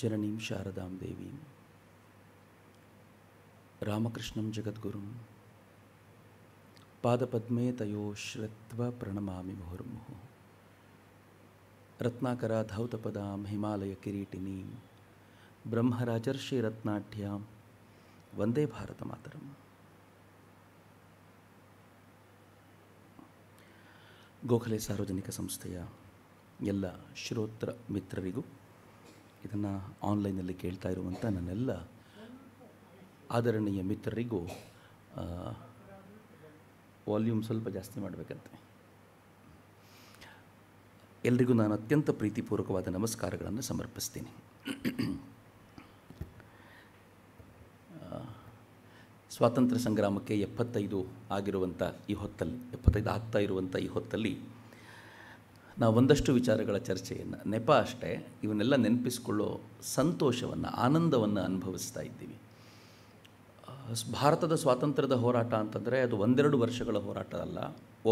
ಜನನೀಂ ಶಾರದಾಂ ದೇವೀಂ ರಾಮಕೃಷ್ಣಂ ಜಗದ್ಗುರುಂ ಪಾದಪದ್ಮೇ ತಯೋ ಶ್ರತ್ವ ಪ್ರಣಮಾಮಿ ಮುಹುರ್ಮುಹು ರತ್ನಾಕರ ಧೌತಪದಾಂ ಹಿಮಾಲಯ ಕಿರೀಟಿನೀಂ ಬ್ರಹ್ಮರಾಜರ್ಷಿ ರತ್ನಾಢ್ಯಾಂ ವಂದೇ ಭಾರತ ಮಾತರಂ ಗೋಖಲೆ ಸಾರ್ವಜನಿಕ ಸಂಸ್ಥೆಯ ಎಲ್ಲ ಶ್ರೋತ್ರ ಮಿತ್ರರಿಗೂ ಇದನ್ನು ಆನ್ಲೈನಲ್ಲಿ ಕೇಳ್ತಾ ಇರುವಂಥ ನನ್ನೆಲ್ಲ ಆದರಣೀಯ ಮಿತ್ರರಿಗೂ ವಾಲ್ಯೂಮ್ ಸ್ವಲ್ಪ ಜಾಸ್ತಿ ಮಾಡಬೇಕಂತೆ ಎಲ್ರಿಗೂ ನಾನು ಅತ್ಯಂತ ಪ್ರೀತಿಪೂರ್ವಕವಾದ ನಮಸ್ಕಾರಗಳನ್ನು ಸಮರ್ಪಿಸ್ತೀನಿ ಸ್ವಾತಂತ್ರ್ಯ ಸಂಗ್ರಾಮಕ್ಕೆ ಎಪ್ಪತ್ತೈದು ಆಗಿರುವಂಥ ಈ ಹೊತ್ತಲ್ಲಿ ಎಪ್ಪತ್ತೈದು ಆಗ್ತಾ ಇರುವಂಥ ಈ ಹೊತ್ತಲ್ಲಿ ನಾವು ಒಂದಷ್ಟು ವಿಚಾರಗಳ ಚರ್ಚೆಯನ್ನು ನೆಪ ಅಷ್ಟೇ ಇವನ್ನೆಲ್ಲ ನೆನಪಿಸ್ಕೊಳ್ಳೋ ಸಂತೋಷವನ್ನು ಆನಂದವನ್ನು ಅನುಭವಿಸ್ತಾ ಇದ್ದೀವಿ ಭಾರತದ ಸ್ವಾತಂತ್ರ್ಯದ ಹೋರಾಟ ಅಂತಂದರೆ ಅದು ಒಂದೆರಡು ವರ್ಷಗಳ ಹೋರಾಟ ಅಲ್ಲ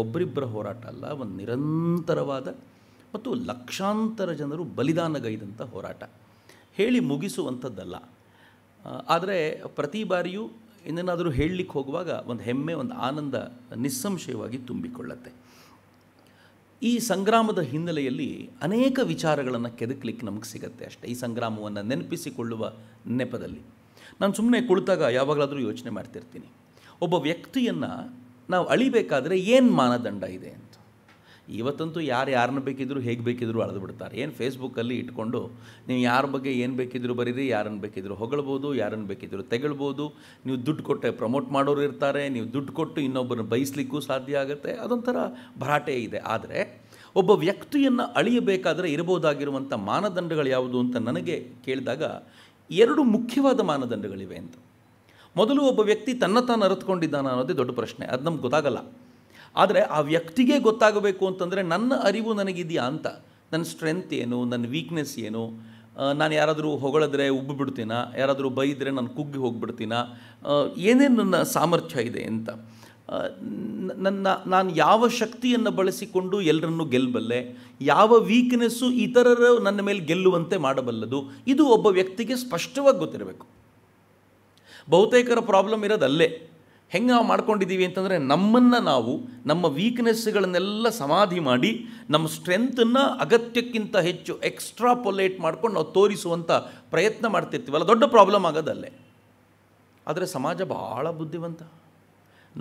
ಒಬ್ಬರಿಬ್ಬರ ಹೋರಾಟ ಅಲ್ಲ ಒಂದು ನಿರಂತರವಾದ ಮತ್ತು ಲಕ್ಷಾಂತರ ಜನರು ಬಲಿದಾನಗೈದಂಥ ಹೋರಾಟ ಹೇಳಿ ಮುಗಿಸುವಂಥದ್ದಲ್ಲ ಆದರೆ ಪ್ರತಿ ಬಾರಿಯೂ ಇನ್ನೇನಾದರೂ ಹೇಳಲಿಕ್ಕೆ ಹೋಗುವಾಗ ಒಂದು ಹೆಮ್ಮೆ ಒಂದು ಆನಂದ ನಿಸ್ಸಂಶಯವಾಗಿ ತುಂಬಿಕೊಳ್ಳುತ್ತೆ ಈ ಸಂಗ್ರಾಮದ ಹಿನ್ನೆಲೆಯಲ್ಲಿ ಅನೇಕ ವಿಚಾರಗಳನ್ನು ಕೆದಕ್ಲಿಕ್ಕೆ ನಮಗೆ ಸಿಗತ್ತೆ ಅಷ್ಟೇ ಈ ಸಂಗ್ರಾಮವನ್ನು ನೆನಪಿಸಿಕೊಳ್ಳುವ ನೆಪದಲ್ಲಿ ನಾನು ಸುಮ್ಮನೆ ಕುಳಿತಾಗ ಯಾವಾಗಲಾದರೂ ಯೋಚನೆ ಮಾಡ್ತಿರ್ತೀನಿ ಒಬ್ಬ ವ್ಯಕ್ತಿಯನ್ನು ನಾವು ಅಳಿಬೇಕಾದರೆ ಏನು ಮಾನದಂಡ ಇದೆ ಅಂತ ಇವತ್ತಂತೂ ಯಾರು ಯಾರನ್ನ ಬೇಕಿದ್ದರೂ ಹೇಗೆ ಬೇಕಿದ್ದರೂ ಅಳೆದು ಬಿಡ್ತಾರೆ ಏನು ಫೇಸ್ಬುಕ್ಕಲ್ಲಿ ಇಟ್ಕೊಂಡು ನೀವು ಯಾರ ಬಗ್ಗೆ ಏನು ಬೇಕಿದ್ದರೂ ಬರೀರಿ ಯಾರನ್ನು ಬೇಕಿದ್ದರೂ ಹೊಗಳ್ಬೋದು ಯಾರನ್ನು ಬೇಕಿದ್ದರೂ ತೆಗಳ್ಬೋದು ನೀವು ದುಡ್ಡು ಕೊಟ್ಟೆ ಪ್ರಮೋಟ್ ಮಾಡೋರು ಇರ್ತಾರೆ ನೀವು ದುಡ್ಡು ಕೊಟ್ಟು ಇನ್ನೊಬ್ಬರನ್ನ ಬಯಸ್ಲಿಕ್ಕೂ ಸಾಧ್ಯ ಆಗುತ್ತೆ ಅದೊಂಥರ ಭರಾಟೆ ಇದೆ ಆದರೆ ಒಬ್ಬ ವ್ಯಕ್ತಿಯನ್ನು ಅಳಿಯಬೇಕಾದರೆ ಇರಬಹುದಾಗಿರುವಂಥ ಮಾನದಂಡಗಳು ಯಾವುದು ಅಂತ ನನಗೆ ಕೇಳಿದಾಗ ಎರಡು ಮುಖ್ಯವಾದ ಮಾನದಂಡಗಳಿವೆ ಅಂತ ಮೊದಲು ಒಬ್ಬ ವ್ಯಕ್ತಿ ತನ್ನ ತಾನು ಅರತ್ಕೊಂಡಿದ್ದಾನ ಅನ್ನೋದೇ ದೊಡ್ಡ ಪ್ರಶ್ನೆ ಅದು ನಮ್ಗೆ ಗೊತ್ತಾಗಲ್ಲ ಆದರೆ ಆ ವ್ಯಕ್ತಿಗೆ ಗೊತ್ತಾಗಬೇಕು ಅಂತಂದರೆ ನನ್ನ ಅರಿವು ನನಗಿದೆಯಾ ಅಂತ ನನ್ನ ಸ್ಟ್ರೆಂತ್ ಏನು ನನ್ನ ವೀಕ್ನೆಸ್ ಏನು ನಾನು ಯಾರಾದರೂ ಹೊಗಳಿದ್ರೆ ಉಬ್ಬಿಬಿಡ್ತೀನ ಯಾರಾದರೂ ಬೈದರೆ ನಾನು ಕುಗ್ಗಿ ಹೋಗ್ಬಿಡ್ತೀನ ಏನೇನು ನನ್ನ ಸಾಮರ್ಥ್ಯ ಇದೆ ಅಂತ ನನ್ನ ನಾನು ಯಾವ ಶಕ್ತಿಯನ್ನು ಬಳಸಿಕೊಂಡು ಎಲ್ಲರನ್ನೂ ಗೆಲ್ಲಬಲ್ಲೆ ಯಾವ ವೀಕ್ನೆಸ್ಸು ಇತರರು ನನ್ನ ಮೇಲೆ ಗೆಲ್ಲುವಂತೆ ಮಾಡಬಲ್ಲದು ಇದು ಒಬ್ಬ ವ್ಯಕ್ತಿಗೆ ಸ್ಪಷ್ಟವಾಗಿ ಗೊತ್ತಿರಬೇಕು ಬಹುತೇಕರ ಪ್ರಾಬ್ಲಮ್ ಇರೋದಲ್ಲೇ ಹೆಂಗೆ ಮಾಡ್ಕೊಂಡಿದ್ದೀವಿ ಅಂತಂದರೆ ನಮ್ಮನ್ನು ನಾವು ನಮ್ಮ ವೀಕ್ನೆಸ್ಗಳನ್ನೆಲ್ಲ ಸಮಾಧಿ ಮಾಡಿ ನಮ್ಮ ಸ್ಟ್ರೆಂತನ್ನು ಅಗತ್ಯಕ್ಕಿಂತ ಹೆಚ್ಚು ಎಕ್ಸ್ಟ್ರಾ ಪೊಲೇಟ್ ಮಾಡ್ಕೊಂಡು ನಾವು ತೋರಿಸುವಂಥ ಪ್ರಯತ್ನ ಮಾಡ್ತಿರ್ತೀವಲ್ಲ ದೊಡ್ಡ ಪ್ರಾಬ್ಲಮ್ ಆಗೋದಲ್ಲೇ ಆದರೆ ಸಮಾಜ ಭಾಳ ಬುದ್ಧಿವಂತ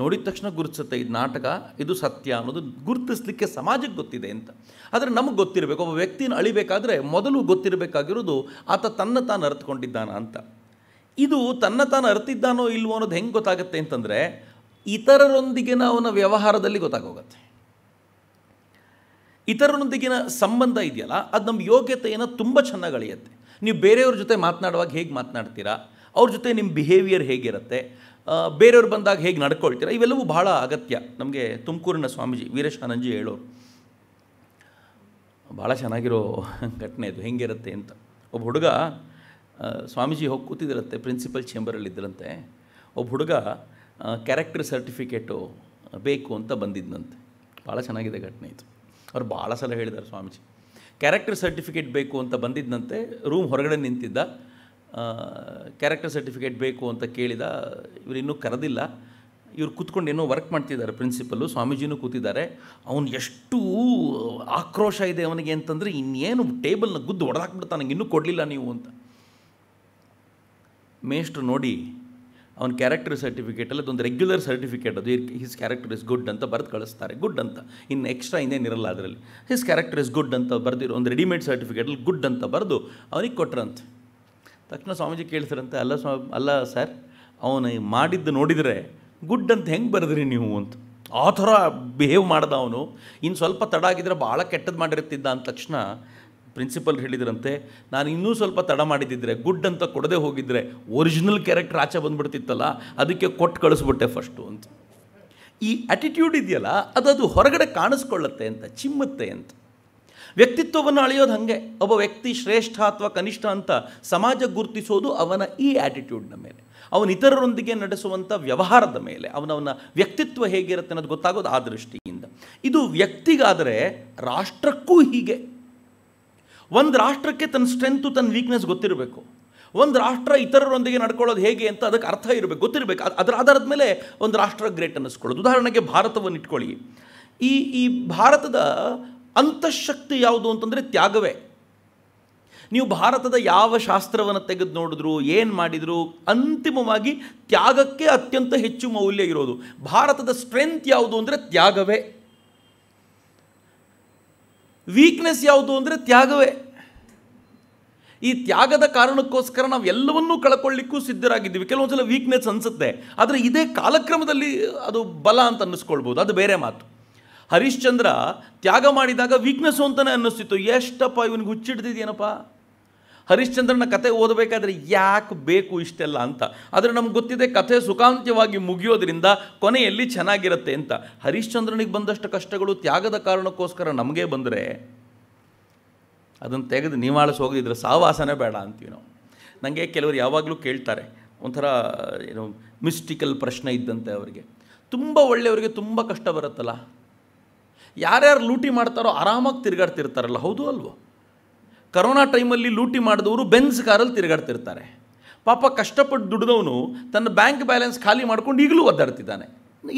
ನೋಡಿದ ತಕ್ಷಣ ಗುರುತಿಸುತ್ತೆ ಇದು ನಾಟಕ ಇದು ಸತ್ಯ ಅನ್ನೋದು ಗುರುತಿಸ್ಲಿಕ್ಕೆ ಸಮಾಜಕ್ಕೆ ಗೊತ್ತಿದೆ ಅಂತ ಆದರೆ ನಮಗೆ ಗೊತ್ತಿರಬೇಕು ಒಬ್ಬ ವ್ಯಕ್ತಿನ ಅಳಿಬೇಕಾದ್ರೆ ಮೊದಲು ಗೊತ್ತಿರಬೇಕಾಗಿರೋದು ಆತ ತನ್ನ ತಾನು ಅರ್ಥಕೊಂಡಿದ್ದಾನ ಅಂತ ಇದು ತನ್ನ ತಾನು ಅರ್ತಿದ್ದಾನೋ ಇಲ್ವೋ ಅನ್ನೋದು ಹೆಂಗೆ ಗೊತ್ತಾಗುತ್ತೆ ಅಂತಂದರೆ ಇತರರೊಂದಿಗಿನ ಅವನ ವ್ಯವಹಾರದಲ್ಲಿ ಗೊತ್ತಾಗೋಗುತ್ತೆ ಇತರರೊಂದಿಗಿನ ಸಂಬಂಧ ಇದೆಯಲ್ಲ ಅದು ನಮ್ಮ ಯೋಗ್ಯತೆಯನ್ನು ತುಂಬ ಚೆನ್ನಾಗಿ ಅಳೆಯುತ್ತೆ ನೀವು ಬೇರೆಯವ್ರ ಜೊತೆ ಮಾತನಾಡುವಾಗ ಹೇಗೆ ಮಾತನಾಡ್ತೀರಾ ಅವ್ರ ಜೊತೆ ನಿಮ್ಮ ಬಿಹೇವಿಯರ್ ಹೇಗಿರುತ್ತೆ ಬೇರೆಯವ್ರು ಬಂದಾಗ ಹೇಗೆ ನಡ್ಕೊಳ್ತೀರಾ ಇವೆಲ್ಲವೂ ಬಹಳ ಅಗತ್ಯ ನಮಗೆ ತುಮಕೂರಿನ ಸ್ವಾಮೀಜಿ ವೀರಶಾನಂದಿ ಹೇಳೋರು ಭಾಳ ಚೆನ್ನಾಗಿರೋ ಘಟನೆ ಅದು ಹೆಂಗಿರುತ್ತೆ ಅಂತ ಒಬ್ಬ ಹುಡುಗ ಸ್ವಾಮೀಜಿ ಹೋಗಿ ಕೂತಿದ್ದಿರತ್ತೆ ಪ್ರಿನ್ಸಿಪಲ್ ಚೇಂಬರಲ್ಲಿ ಇದ್ದರಂತೆ ಒಬ್ಬ ಹುಡುಗ ಕ್ಯಾರೆಕ್ಟರ್ ಸರ್ಟಿಫಿಕೇಟು ಬೇಕು ಅಂತ ಬಂದಿದ್ದನಂತೆ ಭಾಳ ಚೆನ್ನಾಗಿದೆ ಘಟನೆ ಇದು ಅವ್ರು ಭಾಳ ಸಲ ಹೇಳಿದ್ದಾರೆ ಸ್ವಾಮೀಜಿ ಕ್ಯಾರೆಕ್ಟರ್ ಸರ್ಟಿಫಿಕೇಟ್ ಬೇಕು ಅಂತ ಬಂದಿದ್ದಂತೆ ರೂಮ್ ಹೊರಗಡೆ ನಿಂತಿದ್ದ ಕ್ಯಾರೆಕ್ಟರ್ ಸರ್ಟಿಫಿಕೇಟ್ ಬೇಕು ಅಂತ ಕೇಳಿದ ಇವರು ಇನ್ನೂ ಕರೆದಿಲ್ಲ ಇವ್ರು ಕೂತ್ಕೊಂಡು ಏನೋ ವರ್ಕ್ ಮಾಡ್ತಿದ್ದಾರೆ ಪ್ರಿನ್ಸಿಪಲ್ಲು ಸ್ವಾಮೀಜಿನೂ ಕೂತಿದ್ದಾರೆ ಅವ್ನು ಎಷ್ಟು ಆಕ್ರೋಶ ಇದೆ ಅವನಿಗೆ ಅಂತಂದರೆ ಇನ್ನೇನು ಟೇಬಲ್ನ ಗುದ್ದು ಹೊಡೆದಾಕ್ಬಿಡ್ತಾ ನನಗೆ ಇನ್ನೂ ಕೊಡಲಿಲ್ಲ ನೀವು ಅಂತ ಮೇಷ್ಟ್ರು ನೋಡಿ ಅವನ ಕ್ಯಾರೆಕ್ಟರ್ ಅಲ್ಲಿ ಅದೊಂದು ರೆಗ್ಯುಲರ್ ಸರ್ಟಿಫಿಕೇಟ್ ಅದು ಹಿಸ್ ಕ್ಯಾರೆಕ್ಟರ್ ಇಸ್ ಗುಡ್ ಅಂತ ಬರೆದು ಕಳಿಸ್ತಾರೆ ಗುಡ್ ಅಂತ ಇನ್ನು ಎಕ್ಸ್ಟ್ರಾ ಇರಲ್ಲ ಅದರಲ್ಲಿ ಹಿಸ್ ಕ್ಯಾರೆಕ್ಟರ್ ಇಸ್ ಗುಡ್ ಅಂತ ಬರೆದಿರೋ ಒಂದು ರೆಡಿಮೇಡ್ ಸರ್ಟಿಫಿಕೇಟಲ್ಲಿ ಗುಡ್ ಅಂತ ಬರೆದು ಅವನಿಗೆ ಕೊಟ್ರಂತೆ ತಕ್ಷಣ ಸ್ವಾಮೀಜಿ ಕೇಳ್ತಾರಂತೆ ಅಲ್ಲ ಸ್ವಾ ಅಲ್ಲ ಸರ್ ಅವನು ಮಾಡಿದ್ದು ನೋಡಿದರೆ ಗುಡ್ ಅಂತ ಹೆಂಗೆ ಬರೆದ್ರಿ ನೀವು ಅಂತ ಆ ಥರ ಬಿಹೇವ್ ಮಾಡ್ದ ಅವನು ಇನ್ನು ಸ್ವಲ್ಪ ತಡ ಆಗಿದ್ರೆ ಭಾಳ ಕೆಟ್ಟದ್ದು ಮಾಡಿರ್ತಿದ್ದ ಅಂದ ತಕ್ಷಣ ಪ್ರಿನ್ಸಿಪಲ್ ಹೇಳಿದ್ರಂತೆ ನಾನು ಇನ್ನೂ ಸ್ವಲ್ಪ ತಡ ಮಾಡಿದ್ದಿದ್ರೆ ಗುಡ್ ಅಂತ ಕೊಡದೆ ಹೋಗಿದ್ದರೆ ಒರಿಜಿನಲ್ ಕ್ಯಾರೆಕ್ಟರ್ ಆಚೆ ಬಂದುಬಿಡ್ತಿತ್ತಲ್ಲ ಅದಕ್ಕೆ ಕೊಟ್ಟು ಕಳಿಸ್ಬಿಟ್ಟೆ ಫಸ್ಟು ಅಂತ ಈ ಆ್ಯಟಿಟ್ಯೂಡ್ ಇದೆಯಲ್ಲ ಅದು ಅದು ಹೊರಗಡೆ ಕಾಣಿಸ್ಕೊಳ್ಳುತ್ತೆ ಅಂತ ಚಿಮ್ಮುತ್ತೆ ಅಂತ ವ್ಯಕ್ತಿತ್ವವನ್ನು ಅಳೆಯೋದು ಹಾಗೆ ಒಬ್ಬ ವ್ಯಕ್ತಿ ಶ್ರೇಷ್ಠ ಅಥವಾ ಕನಿಷ್ಠ ಅಂತ ಸಮಾಜ ಗುರುತಿಸೋದು ಅವನ ಈ ಆ್ಯಟಿಟ್ಯೂಡ್ನ ಮೇಲೆ ಅವನ ಇತರರೊಂದಿಗೆ ನಡೆಸುವಂಥ ವ್ಯವಹಾರದ ಮೇಲೆ ಅವನವನ ವ್ಯಕ್ತಿತ್ವ ಹೇಗಿರುತ್ತೆ ಅನ್ನೋದು ಗೊತ್ತಾಗೋದು ಆ ದೃಷ್ಟಿಯಿಂದ ಇದು ವ್ಯಕ್ತಿಗಾದರೆ ರಾಷ್ಟ್ರಕ್ಕೂ ಹೀಗೆ ಒಂದು ರಾಷ್ಟ್ರಕ್ಕೆ ತನ್ನ ಸ್ಟ್ರೆಂತು ತನ್ನ ವೀಕ್ನೆಸ್ ಗೊತ್ತಿರಬೇಕು ಒಂದು ರಾಷ್ಟ್ರ ಇತರರೊಂದಿಗೆ ನಡ್ಕೊಳ್ಳೋದು ಹೇಗೆ ಅಂತ ಅದಕ್ಕೆ ಅರ್ಥ ಇರಬೇಕು ಗೊತ್ತಿರಬೇಕು ಅದರ ಆಧಾರದ ಮೇಲೆ ಒಂದು ರಾಷ್ಟ್ರ ಗ್ರೇಟ್ ಅನ್ನಿಸ್ಕೊಳ್ಳೋದು ಉದಾಹರಣೆಗೆ ಭಾರತವನ್ನು ಇಟ್ಕೊಳ್ಳಿ ಈ ಈ ಭಾರತದ ಅಂತಃಶಕ್ತಿ ಯಾವುದು ಅಂತಂದರೆ ತ್ಯಾಗವೇ ನೀವು ಭಾರತದ ಯಾವ ಶಾಸ್ತ್ರವನ್ನು ತೆಗೆದು ನೋಡಿದ್ರು ಏನು ಮಾಡಿದರು ಅಂತಿಮವಾಗಿ ತ್ಯಾಗಕ್ಕೆ ಅತ್ಯಂತ ಹೆಚ್ಚು ಮೌಲ್ಯ ಇರೋದು ಭಾರತದ ಸ್ಟ್ರೆಂತ್ ಯಾವುದು ಅಂದರೆ ತ್ಯಾಗವೇ ವೀಕ್ನೆಸ್ ಯಾವುದು ಅಂದರೆ ತ್ಯಾಗವೇ ಈ ತ್ಯಾಗದ ಕಾರಣಕ್ಕೋಸ್ಕರ ನಾವು ಎಲ್ಲವನ್ನೂ ಕಳ್ಕೊಳ್ಳಿಕ್ಕೂ ಸಿದ್ಧರಾಗಿದ್ದೀವಿ ಕೆಲವೊಂದು ಸಲ ವೀಕ್ನೆಸ್ ಅನಿಸುತ್ತೆ ಆದರೆ ಇದೇ ಕಾಲಕ್ರಮದಲ್ಲಿ ಅದು ಬಲ ಅಂತ ಅನ್ನಿಸ್ಕೊಳ್ಬೋದು ಅದು ಬೇರೆ ಮಾತು ಹರಿಶ್ಚಂದ್ರ ತ್ಯಾಗ ಮಾಡಿದಾಗ ವೀಕ್ನೆಸ್ ಅಂತಲೇ ಅನ್ನಿಸ್ತಿತ್ತು ಎಷ್ಟಪ್ಪ ಇವನಿಗೆ ಹುಚ್ಚಿಡ್ತಿದ್ಯೇನಪ್ಪ ಹರಿಶ್ಚಂದ್ರನ ಕತೆ ಓದಬೇಕಾದ್ರೆ ಯಾಕೆ ಬೇಕು ಇಷ್ಟೆಲ್ಲ ಅಂತ ಆದರೆ ನಮ್ಗೆ ಗೊತ್ತಿದೆ ಕಥೆ ಸುಖಾಂತ್ಯವಾಗಿ ಮುಗಿಯೋದ್ರಿಂದ ಕೊನೆಯಲ್ಲಿ ಚೆನ್ನಾಗಿರುತ್ತೆ ಅಂತ ಹರಿಶ್ಚಂದ್ರನಿಗೆ ಬಂದಷ್ಟು ಕಷ್ಟಗಳು ತ್ಯಾಗದ ಕಾರಣಕ್ಕೋಸ್ಕರ ನಮಗೆ ಬಂದರೆ ಅದನ್ನು ತೆಗೆದು ಹೋಗಿದ್ರೆ ಸಾವಾಸನೆ ಬೇಡ ಅಂತೀವಿ ನಾವು ನನಗೆ ಕೆಲವರು ಯಾವಾಗಲೂ ಕೇಳ್ತಾರೆ ಒಂಥರ ಏನು ಮಿಸ್ಟಿಕಲ್ ಪ್ರಶ್ನೆ ಇದ್ದಂತೆ ಅವರಿಗೆ ತುಂಬ ಒಳ್ಳೆಯವರಿಗೆ ತುಂಬ ಕಷ್ಟ ಬರುತ್ತಲ್ಲ ಯಾರ್ಯಾರು ಲೂಟಿ ಮಾಡ್ತಾರೋ ಆರಾಮಾಗಿ ತಿರುಗಾಡ್ತಿರ್ತಾರಲ್ಲ ಹೌದು ಅಲ್ವೋ ಕರೋನಾ ಟೈಮಲ್ಲಿ ಲೂಟಿ ಮಾಡಿದವರು ಬೆನ್ಸ್ ಕಾರಲ್ಲಿ ತಿರುಗಾಡ್ತಿರ್ತಾರೆ ಪಾಪ ಕಷ್ಟಪಟ್ಟು ದುಡಿದವನು ತನ್ನ ಬ್ಯಾಂಕ್ ಬ್ಯಾಲೆನ್ಸ್ ಖಾಲಿ ಮಾಡ್ಕೊಂಡು ಈಗಲೂ ಒದ್ದಾಡ್ತಿದ್ದಾನೆ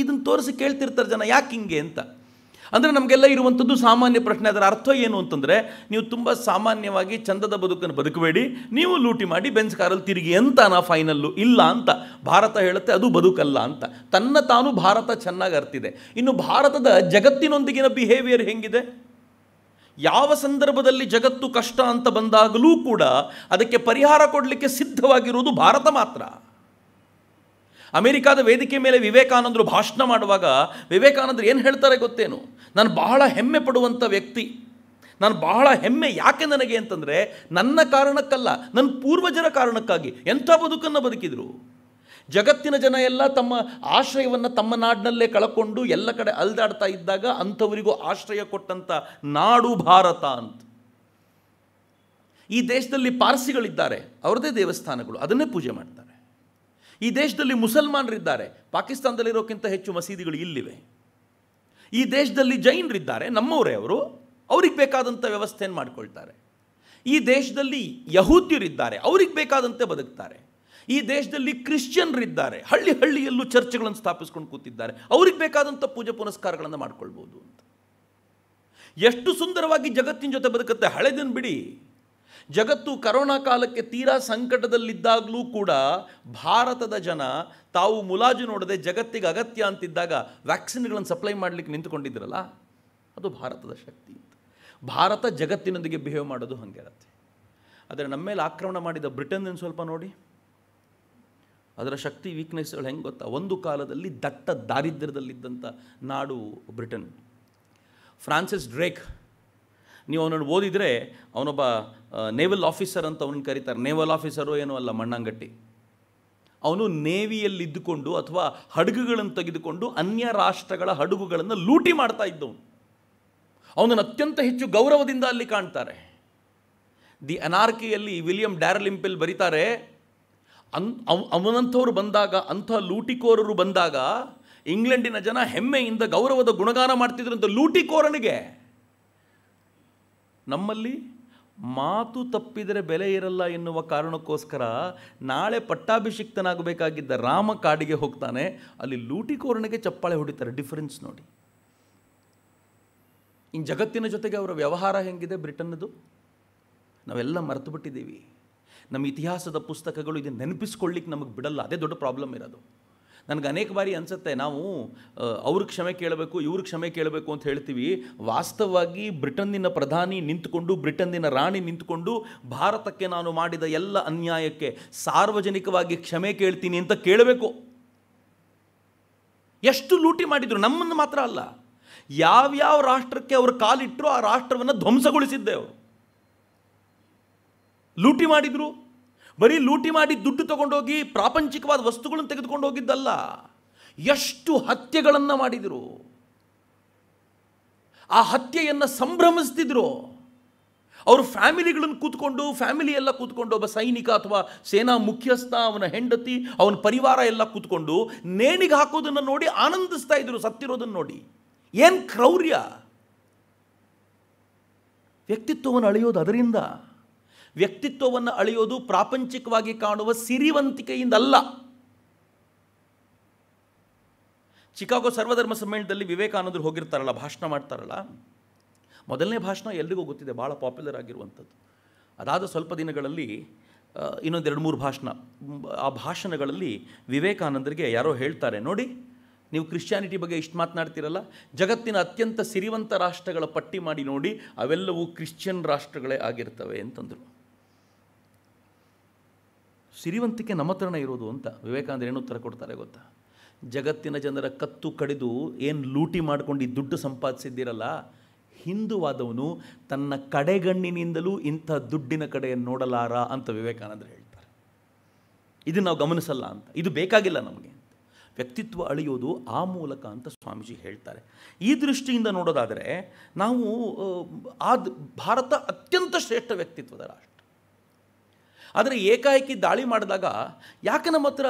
ಇದನ್ನು ತೋರಿಸಿ ಕೇಳ್ತಿರ್ತಾರೆ ಜನ ಯಾಕೆ ಹಿಂಗೆ ಅಂತ ಅಂದರೆ ನಮಗೆಲ್ಲ ಇರುವಂಥದ್ದು ಸಾಮಾನ್ಯ ಪ್ರಶ್ನೆ ಅದರ ಅರ್ಥ ಏನು ಅಂತಂದರೆ ನೀವು ತುಂಬ ಸಾಮಾನ್ಯವಾಗಿ ಚಂದದ ಬದುಕನ್ನು ಬದುಕಬೇಡಿ ನೀವು ಲೂಟಿ ಮಾಡಿ ಬೆನ್ಸ್ ಕಾರಲ್ಲಿ ತಿರುಗಿ ನಾ ಫೈನಲ್ಲು ಇಲ್ಲ ಅಂತ ಭಾರತ ಹೇಳುತ್ತೆ ಅದು ಬದುಕಲ್ಲ ಅಂತ ತನ್ನ ತಾನು ಭಾರತ ಚೆನ್ನಾಗಿ ಅರ್ತಿದೆ ಇನ್ನು ಭಾರತದ ಜಗತ್ತಿನೊಂದಿಗಿನ ಬಿಹೇವಿಯರ್ ಹೆಂಗಿದೆ ಯಾವ ಸಂದರ್ಭದಲ್ಲಿ ಜಗತ್ತು ಕಷ್ಟ ಅಂತ ಬಂದಾಗಲೂ ಕೂಡ ಅದಕ್ಕೆ ಪರಿಹಾರ ಕೊಡಲಿಕ್ಕೆ ಸಿದ್ಧವಾಗಿರುವುದು ಭಾರತ ಮಾತ್ರ ಅಮೆರಿಕಾದ ವೇದಿಕೆ ಮೇಲೆ ವಿವೇಕಾನಂದರು ಭಾಷಣ ಮಾಡುವಾಗ ವಿವೇಕಾನಂದರು ಏನು ಹೇಳ್ತಾರೆ ಗೊತ್ತೇನು ನಾನು ಬಹಳ ಹೆಮ್ಮೆ ಪಡುವಂಥ ವ್ಯಕ್ತಿ ನಾನು ಬಹಳ ಹೆಮ್ಮೆ ಯಾಕೆ ನನಗೆ ಅಂತಂದರೆ ನನ್ನ ಕಾರಣಕ್ಕಲ್ಲ ನನ್ನ ಪೂರ್ವಜರ ಕಾರಣಕ್ಕಾಗಿ ಎಂಥ ಬದುಕನ್ನು ಬದುಕಿದರು ಜಗತ್ತಿನ ಜನ ಎಲ್ಲ ತಮ್ಮ ಆಶ್ರಯವನ್ನು ತಮ್ಮ ನಾಡಿನಲ್ಲೇ ಕಳಕೊಂಡು ಎಲ್ಲ ಕಡೆ ಅಲ್ದಾಡ್ತಾ ಇದ್ದಾಗ ಅಂಥವರಿಗೂ ಆಶ್ರಯ ಕೊಟ್ಟಂಥ ನಾಡು ಭಾರತ ಅಂತ ಈ ದೇಶದಲ್ಲಿ ಪಾರ್ಸಿಗಳಿದ್ದಾರೆ ಅವರದೇ ದೇವಸ್ಥಾನಗಳು ಅದನ್ನೇ ಪೂಜೆ ಮಾಡ್ತಾರೆ ಈ ದೇಶದಲ್ಲಿ ಮುಸಲ್ಮಾನರಿದ್ದಾರೆ ಪಾಕಿಸ್ತಾನದಲ್ಲಿರೋಕ್ಕಿಂತ ಹೆಚ್ಚು ಮಸೀದಿಗಳು ಇಲ್ಲಿವೆ ಈ ದೇಶದಲ್ಲಿ ಜೈನರಿದ್ದಾರೆ ನಮ್ಮವರೇ ಅವರು ಅವ್ರಿಗೆ ಬೇಕಾದಂಥ ವ್ಯವಸ್ಥೆಯನ್ನು ಮಾಡಿಕೊಳ್ತಾರೆ ಈ ದೇಶದಲ್ಲಿ ಯಹೂದ್ಯರಿದ್ದಾರೆ ಅವ್ರಿಗೆ ಬೇಕಾದಂತೆ ಬದುಕ್ತಾರೆ ಈ ದೇಶದಲ್ಲಿ ಕ್ರಿಶ್ಚಿಯನ್ರಿದ್ದಾರೆ ಹಳ್ಳಿ ಹಳ್ಳಿಯಲ್ಲೂ ಚರ್ಚ್ಗಳನ್ನು ಸ್ಥಾಪಿಸ್ಕೊಂಡು ಕೂತಿದ್ದಾರೆ ಅವ್ರಿಗೆ ಬೇಕಾದಂಥ ಪೂಜೆ ಪುನಸ್ಕಾರಗಳನ್ನು ಮಾಡ್ಕೊಳ್ಬೋದು ಅಂತ ಎಷ್ಟು ಸುಂದರವಾಗಿ ಜಗತ್ತಿನ ಜೊತೆ ಬದುಕುತ್ತೆ ಹಳೆದನ್ನು ಬಿಡಿ ಜಗತ್ತು ಕರೋನಾ ಕಾಲಕ್ಕೆ ತೀರಾ ಸಂಕಟದಲ್ಲಿದ್ದಾಗಲೂ ಕೂಡ ಭಾರತದ ಜನ ತಾವು ಮುಲಾಜು ನೋಡದೆ ಜಗತ್ತಿಗೆ ಅಗತ್ಯ ಅಂತಿದ್ದಾಗ ವ್ಯಾಕ್ಸಿನ್ಗಳನ್ನು ಸಪ್ಲೈ ಮಾಡಲಿಕ್ಕೆ ನಿಂತುಕೊಂಡಿದ್ದೀರಲ್ಲ ಅದು ಭಾರತದ ಶಕ್ತಿ ಅಂತ ಭಾರತ ಜಗತ್ತಿನೊಂದಿಗೆ ಬಿಹೇವ್ ಮಾಡೋದು ಹಾಗೆ ಇರುತ್ತೆ ಆದರೆ ನಮ್ಮ ಮೇಲೆ ಆಕ್ರಮಣ ಮಾಡಿದ ಬ್ರಿಟನ್ ಸ್ವಲ್ಪ ನೋಡಿ ಅದರ ಶಕ್ತಿ ವೀಕ್ನೆಸ್ಗಳು ಹೆಂಗೆ ಗೊತ್ತಾ ಒಂದು ಕಾಲದಲ್ಲಿ ದಟ್ಟ ದಾರಿದ್ರ್ಯದಲ್ಲಿದ್ದಂಥ ನಾಡು ಬ್ರಿಟನ್ ಫ್ರಾನ್ಸಿಸ್ ಡ್ರೇಕ್ ನೀವು ಅವನನ್ನು ಓದಿದರೆ ಅವನೊಬ್ಬ ನೇವಲ್ ಆಫೀಸರ್ ಅಂತ ಅವನನ್ನು ಕರೀತಾರೆ ನೇವಲ್ ಆಫೀಸರು ಏನೂ ಅಲ್ಲ ಮಣ್ಣಂಗಟ್ಟಿ ಅವನು ನೇವಿಯಲ್ಲಿದ್ದುಕೊಂಡು ಅಥವಾ ಹಡಗುಗಳನ್ನು ತೆಗೆದುಕೊಂಡು ಅನ್ಯ ರಾಷ್ಟ್ರಗಳ ಹಡಗುಗಳನ್ನು ಲೂಟಿ ಮಾಡ್ತಾ ಇದ್ದವನು ಅವನನ್ನು ಅತ್ಯಂತ ಹೆಚ್ಚು ಗೌರವದಿಂದ ಅಲ್ಲಿ ಕಾಣ್ತಾರೆ ದಿ ಅನಾರ್ಕಿಯಲ್ಲಿ ವಿಲಿಯಂ ಡ್ಯಾರ್ಲಿಂಪೆಲ್ ಬರೀತಾರೆ ಅನ್ ಅವನಂಥವ್ರು ಬಂದಾಗ ಅಂಥ ಲೂಟಿಕೋರರು ಬಂದಾಗ ಇಂಗ್ಲೆಂಡಿನ ಜನ ಹೆಮ್ಮೆಯಿಂದ ಗೌರವದ ಗುಣಗಾನ ಮಾಡ್ತಿದ್ರು ಅಂತ ಲೂಟಿಕೋರನಿಗೆ ನಮ್ಮಲ್ಲಿ ಮಾತು ತಪ್ಪಿದರೆ ಬೆಲೆ ಇರಲ್ಲ ಎನ್ನುವ ಕಾರಣಕ್ಕೋಸ್ಕರ ನಾಳೆ ಪಟ್ಟಾಭಿಷಿಕ್ತನಾಗಬೇಕಾಗಿದ್ದ ರಾಮ ಕಾಡಿಗೆ ಹೋಗ್ತಾನೆ ಅಲ್ಲಿ ಲೂಟಿಕೋರನಿಗೆ ಚಪ್ಪಾಳೆ ಹೊಡಿತಾರೆ ಡಿಫರೆನ್ಸ್ ನೋಡಿ ಇನ್ನು ಜಗತ್ತಿನ ಜೊತೆಗೆ ಅವರ ವ್ಯವಹಾರ ಹೆಂಗಿದೆ ಬ್ರಿಟನ್ನದು ನಾವೆಲ್ಲ ಮರೆತು ಬಿಟ್ಟಿದ್ದೀವಿ ನಮ್ಮ ಇತಿಹಾಸದ ಪುಸ್ತಕಗಳು ಇದನ್ನು ನೆನಪಿಸ್ಕೊಳ್ಳಿಕ್ಕೆ ನಮಗೆ ಬಿಡಲ್ಲ ಅದೇ ದೊಡ್ಡ ಪ್ರಾಬ್ಲಮ್ ಇರೋದು ನನಗೆ ಅನೇಕ ಬಾರಿ ಅನಿಸುತ್ತೆ ನಾವು ಅವ್ರ ಕ್ಷಮೆ ಕೇಳಬೇಕು ಇವ್ರ ಕ್ಷಮೆ ಕೇಳಬೇಕು ಅಂತ ಹೇಳ್ತೀವಿ ವಾಸ್ತವವಾಗಿ ಬ್ರಿಟನ್ನಿನ ಪ್ರಧಾನಿ ನಿಂತುಕೊಂಡು ಬ್ರಿಟನ್ನಿನ ರಾಣಿ ನಿಂತುಕೊಂಡು ಭಾರತಕ್ಕೆ ನಾನು ಮಾಡಿದ ಎಲ್ಲ ಅನ್ಯಾಯಕ್ಕೆ ಸಾರ್ವಜನಿಕವಾಗಿ ಕ್ಷಮೆ ಕೇಳ್ತೀನಿ ಅಂತ ಕೇಳಬೇಕು ಎಷ್ಟು ಲೂಟಿ ಮಾಡಿದರು ನಮ್ಮನ್ನು ಮಾತ್ರ ಅಲ್ಲ ಯಾವ್ಯಾವ ರಾಷ್ಟ್ರಕ್ಕೆ ಅವರು ಕಾಲಿಟ್ಟರು ಆ ರಾಷ್ಟ್ರವನ್ನು ಧ್ವಂಸಗೊಳಿಸಿದ್ದೆ ಅವರು ಲೂಟಿ ಮಾಡಿದರು ಬರೀ ಲೂಟಿ ಮಾಡಿ ದುಡ್ಡು ತಗೊಂಡೋಗಿ ಪ್ರಾಪಂಚಿಕವಾದ ವಸ್ತುಗಳನ್ನು ತೆಗೆದುಕೊಂಡು ಹೋಗಿದ್ದಲ್ಲ ಎಷ್ಟು ಹತ್ಯೆಗಳನ್ನು ಮಾಡಿದರು ಆ ಹತ್ಯೆಯನ್ನು ಸಂಭ್ರಮಿಸ್ತಿದ್ರು ಅವರು ಫ್ಯಾಮಿಲಿಗಳನ್ನು ಕೂತ್ಕೊಂಡು ಫ್ಯಾಮಿಲಿ ಎಲ್ಲ ಕೂತ್ಕೊಂಡು ಒಬ್ಬ ಸೈನಿಕ ಅಥವಾ ಸೇನಾ ಮುಖ್ಯಸ್ಥ ಅವನ ಹೆಂಡತಿ ಅವನ ಪರಿವಾರ ಎಲ್ಲ ಕೂತ್ಕೊಂಡು ನೇಣಿಗೆ ಹಾಕೋದನ್ನು ನೋಡಿ ಆನಂದಿಸ್ತಾ ಇದ್ರು ಸತ್ತಿರೋದನ್ನು ನೋಡಿ ಏನು ಕ್ರೌರ್ಯ ವ್ಯಕ್ತಿತ್ವವನ್ನು ಅಳೆಯೋದು ಅದರಿಂದ ವ್ಯಕ್ತಿತ್ವವನ್ನು ಅಳೆಯೋದು ಪ್ರಾಪಂಚಿಕವಾಗಿ ಕಾಣುವ ಸಿರಿವಂತಿಕೆಯಿಂದಲ್ಲ ಚಿಕಾಗೋ ಸರ್ವಧರ್ಮ ಸಮ್ಮೇಳನದಲ್ಲಿ ವಿವೇಕಾನಂದರು ಹೋಗಿರ್ತಾರಲ್ಲ ಭಾಷಣ ಮಾಡ್ತಾರಲ್ಲ ಮೊದಲನೇ ಭಾಷಣ ಎಲ್ರಿಗೂ ಗೊತ್ತಿದೆ ಭಾಳ ಪಾಪ್ಯುಲರ್ ಆಗಿರುವಂಥದ್ದು ಅದಾದ ಸ್ವಲ್ಪ ದಿನಗಳಲ್ಲಿ ಇನ್ನೊಂದೆರಡು ಮೂರು ಭಾಷಣ ಆ ಭಾಷಣಗಳಲ್ಲಿ ವಿವೇಕಾನಂದರಿಗೆ ಯಾರೋ ಹೇಳ್ತಾರೆ ನೋಡಿ ನೀವು ಕ್ರಿಶ್ಚಿಯಾನಿಟಿ ಬಗ್ಗೆ ಇಷ್ಟು ಮಾತನಾಡ್ತಿರಲ್ಲ ಜಗತ್ತಿನ ಅತ್ಯಂತ ಸಿರಿವಂತ ರಾಷ್ಟ್ರಗಳ ಪಟ್ಟಿ ಮಾಡಿ ನೋಡಿ ಅವೆಲ್ಲವೂ ಕ್ರಿಶ್ಚಿಯನ್ ರಾಷ್ಟ್ರಗಳೇ ಆಗಿರ್ತವೆ ಅಂತಂದರು ಸಿರಿವಂತಿಕೆ ನಮ್ಮ ಇರೋದು ಅಂತ ವಿವೇಕಾನಂದ ಏನು ಉತ್ತರ ಕೊಡ್ತಾರೆ ಗೊತ್ತಾ ಜಗತ್ತಿನ ಜನರ ಕತ್ತು ಕಡಿದು ಏನು ಲೂಟಿ ಮಾಡ್ಕೊಂಡು ಈ ದುಡ್ಡು ಸಂಪಾದಿಸಿದ್ದೀರಲ್ಲ ಹಿಂದುವಾದವನು ತನ್ನ ಕಡೆಗಣ್ಣಿನಿಂದಲೂ ಇಂಥ ದುಡ್ಡಿನ ಕಡೆಯನ್ನು ನೋಡಲಾರ ಅಂತ ವಿವೇಕಾನಂದರು ಹೇಳ್ತಾರೆ ಇದನ್ನು ನಾವು ಗಮನಿಸಲ್ಲ ಅಂತ ಇದು ಬೇಕಾಗಿಲ್ಲ ನಮಗೆ ವ್ಯಕ್ತಿತ್ವ ಅಳಿಯೋದು ಆ ಮೂಲಕ ಅಂತ ಸ್ವಾಮೀಜಿ ಹೇಳ್ತಾರೆ ಈ ದೃಷ್ಟಿಯಿಂದ ನೋಡೋದಾದರೆ ನಾವು ಆದ ಭಾರತ ಅತ್ಯಂತ ಶ್ರೇಷ್ಠ ವ್ಯಕ್ತಿತ್ವದ ರಾಷ್ಟ್ರ ಆದರೆ ಏಕಾಏಕಿ ದಾಳಿ ಮಾಡಿದಾಗ ಯಾಕೆ ನಮ್ಮ ಹತ್ರ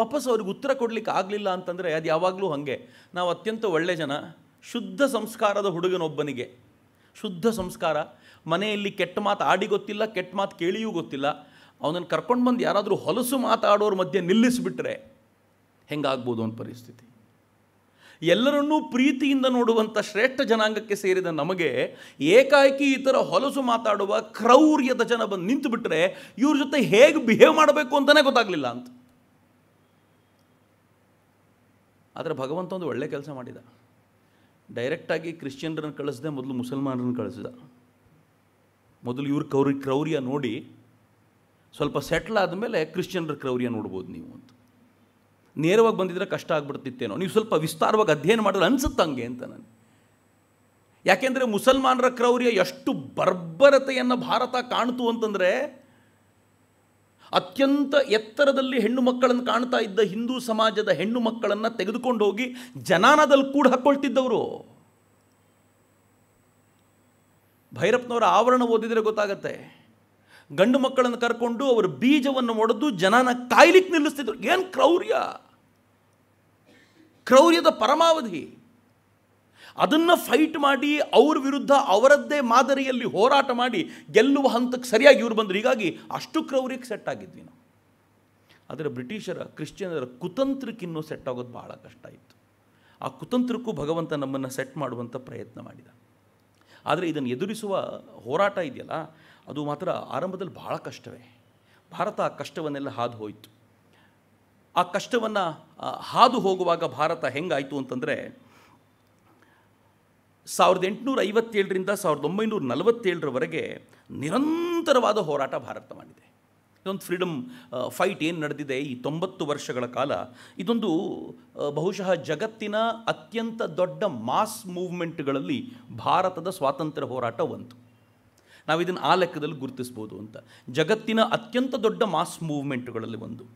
ವಾಪಸ್ ಅವ್ರಿಗೆ ಉತ್ತರ ಕೊಡಲಿಕ್ಕೆ ಆಗಲಿಲ್ಲ ಅಂತಂದರೆ ಅದು ಯಾವಾಗಲೂ ಹಾಗೆ ನಾವು ಅತ್ಯಂತ ಒಳ್ಳೆಯ ಜನ ಶುದ್ಧ ಸಂಸ್ಕಾರದ ಹುಡುಗನೊಬ್ಬನಿಗೆ ಶುದ್ಧ ಸಂಸ್ಕಾರ ಮನೆಯಲ್ಲಿ ಕೆಟ್ಟ ಮಾತು ಆಡಿ ಗೊತ್ತಿಲ್ಲ ಕೆಟ್ಟ ಮಾತು ಕೇಳಿಯೂ ಗೊತ್ತಿಲ್ಲ ಅವನನ್ನು ಕರ್ಕೊಂಡು ಬಂದು ಯಾರಾದರೂ ಹೊಲಸು ಮಾತಾಡೋರ ಮಧ್ಯೆ ನಿಲ್ಲಿಸಿಬಿಟ್ರೆ ಹೆಂಗಾಗ್ಬೋದು ಅಂತ ಪರಿಸ್ಥಿತಿ ಎಲ್ಲರನ್ನೂ ಪ್ರೀತಿಯಿಂದ ನೋಡುವಂಥ ಶ್ರೇಷ್ಠ ಜನಾಂಗಕ್ಕೆ ಸೇರಿದ ನಮಗೆ ಏಕಾಏಕಿ ಈ ಥರ ಹೊಲಸು ಮಾತಾಡುವ ಕ್ರೌರ್ಯದ ಜನ ಬಂದು ನಿಂತುಬಿಟ್ರೆ ಇವ್ರ ಜೊತೆ ಹೇಗೆ ಬಿಹೇವ್ ಮಾಡಬೇಕು ಅಂತಲೇ ಗೊತ್ತಾಗಲಿಲ್ಲ ಅಂತ ಆದರೆ ಭಗವಂತ ಒಂದು ಒಳ್ಳೆ ಕೆಲಸ ಮಾಡಿದ ಡೈರೆಕ್ಟಾಗಿ ಕ್ರಿಶ್ಚಿಯನ್ರನ್ನು ಕಳಿಸ್ದೆ ಮೊದಲು ಮುಸಲ್ಮಾನರನ್ನು ಕಳಿಸಿದ ಮೊದಲು ಇವ್ರ ಕ್ರೌರಿ ಕ್ರೌರ್ಯ ನೋಡಿ ಸ್ವಲ್ಪ ಸೆಟ್ಲ್ ಆದಮೇಲೆ ಕ್ರಿಶ್ಚಿಯನ್ರ ಕ್ರೌರ್ಯ ನೋಡ್ಬೋದು ನೀವು ಅಂತ ನೇರವಾಗಿ ಬಂದಿದ್ರೆ ಕಷ್ಟ ಆಗ್ಬಿಡ್ತಿತ್ತೇನೋ ನೀವು ಸ್ವಲ್ಪ ವಿಸ್ತಾರವಾಗಿ ಅಧ್ಯಯನ ಮಾಡಿದ್ರೆ ಅನ್ಸುತ್ತೆ ಹಂಗೆ ಅಂತ ನಾನು ಯಾಕೆಂದರೆ ಮುಸಲ್ಮಾನರ ಕ್ರೌರ್ಯ ಎಷ್ಟು ಬರ್ಬರತೆಯನ್ನು ಭಾರತ ಕಾಣ್ತು ಅಂತಂದರೆ ಅತ್ಯಂತ ಎತ್ತರದಲ್ಲಿ ಹೆಣ್ಣು ಮಕ್ಕಳನ್ನು ಕಾಣ್ತಾ ಇದ್ದ ಹಿಂದೂ ಸಮಾಜದ ಹೆಣ್ಣು ಮಕ್ಕಳನ್ನು ತೆಗೆದುಕೊಂಡು ಹೋಗಿ ಜನಾನದಲ್ಲಿ ಕೂಡ ಹಾಕ್ಕೊಳ್ತಿದ್ದವರು ಭೈರಪ್ಪನವರ ಆವರಣ ಓದಿದರೆ ಗೊತ್ತಾಗತ್ತೆ ಗಂಡು ಮಕ್ಕಳನ್ನು ಕರ್ಕೊಂಡು ಅವರು ಬೀಜವನ್ನು ಒಡೆದು ಜನಾನ ಕಾಯ್ಲಿಕ್ಕೆ ನಿಲ್ಲಿಸ್ತಿದ್ರು ಏನು ಕ್ರೌರ್ಯ ಕ್ರೌರ್ಯದ ಪರಮಾವಧಿ ಅದನ್ನು ಫೈಟ್ ಮಾಡಿ ಅವ್ರ ವಿರುದ್ಧ ಅವರದ್ದೇ ಮಾದರಿಯಲ್ಲಿ ಹೋರಾಟ ಮಾಡಿ ಗೆಲ್ಲುವ ಹಂತಕ್ಕೆ ಸರಿಯಾಗಿ ಇವ್ರು ಬಂದರು ಹೀಗಾಗಿ ಅಷ್ಟು ಕ್ರೌರ್ಯಕ್ಕೆ ಸೆಟ್ ಆಗಿದ್ವಿ ನಾವು ಆದರೆ ಬ್ರಿಟಿಷರ ಕ್ರಿಶ್ಚಿಯನರ ಕುತಂತ್ರಕ್ಕಿನ್ನೂ ಸೆಟ್ ಆಗೋದು ಬಹಳ ಕಷ್ಟ ಇತ್ತು ಆ ಕುತಂತ್ರಕ್ಕೂ ಭಗವಂತ ನಮ್ಮನ್ನು ಸೆಟ್ ಮಾಡುವಂಥ ಪ್ರಯತ್ನ ಮಾಡಿದ ಆದರೆ ಇದನ್ನು ಎದುರಿಸುವ ಹೋರಾಟ ಇದೆಯಲ್ಲ ಅದು ಮಾತ್ರ ಆರಂಭದಲ್ಲಿ ಭಾಳ ಕಷ್ಟವೇ ಭಾರತ ಆ ಕಷ್ಟವನ್ನೆಲ್ಲ ಹಾದು ಹೋಯಿತು ಆ ಕಷ್ಟವನ್ನು ಹಾದು ಹೋಗುವಾಗ ಭಾರತ ಹೆಂಗಾಯಿತು ಅಂತಂದರೆ ಸಾವಿರದ ಎಂಟುನೂರ ಐವತ್ತೇಳರಿಂದ ಸಾವಿರದ ಒಂಬೈನೂರ ನಲವತ್ತೇಳರವರೆಗೆ ನಿರಂತರವಾದ ಹೋರಾಟ ಭಾರತ ಮಾಡಿದೆ ಇದೊಂದು ಫ್ರೀಡಮ್ ಫೈಟ್ ಏನು ನಡೆದಿದೆ ಈ ತೊಂಬತ್ತು ವರ್ಷಗಳ ಕಾಲ ಇದೊಂದು ಬಹುಶಃ ಜಗತ್ತಿನ ಅತ್ಯಂತ ದೊಡ್ಡ ಮಾಸ್ ಮೂವ್ಮೆಂಟ್ಗಳಲ್ಲಿ ಭಾರತದ ಸ್ವಾತಂತ್ರ್ಯ ಹೋರಾಟ ಒಂದು ನಾವು ಇದನ್ನು ಆ ಲೆಕ್ಕದಲ್ಲಿ ಗುರುತಿಸ್ಬೋದು ಅಂತ ಜಗತ್ತಿನ ಅತ್ಯಂತ ದೊಡ್ಡ ಮಾಸ್ ಮೂವ್ಮೆಂಟ್ಗಳಲ್ಲಿ ಒಂದು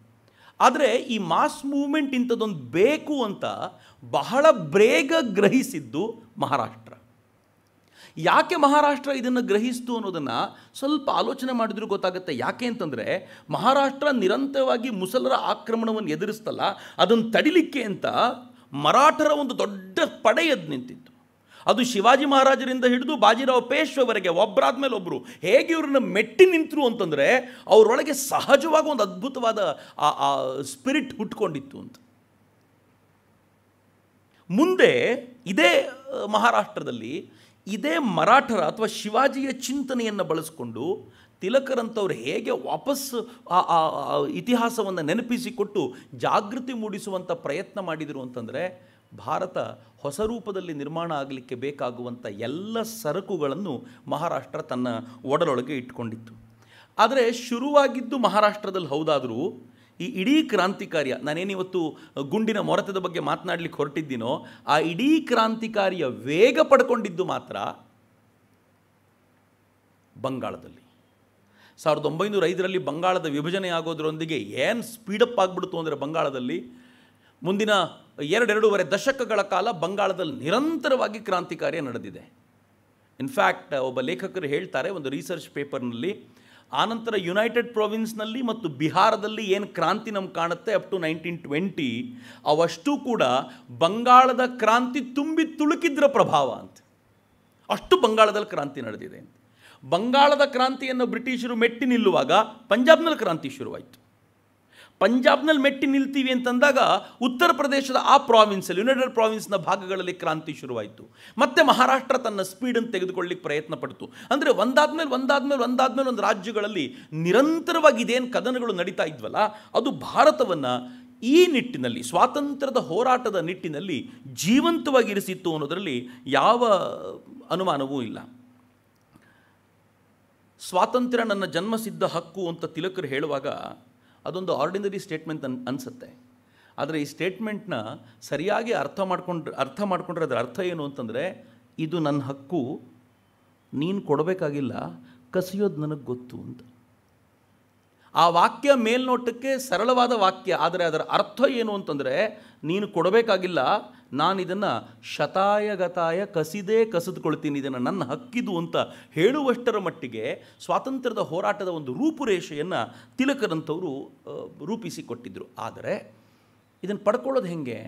ಆದರೆ ಈ ಮಾಸ್ ಮೂವ್ಮೆಂಟ್ ಇಂಥದ್ದೊಂದು ಬೇಕು ಅಂತ ಬಹಳ ಬೇಗ ಗ್ರಹಿಸಿದ್ದು ಮಹಾರಾಷ್ಟ್ರ ಯಾಕೆ ಮಹಾರಾಷ್ಟ್ರ ಇದನ್ನು ಗ್ರಹಿಸ್ತು ಅನ್ನೋದನ್ನು ಸ್ವಲ್ಪ ಆಲೋಚನೆ ಮಾಡಿದ್ರೂ ಗೊತ್ತಾಗುತ್ತೆ ಯಾಕೆ ಅಂತಂದರೆ ಮಹಾರಾಷ್ಟ್ರ ನಿರಂತರವಾಗಿ ಮುಸಲರ ಆಕ್ರಮಣವನ್ನು ಎದುರಿಸ್ತಲ್ಲ ಅದನ್ನು ತಡಿಲಿಕ್ಕೆ ಅಂತ ಮರಾಠರ ಒಂದು ದೊಡ್ಡ ಪಡೆ ಎದ್ದು ನಿಂತಿತ್ತು ಅದು ಶಿವಾಜಿ ಮಹಾರಾಜರಿಂದ ಹಿಡಿದು ಬಾಜಿರಾವ್ ಪೇಶ್ವೆವರೆಗೆ ಒಬ್ಬರಾದ ಮೇಲೆ ಒಬ್ಬರು ಹೇಗೆ ಇವ್ರನ್ನ ಮೆಟ್ಟಿ ನಿಂತರು ಅಂತಂದರೆ ಅವರೊಳಗೆ ಸಹಜವಾಗಿ ಒಂದು ಅದ್ಭುತವಾದ ಆ ಸ್ಪಿರಿಟ್ ಹುಟ್ಕೊಂಡಿತ್ತು ಅಂತ ಮುಂದೆ ಇದೇ ಮಹಾರಾಷ್ಟ್ರದಲ್ಲಿ ಇದೇ ಮರಾಠರ ಅಥವಾ ಶಿವಾಜಿಯ ಚಿಂತನೆಯನ್ನು ಬಳಸಿಕೊಂಡು ತಿಲಕರಂಥವ್ರು ಹೇಗೆ ವಾಪಸ್ ಆ ಇತಿಹಾಸವನ್ನು ನೆನಪಿಸಿಕೊಟ್ಟು ಜಾಗೃತಿ ಮೂಡಿಸುವಂಥ ಪ್ರಯತ್ನ ಮಾಡಿದರು ಅಂತಂದರೆ ಭಾರತ ಹೊಸ ರೂಪದಲ್ಲಿ ನಿರ್ಮಾಣ ಆಗಲಿಕ್ಕೆ ಬೇಕಾಗುವಂಥ ಎಲ್ಲ ಸರಕುಗಳನ್ನು ಮಹಾರಾಷ್ಟ್ರ ತನ್ನ ಒಡಲೊಳಗೆ ಇಟ್ಕೊಂಡಿತ್ತು ಆದರೆ ಶುರುವಾಗಿದ್ದು ಮಹಾರಾಷ್ಟ್ರದಲ್ಲಿ ಹೌದಾದರೂ ಈ ಇಡೀ ಕ್ರಾಂತಿಕಾರ್ಯ ನಾನೇನಿವತ್ತು ಗುಂಡಿನ ಮೊರತದ ಬಗ್ಗೆ ಮಾತನಾಡಲಿಕ್ಕೆ ಹೊರಟಿದ್ದೀನೋ ಆ ಇಡೀ ಕ್ರಾಂತಿಕಾರಿಯ ವೇಗ ಪಡ್ಕೊಂಡಿದ್ದು ಮಾತ್ರ ಬಂಗಾಳದಲ್ಲಿ ಸಾವಿರದ ಒಂಬೈನೂರ ಐದರಲ್ಲಿ ಬಂಗಾಳದ ವಿಭಜನೆ ಆಗೋದರೊಂದಿಗೆ ಏನು ಸ್ಪೀಡಪ್ ಆಗಿಬಿಡ್ತು ಅಂದರೆ ಬಂಗಾಳದಲ್ಲಿ ಮುಂದಿನ ಎರಡೆರಡೂವರೆ ದಶಕಗಳ ಕಾಲ ಬಂಗಾಳದಲ್ಲಿ ನಿರಂತರವಾಗಿ ಕ್ರಾಂತಿ ಕಾರ್ಯ ನಡೆದಿದೆ ಇನ್ಫ್ಯಾಕ್ಟ್ ಒಬ್ಬ ಲೇಖಕರು ಹೇಳ್ತಾರೆ ಒಂದು ರಿಸರ್ಚ್ ಪೇಪರ್ನಲ್ಲಿ ಆನಂತರ ಯುನೈಟೆಡ್ ಪ್ರಾವಿನ್ಸ್ನಲ್ಲಿ ಮತ್ತು ಬಿಹಾರದಲ್ಲಿ ಏನು ಕ್ರಾಂತಿ ನಮ್ಗೆ ಕಾಣುತ್ತೆ ಅಪ್ ಟು ನೈನ್ಟೀನ್ ಟ್ವೆಂಟಿ ಅವಷ್ಟು ಕೂಡ ಬಂಗಾಳದ ಕ್ರಾಂತಿ ತುಂಬಿ ತುಳುಕಿದ್ರ ಪ್ರಭಾವ ಅಂತ ಅಷ್ಟು ಬಂಗಾಳದಲ್ಲಿ ಕ್ರಾಂತಿ ನಡೆದಿದೆ ಅಂತ ಬಂಗಾಳದ ಕ್ರಾಂತಿಯನ್ನು ಬ್ರಿಟಿಷರು ಮೆಟ್ಟಿ ನಿಲ್ಲುವಾಗ ಪಂಜಾಬ್ನಲ್ಲಿ ಕ್ರಾಂತಿ ಶುರುವಾಯಿತು ಪಂಜಾಬ್ನಲ್ಲಿ ಮೆಟ್ಟಿ ನಿಲ್ತೀವಿ ಅಂತಂದಾಗ ಉತ್ತರ ಪ್ರದೇಶದ ಆ ಪ್ರಾವಿನ್ಸಲ್ಲಿ ಯುನೈಟೆಡ್ ಪ್ರಾವಿನ್ಸ್ನ ಭಾಗಗಳಲ್ಲಿ ಕ್ರಾಂತಿ ಶುರುವಾಯಿತು ಮತ್ತೆ ಮಹಾರಾಷ್ಟ್ರ ತನ್ನ ಸ್ಪೀಡನ್ನು ತೆಗೆದುಕೊಳ್ಳಿಕ್ಕೆ ಪ್ರಯತ್ನ ಪಡ್ತು ಅಂದರೆ ಒಂದಾದ್ಮೇಲೆ ಒಂದಾದ್ಮೇಲೆ ಒಂದಾದ್ಮೇಲೆ ಒಂದು ರಾಜ್ಯಗಳಲ್ಲಿ ನಿರಂತರವಾಗಿ ಇದೇನು ಕದನಗಳು ನಡೀತಾ ಇದ್ವಲ್ಲ ಅದು ಭಾರತವನ್ನು ಈ ನಿಟ್ಟಿನಲ್ಲಿ ಸ್ವಾತಂತ್ರ್ಯದ ಹೋರಾಟದ ನಿಟ್ಟಿನಲ್ಲಿ ಜೀವಂತವಾಗಿ ಇರಿಸಿತ್ತು ಅನ್ನೋದರಲ್ಲಿ ಯಾವ ಅನುಮಾನವೂ ಇಲ್ಲ ಸ್ವಾತಂತ್ರ್ಯ ನನ್ನ ಜನ್ಮಸಿದ್ಧ ಹಕ್ಕು ಅಂತ ತಿಲಕರು ಹೇಳುವಾಗ ಅದೊಂದು ಆರ್ಡಿನರಿ ಸ್ಟೇಟ್ಮೆಂಟ್ ಅನ್ ಅನಿಸುತ್ತೆ ಆದರೆ ಈ ಸ್ಟೇಟ್ಮೆಂಟ್ನ ಸರಿಯಾಗಿ ಅರ್ಥ ಮಾಡ್ಕೊಂಡ್ರೆ ಅರ್ಥ ಮಾಡ್ಕೊಂಡ್ರೆ ಅದರ ಅರ್ಥ ಏನು ಅಂತಂದರೆ ಇದು ನನ್ನ ಹಕ್ಕು ನೀನು ಕೊಡಬೇಕಾಗಿಲ್ಲ ಕಸಿಯೋದು ನನಗೆ ಗೊತ್ತು ಅಂತ ಆ ವಾಕ್ಯ ಮೇಲ್ನೋಟಕ್ಕೆ ಸರಳವಾದ ವಾಕ್ಯ ಆದರೆ ಅದರ ಅರ್ಥ ಏನು ಅಂತಂದರೆ ನೀನು ಕೊಡಬೇಕಾಗಿಲ್ಲ ನಾನು ಇದನ್ನು ಶತಾಯಗತಾಯ ಕಸಿದೇ ಕಸಿದುಕೊಳ್ತೀನಿ ಇದನ್ನು ನನ್ನ ಹಕ್ಕಿದು ಅಂತ ಹೇಳುವಷ್ಟರ ಮಟ್ಟಿಗೆ ಸ್ವಾತಂತ್ರ್ಯದ ಹೋರಾಟದ ಒಂದು ರೂಪುರೇಷೆಯನ್ನು ತಿಲಕರಂಥವರು ರೂಪಿಸಿಕೊಟ್ಟಿದ್ದರು ಆದರೆ ಇದನ್ನು ಪಡ್ಕೊಳ್ಳೋದು ಹೇಗೆ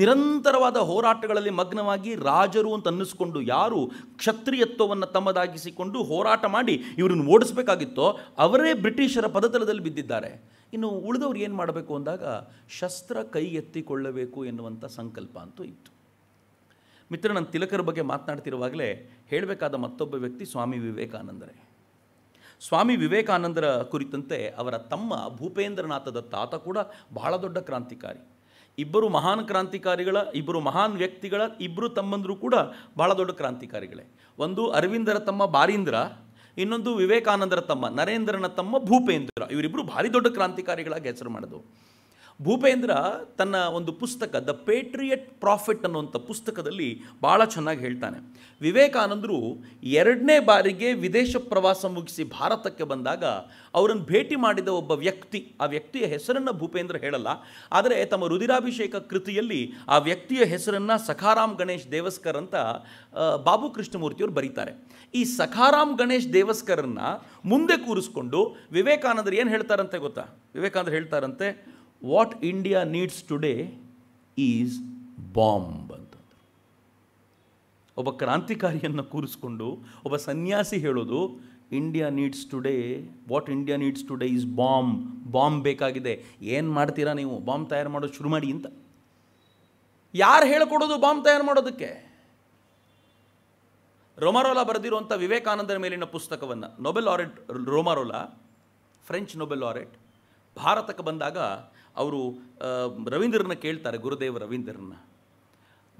ನಿರಂತರವಾದ ಹೋರಾಟಗಳಲ್ಲಿ ಮಗ್ನವಾಗಿ ರಾಜರು ಅಂತ ಅನ್ನಿಸ್ಕೊಂಡು ಯಾರು ಕ್ಷತ್ರಿಯತ್ವವನ್ನು ತಮ್ಮದಾಗಿಸಿಕೊಂಡು ಹೋರಾಟ ಮಾಡಿ ಇವರನ್ನು ಓಡಿಸಬೇಕಾಗಿತ್ತೋ ಅವರೇ ಬ್ರಿಟಿಷರ ಪದತಲದಲ್ಲಿ ಬಿದ್ದಿದ್ದಾರೆ ಇನ್ನು ಉಳಿದವ್ರು ಏನು ಮಾಡಬೇಕು ಅಂದಾಗ ಶಸ್ತ್ರ ಕೈ ಎತ್ತಿಕೊಳ್ಳಬೇಕು ಎನ್ನುವಂಥ ಸಂಕಲ್ಪ ಅಂತೂ ಇತ್ತು ಮಿತ್ರ ನಾನು ತಿಲಕರ ಬಗ್ಗೆ ಮಾತನಾಡ್ತಿರುವಾಗಲೇ ಹೇಳಬೇಕಾದ ಮತ್ತೊಬ್ಬ ವ್ಯಕ್ತಿ ಸ್ವಾಮಿ ವಿವೇಕಾನಂದರೇ ಸ್ವಾಮಿ ವಿವೇಕಾನಂದರ ಕುರಿತಂತೆ ಅವರ ತಮ್ಮ ಭೂಪೇಂದ್ರನಾಥದ ತಾತ ಕೂಡ ಬಹಳ ದೊಡ್ಡ ಕ್ರಾಂತಿಕಾರಿ ಇಬ್ಬರು ಮಹಾನ್ ಕ್ರಾಂತಿಕಾರಿಗಳ ಇಬ್ಬರು ಮಹಾನ್ ವ್ಯಕ್ತಿಗಳ ಇಬ್ಬರು ತಮ್ಮಂದರು ಕೂಡ ಬಹಳ ದೊಡ್ಡ ಕ್ರಾಂತಿಕಾರಿಗಳೇ ಒಂದು ಅರವಿಂದರ ತಮ್ಮ ಬಾರೀಂದ್ರ ಇನ್ನೊಂದು ವಿವೇಕಾನಂದರ ತಮ್ಮ ನರೇಂದ್ರನ ತಮ್ಮ ಭೂಪೇಂದ್ರ ಇವರಿಬ್ಬರು ಭಾರಿ ದೊಡ್ಡ ಕ್ರಾಂತಿಕಾರಿಗಳಾಗಿ ಹೆಸರು ಮಾಡೋದು ಭೂಪೇಂದ್ರ ತನ್ನ ಒಂದು ಪುಸ್ತಕ ದ ಪೇಟ್ರಿಯಟ್ ಪ್ರಾಫಿಟ್ ಅನ್ನುವಂಥ ಪುಸ್ತಕದಲ್ಲಿ ಭಾಳ ಚೆನ್ನಾಗಿ ಹೇಳ್ತಾನೆ ವಿವೇಕಾನಂದರು ಎರಡನೇ ಬಾರಿಗೆ ವಿದೇಶ ಪ್ರವಾಸ ಮುಗಿಸಿ ಭಾರತಕ್ಕೆ ಬಂದಾಗ ಅವರನ್ನು ಭೇಟಿ ಮಾಡಿದ ಒಬ್ಬ ವ್ಯಕ್ತಿ ಆ ವ್ಯಕ್ತಿಯ ಹೆಸರನ್ನು ಭೂಪೇಂದ್ರ ಹೇಳಲ್ಲ ಆದರೆ ತಮ್ಮ ರುದಿರಾಭಿಷೇಕ ಕೃತಿಯಲ್ಲಿ ಆ ವ್ಯಕ್ತಿಯ ಹೆಸರನ್ನು ಸಖಾರಾಮ್ ಗಣೇಶ್ ದೇವಸ್ಕರ್ ಅಂತ ಬಾಬು ಕೃಷ್ಣಮೂರ್ತಿಯವರು ಬರೀತಾರೆ ಈ ಸಖಾರಾಮ್ ಗಣೇಶ್ ದೇವಸ್ಕರನ್ನು ಮುಂದೆ ಕೂರಿಸ್ಕೊಂಡು ವಿವೇಕಾನಂದರು ಏನು ಹೇಳ್ತಾರಂತೆ ಗೊತ್ತಾ ವಿವೇಕಾನಂದರು ಹೇಳ್ತಾರಂತೆ what India needs today is bomb ಅಂತಂದರು ಒಬ್ಬ ಕ್ರಾಂತಿಕಾರಿಯನ್ನು ಕೂರಿಸ್ಕೊಂಡು ಒಬ್ಬ ಸನ್ಯಾಸಿ ಹೇಳೋದು India needs today what India needs today is bomb bomb ಬೇಕಾಗಿದೆ ಏನು ಮಾಡ್ತೀರಾ ನೀವು ಬಾಂಬ್ ತಯಾರು ಮಾಡೋದು ಶುರು ಮಾಡಿ ಅಂತ ಯಾರು ಹೇಳಿಕೊಡೋದು ಬಾಂಬ್ ತಯಾರು ಮಾಡೋದಕ್ಕೆ ರೋಮಾರೋಲಾ ಬರೆದಿರುವಂಥ ವಿವೇಕಾನಂದರ ಮೇಲಿನ ಪುಸ್ತಕವನ್ನು Nobel laureate Romain Rolland French Nobel laureate ಭಾರತಕ್ಕೆ ಬಂದಾಗ ಅವರು ರವೀಂದ್ರನ ಕೇಳ್ತಾರೆ ಗುರುದೇವ ರವೀಂದ್ರನ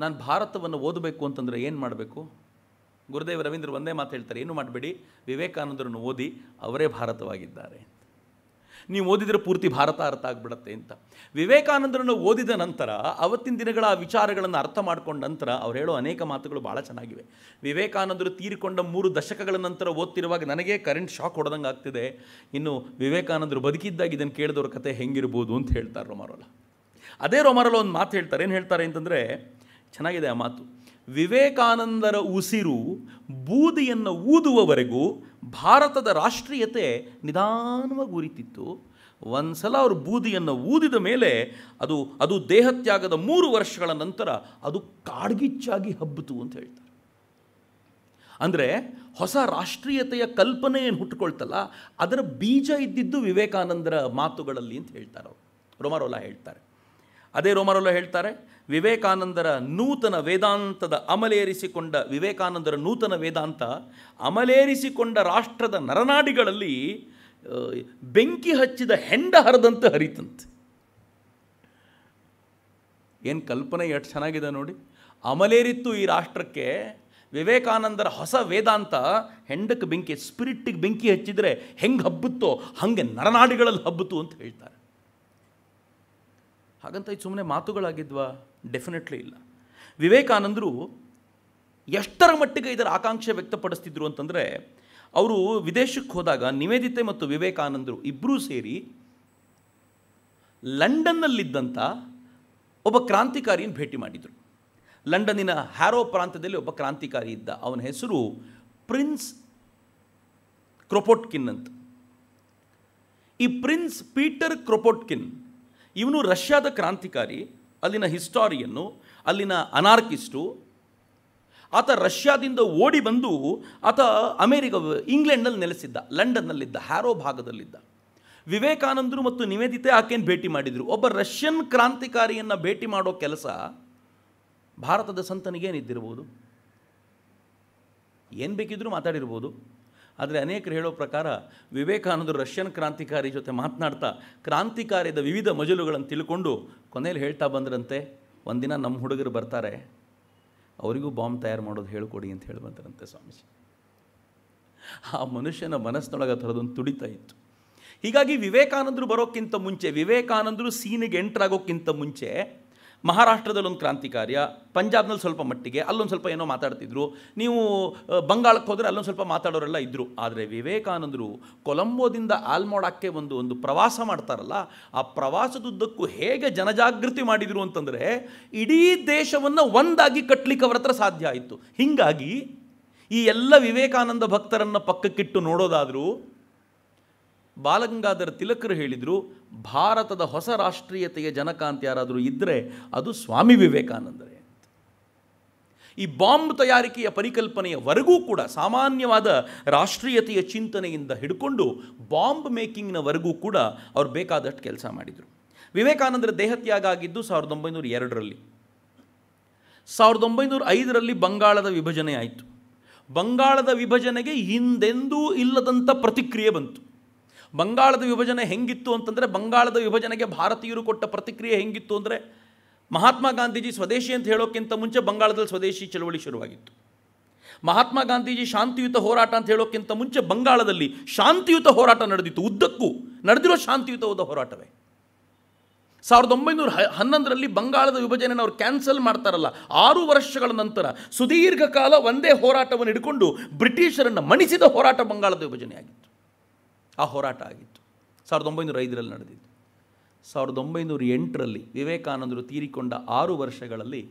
ನಾನು ಭಾರತವನ್ನು ಓದಬೇಕು ಅಂತಂದರೆ ಏನು ಮಾಡಬೇಕು ಗುರುದೇವ ರವೀಂದ್ರ ಒಂದೇ ಮಾತು ಹೇಳ್ತಾರೆ ಏನು ಮಾಡಬೇಡಿ ವಿವೇಕಾನಂದರನ್ನು ಓದಿ ಅವರೇ ಭಾರತವಾಗಿದ್ದಾರೆ ನೀವು ಓದಿದರೆ ಪೂರ್ತಿ ಭಾರತ ಅರ್ಥ ಆಗಿಬಿಡತ್ತೆ ಅಂತ ವಿವೇಕಾನಂದರನ್ನು ಓದಿದ ನಂತರ ಅವತ್ತಿನ ದಿನಗಳ ಆ ವಿಚಾರಗಳನ್ನು ಅರ್ಥ ಮಾಡಿಕೊಂಡ ನಂತರ ಅವ್ರು ಹೇಳೋ ಅನೇಕ ಮಾತುಗಳು ಭಾಳ ಚೆನ್ನಾಗಿವೆ ವಿವೇಕಾನಂದರು ತೀರಿಕೊಂಡ ಮೂರು ದಶಕಗಳ ನಂತರ ಓದ್ತಿರುವಾಗ ನನಗೆ ಕರೆಂಟ್ ಶಾಕ್ ಹೊಡೆದಂಗೆ ಆಗ್ತಿದೆ ಇನ್ನು ವಿವೇಕಾನಂದರು ಬದುಕಿದ್ದಾಗ ಇದನ್ನು ಕೇಳಿದವ್ರ ಕತೆ ಹೆಂಗಿರ್ಬೋದು ಅಂತ ಹೇಳ್ತಾರೆ ರೊಮಾರೋಲ ಅದೇ ರೊಮಾರೋಲ ಒಂದು ಮಾತು ಹೇಳ್ತಾರೆ ಏನು ಹೇಳ್ತಾರೆ ಅಂತಂದರೆ ಚೆನ್ನಾಗಿದೆ ಆ ಮಾತು ವಿವೇಕಾನಂದರ ಉಸಿರು ಬೂದಿಯನ್ನು ಊದುವವರೆಗೂ ಭಾರತದ ರಾಷ್ಟ್ರೀಯತೆ ನಿಧಾನವಾಗಿ ಉರಿತಿತ್ತು ಒಂದು ಸಲ ಅವರು ಬೂದಿಯನ್ನು ಊದಿದ ಮೇಲೆ ಅದು ಅದು ದೇಹತ್ಯಾಗದ ಮೂರು ವರ್ಷಗಳ ನಂತರ ಅದು ಕಾಡ್ಗಿಚ್ಚಾಗಿ ಹಬ್ಬಿತು ಅಂತ ಹೇಳ್ತಾರೆ ಅಂದರೆ ಹೊಸ ರಾಷ್ಟ್ರೀಯತೆಯ ಕಲ್ಪನೆ ಏನು ಹುಟ್ಟುಕೊಳ್ತಲ್ಲ ಅದರ ಬೀಜ ಇದ್ದಿದ್ದು ವಿವೇಕಾನಂದರ ಮಾತುಗಳಲ್ಲಿ ಅಂತ ಹೇಳ್ತಾರೆ ಅವರು ರೊಮಾರೋಲಾ ಹೇಳ್ತಾರೆ ಅದೇ ರೋಮರಲ್ಲೋ ಹೇಳ್ತಾರೆ ವಿವೇಕಾನಂದರ ನೂತನ ವೇದಾಂತದ ಅಮಲೇರಿಸಿಕೊಂಡ ವಿವೇಕಾನಂದರ ನೂತನ ವೇದಾಂತ ಅಮಲೇರಿಸಿಕೊಂಡ ರಾಷ್ಟ್ರದ ನರನಾಡಿಗಳಲ್ಲಿ ಬೆಂಕಿ ಹಚ್ಚಿದ ಹೆಂಡ ಹರಿದಂತೆ ಹರಿತಂತೆ ಏನು ಕಲ್ಪನೆ ಎಷ್ಟು ಚೆನ್ನಾಗಿದೆ ನೋಡಿ ಅಮಲೇರಿತ್ತು ಈ ರಾಷ್ಟ್ರಕ್ಕೆ ವಿವೇಕಾನಂದರ ಹೊಸ ವೇದಾಂತ ಹೆಂಡಕ್ಕೆ ಬೆಂಕಿ ಸ್ಪಿರಿಟ್ಟಿಗೆ ಬೆಂಕಿ ಹಚ್ಚಿದರೆ ಹೆಂಗೆ ಹಬ್ಬುತ್ತೋ ಹಾಗೆ ನರನಾಡಿಗಳಲ್ಲಿ ಹಬ್ಬಿತು ಅಂತ ಹೇಳ್ತಾರೆ ಹಾಗಂತ ಇದು ಸುಮ್ಮನೆ ಮಾತುಗಳಾಗಿದ್ವಾ ಡೆಫಿನೆಟ್ಲಿ ಇಲ್ಲ ವಿವೇಕಾನಂದರು ಎಷ್ಟರ ಮಟ್ಟಿಗೆ ಇದರ ಆಕಾಂಕ್ಷೆ ವ್ಯಕ್ತಪಡಿಸ್ತಿದ್ರು ಅಂತಂದರೆ ಅವರು ವಿದೇಶಕ್ಕೆ ಹೋದಾಗ ನಿವೇದಿತೆ ಮತ್ತು ವಿವೇಕಾನಂದರು ಇಬ್ಬರೂ ಸೇರಿ ಲಂಡನ್ನಲ್ಲಿದ್ದಂಥ ಒಬ್ಬ ಕ್ರಾಂತಿಕಾರಿಯನ್ನು ಭೇಟಿ ಮಾಡಿದರು ಲಂಡನ್ನಿನ ಹ್ಯಾರೋ ಪ್ರಾಂತ್ಯದಲ್ಲಿ ಒಬ್ಬ ಕ್ರಾಂತಿಕಾರಿ ಇದ್ದ ಅವನ ಹೆಸರು ಪ್ರಿನ್ಸ್ ಕ್ರೊಪೊಟ್ಕಿನ್ ಅಂತ ಈ ಪ್ರಿನ್ಸ್ ಪೀಟರ್ ಕ್ರೊಪೊಟ್ಕಿನ್ ಇವನು ರಷ್ಯಾದ ಕ್ರಾಂತಿಕಾರಿ ಅಲ್ಲಿನ ಹಿಸ್ಟಾರಿಯನ್ನು ಅಲ್ಲಿನ ಅನಾರ್ಕಿಸ್ಟು ಆತ ರಷ್ಯಾದಿಂದ ಓಡಿ ಬಂದು ಆತ ಅಮೇರಿಕ ಇಂಗ್ಲೆಂಡ್ನಲ್ಲಿ ನೆಲೆಸಿದ್ದ ಲಂಡನ್ನಲ್ಲಿದ್ದ ಹ್ಯಾರೋ ಭಾಗದಲ್ಲಿದ್ದ ವಿವೇಕಾನಂದರು ಮತ್ತು ನಿವೇದಿತೆ ಆಕೆಯನ್ನು ಭೇಟಿ ಮಾಡಿದರು ಒಬ್ಬ ರಷ್ಯನ್ ಕ್ರಾಂತಿಕಾರಿಯನ್ನು ಭೇಟಿ ಮಾಡೋ ಕೆಲಸ ಭಾರತದ ಸಂತನಿಗೇನಿದ್ದಿರ್ಬೋದು ಏನು ಬೇಕಿದ್ದರೂ ಮಾತಾಡಿರ್ಬೋದು ಆದರೆ ಅನೇಕರು ಹೇಳೋ ಪ್ರಕಾರ ವಿವೇಕಾನಂದರು ರಷ್ಯನ್ ಕ್ರಾಂತಿಕಾರಿ ಜೊತೆ ಮಾತನಾಡ್ತಾ ಕ್ರಾಂತಿಕಾರಿದ ವಿವಿಧ ಮಜಲುಗಳನ್ನು ತಿಳ್ಕೊಂಡು ಕೊನೆಯಲ್ಲಿ ಹೇಳ್ತಾ ಬಂದ್ರಂತೆ ಒಂದಿನ ನಮ್ಮ ಹುಡುಗರು ಬರ್ತಾರೆ ಅವರಿಗೂ ಬಾಂಬ್ ತಯಾರು ಮಾಡೋದು ಹೇಳ್ಕೊಡಿ ಅಂತ ಹೇಳಿ ಬಂದ್ರಂತೆ ಸ್ವಾಮೀಜಿ ಆ ಮನುಷ್ಯನ ಮನಸ್ಸಿನೊಳಗೆ ಥರದೊಂದು ತುಡಿತಾ ಇತ್ತು ಹೀಗಾಗಿ ವಿವೇಕಾನಂದರು ಬರೋಕ್ಕಿಂತ ಮುಂಚೆ ವಿವೇಕಾನಂದರು ಸೀನಿಗೆ ಎಂಟ್ರಾಗೋಕ್ಕಿಂತ ಮುಂಚೆ ಮಹಾರಾಷ್ಟ್ರದಲ್ಲೊಂದು ಕ್ರಾಂತಿಕಾರ್ಯ ಪಂಜಾಬ್ನಲ್ಲಿ ಸ್ವಲ್ಪ ಮಟ್ಟಿಗೆ ಅಲ್ಲೊಂದು ಸ್ವಲ್ಪ ಏನೋ ಮಾತಾಡ್ತಿದ್ರು ನೀವು ಬಂಗಾಳಕ್ಕೆ ಹೋದರೆ ಅಲ್ಲೊಂದು ಸ್ವಲ್ಪ ಮಾತಾಡೋರೆಲ್ಲ ಇದ್ದರು ಆದರೆ ವಿವೇಕಾನಂದರು ಕೊಲಂಬೋದಿಂದ ಆಲ್ಮೋಡಕ್ಕೆ ಒಂದು ಒಂದು ಪ್ರವಾಸ ಮಾಡ್ತಾರಲ್ಲ ಆ ಪ್ರವಾಸದುದ್ದಕ್ಕೂ ಹೇಗೆ ಜನಜಾಗೃತಿ ಮಾಡಿದರು ಅಂತಂದರೆ ಇಡೀ ದೇಶವನ್ನು ಒಂದಾಗಿ ಕಟ್ಟಲಿಕ್ಕೆ ಅವರ ಹತ್ರ ಸಾಧ್ಯ ಆಯಿತು ಹೀಗಾಗಿ ಈ ಎಲ್ಲ ವಿವೇಕಾನಂದ ಭಕ್ತರನ್ನು ಪಕ್ಕಕ್ಕಿಟ್ಟು ನೋಡೋದಾದರೂ ಬಾಲಗಂಗಾಧರ ತಿಲಕರು ಹೇಳಿದರು ಭಾರತದ ಹೊಸ ರಾಷ್ಟ್ರೀಯತೆಯ ಜನಕ ಅಂತ ಯಾರಾದರೂ ಇದ್ದರೆ ಅದು ಸ್ವಾಮಿ ವಿವೇಕಾನಂದರೇ ಈ ಬಾಂಬ್ ತಯಾರಿಕೆಯ ಪರಿಕಲ್ಪನೆಯವರೆಗೂ ಕೂಡ ಸಾಮಾನ್ಯವಾದ ರಾಷ್ಟ್ರೀಯತೆಯ ಚಿಂತನೆಯಿಂದ ಹಿಡ್ಕೊಂಡು ಬಾಂಬ್ ಮೇಕಿಂಗ್ನವರೆಗೂ ಕೂಡ ಅವ್ರು ಬೇಕಾದಷ್ಟು ಕೆಲಸ ಮಾಡಿದರು ವಿವೇಕಾನಂದರ ದೇಹತ್ಯಾಗ ಆಗಿದ್ದು ಸಾವಿರದ ಒಂಬೈನೂರ ಎರಡರಲ್ಲಿ ಸಾವಿರದ ಒಂಬೈನೂರ ಐದರಲ್ಲಿ ಬಂಗಾಳದ ವಿಭಜನೆ ಆಯಿತು ಬಂಗಾಳದ ವಿಭಜನೆಗೆ ಹಿಂದೆಂದೂ ಇಲ್ಲದಂಥ ಪ್ರತಿಕ್ರಿಯೆ ಬಂತು ಬಂಗಾಳದ ವಿಭಜನೆ ಹೆಂಗಿತ್ತು ಅಂತಂದರೆ ಬಂಗಾಳದ ವಿಭಜನೆಗೆ ಭಾರತೀಯರು ಕೊಟ್ಟ ಪ್ರತಿಕ್ರಿಯೆ ಹೆಂಗಿತ್ತು ಅಂದರೆ ಮಹಾತ್ಮ ಗಾಂಧೀಜಿ ಸ್ವದೇಶಿ ಅಂತ ಹೇಳೋಕ್ಕಿಂತ ಮುಂಚೆ ಬಂಗಾಳದಲ್ಲಿ ಸ್ವದೇಶಿ ಚಳವಳಿ ಶುರುವಾಗಿತ್ತು ಮಹಾತ್ಮ ಗಾಂಧೀಜಿ ಶಾಂತಿಯುತ ಹೋರಾಟ ಅಂತ ಹೇಳೋಕ್ಕಿಂತ ಮುಂಚೆ ಬಂಗಾಳದಲ್ಲಿ ಶಾಂತಿಯುತ ಹೋರಾಟ ನಡೆದಿತ್ತು ಉದ್ದಕ್ಕೂ ನಡೆದಿರೋ ಶಾಂತಿಯುತವಾದ ಹೋರಾಟವೇ ಸಾವಿರದ ಒಂಬೈನೂರ ಹನ್ನೊಂದರಲ್ಲಿ ಬಂಗಾಳದ ವಿಭಜನೆಯನ್ನು ಅವರು ಕ್ಯಾನ್ಸಲ್ ಮಾಡ್ತಾರಲ್ಲ ಆರು ವರ್ಷಗಳ ನಂತರ ಸುದೀರ್ಘ ಕಾಲ ಒಂದೇ ಹೋರಾಟವನ್ನು ಹಿಡ್ಕೊಂಡು ಬ್ರಿಟಿಷರನ್ನು ಮಣಿಸಿದ ಹೋರಾಟ ಬಂಗಾಳದ ವಿಭಜನೆಯಾಗಿತ್ತು ಆ ಹೋರಾಟ ಆಗಿತ್ತು ಸಾವಿರದ ಒಂಬೈನೂರ ಐದರಲ್ಲಿ ನಡೆದಿತ್ತು ಸಾವಿರದ ಒಂಬೈನೂರ ಎಂಟರಲ್ಲಿ ವಿವೇಕಾನಂದರು ತೀರಿಕೊಂಡ ಆರು ವರ್ಷಗಳಲ್ಲಿ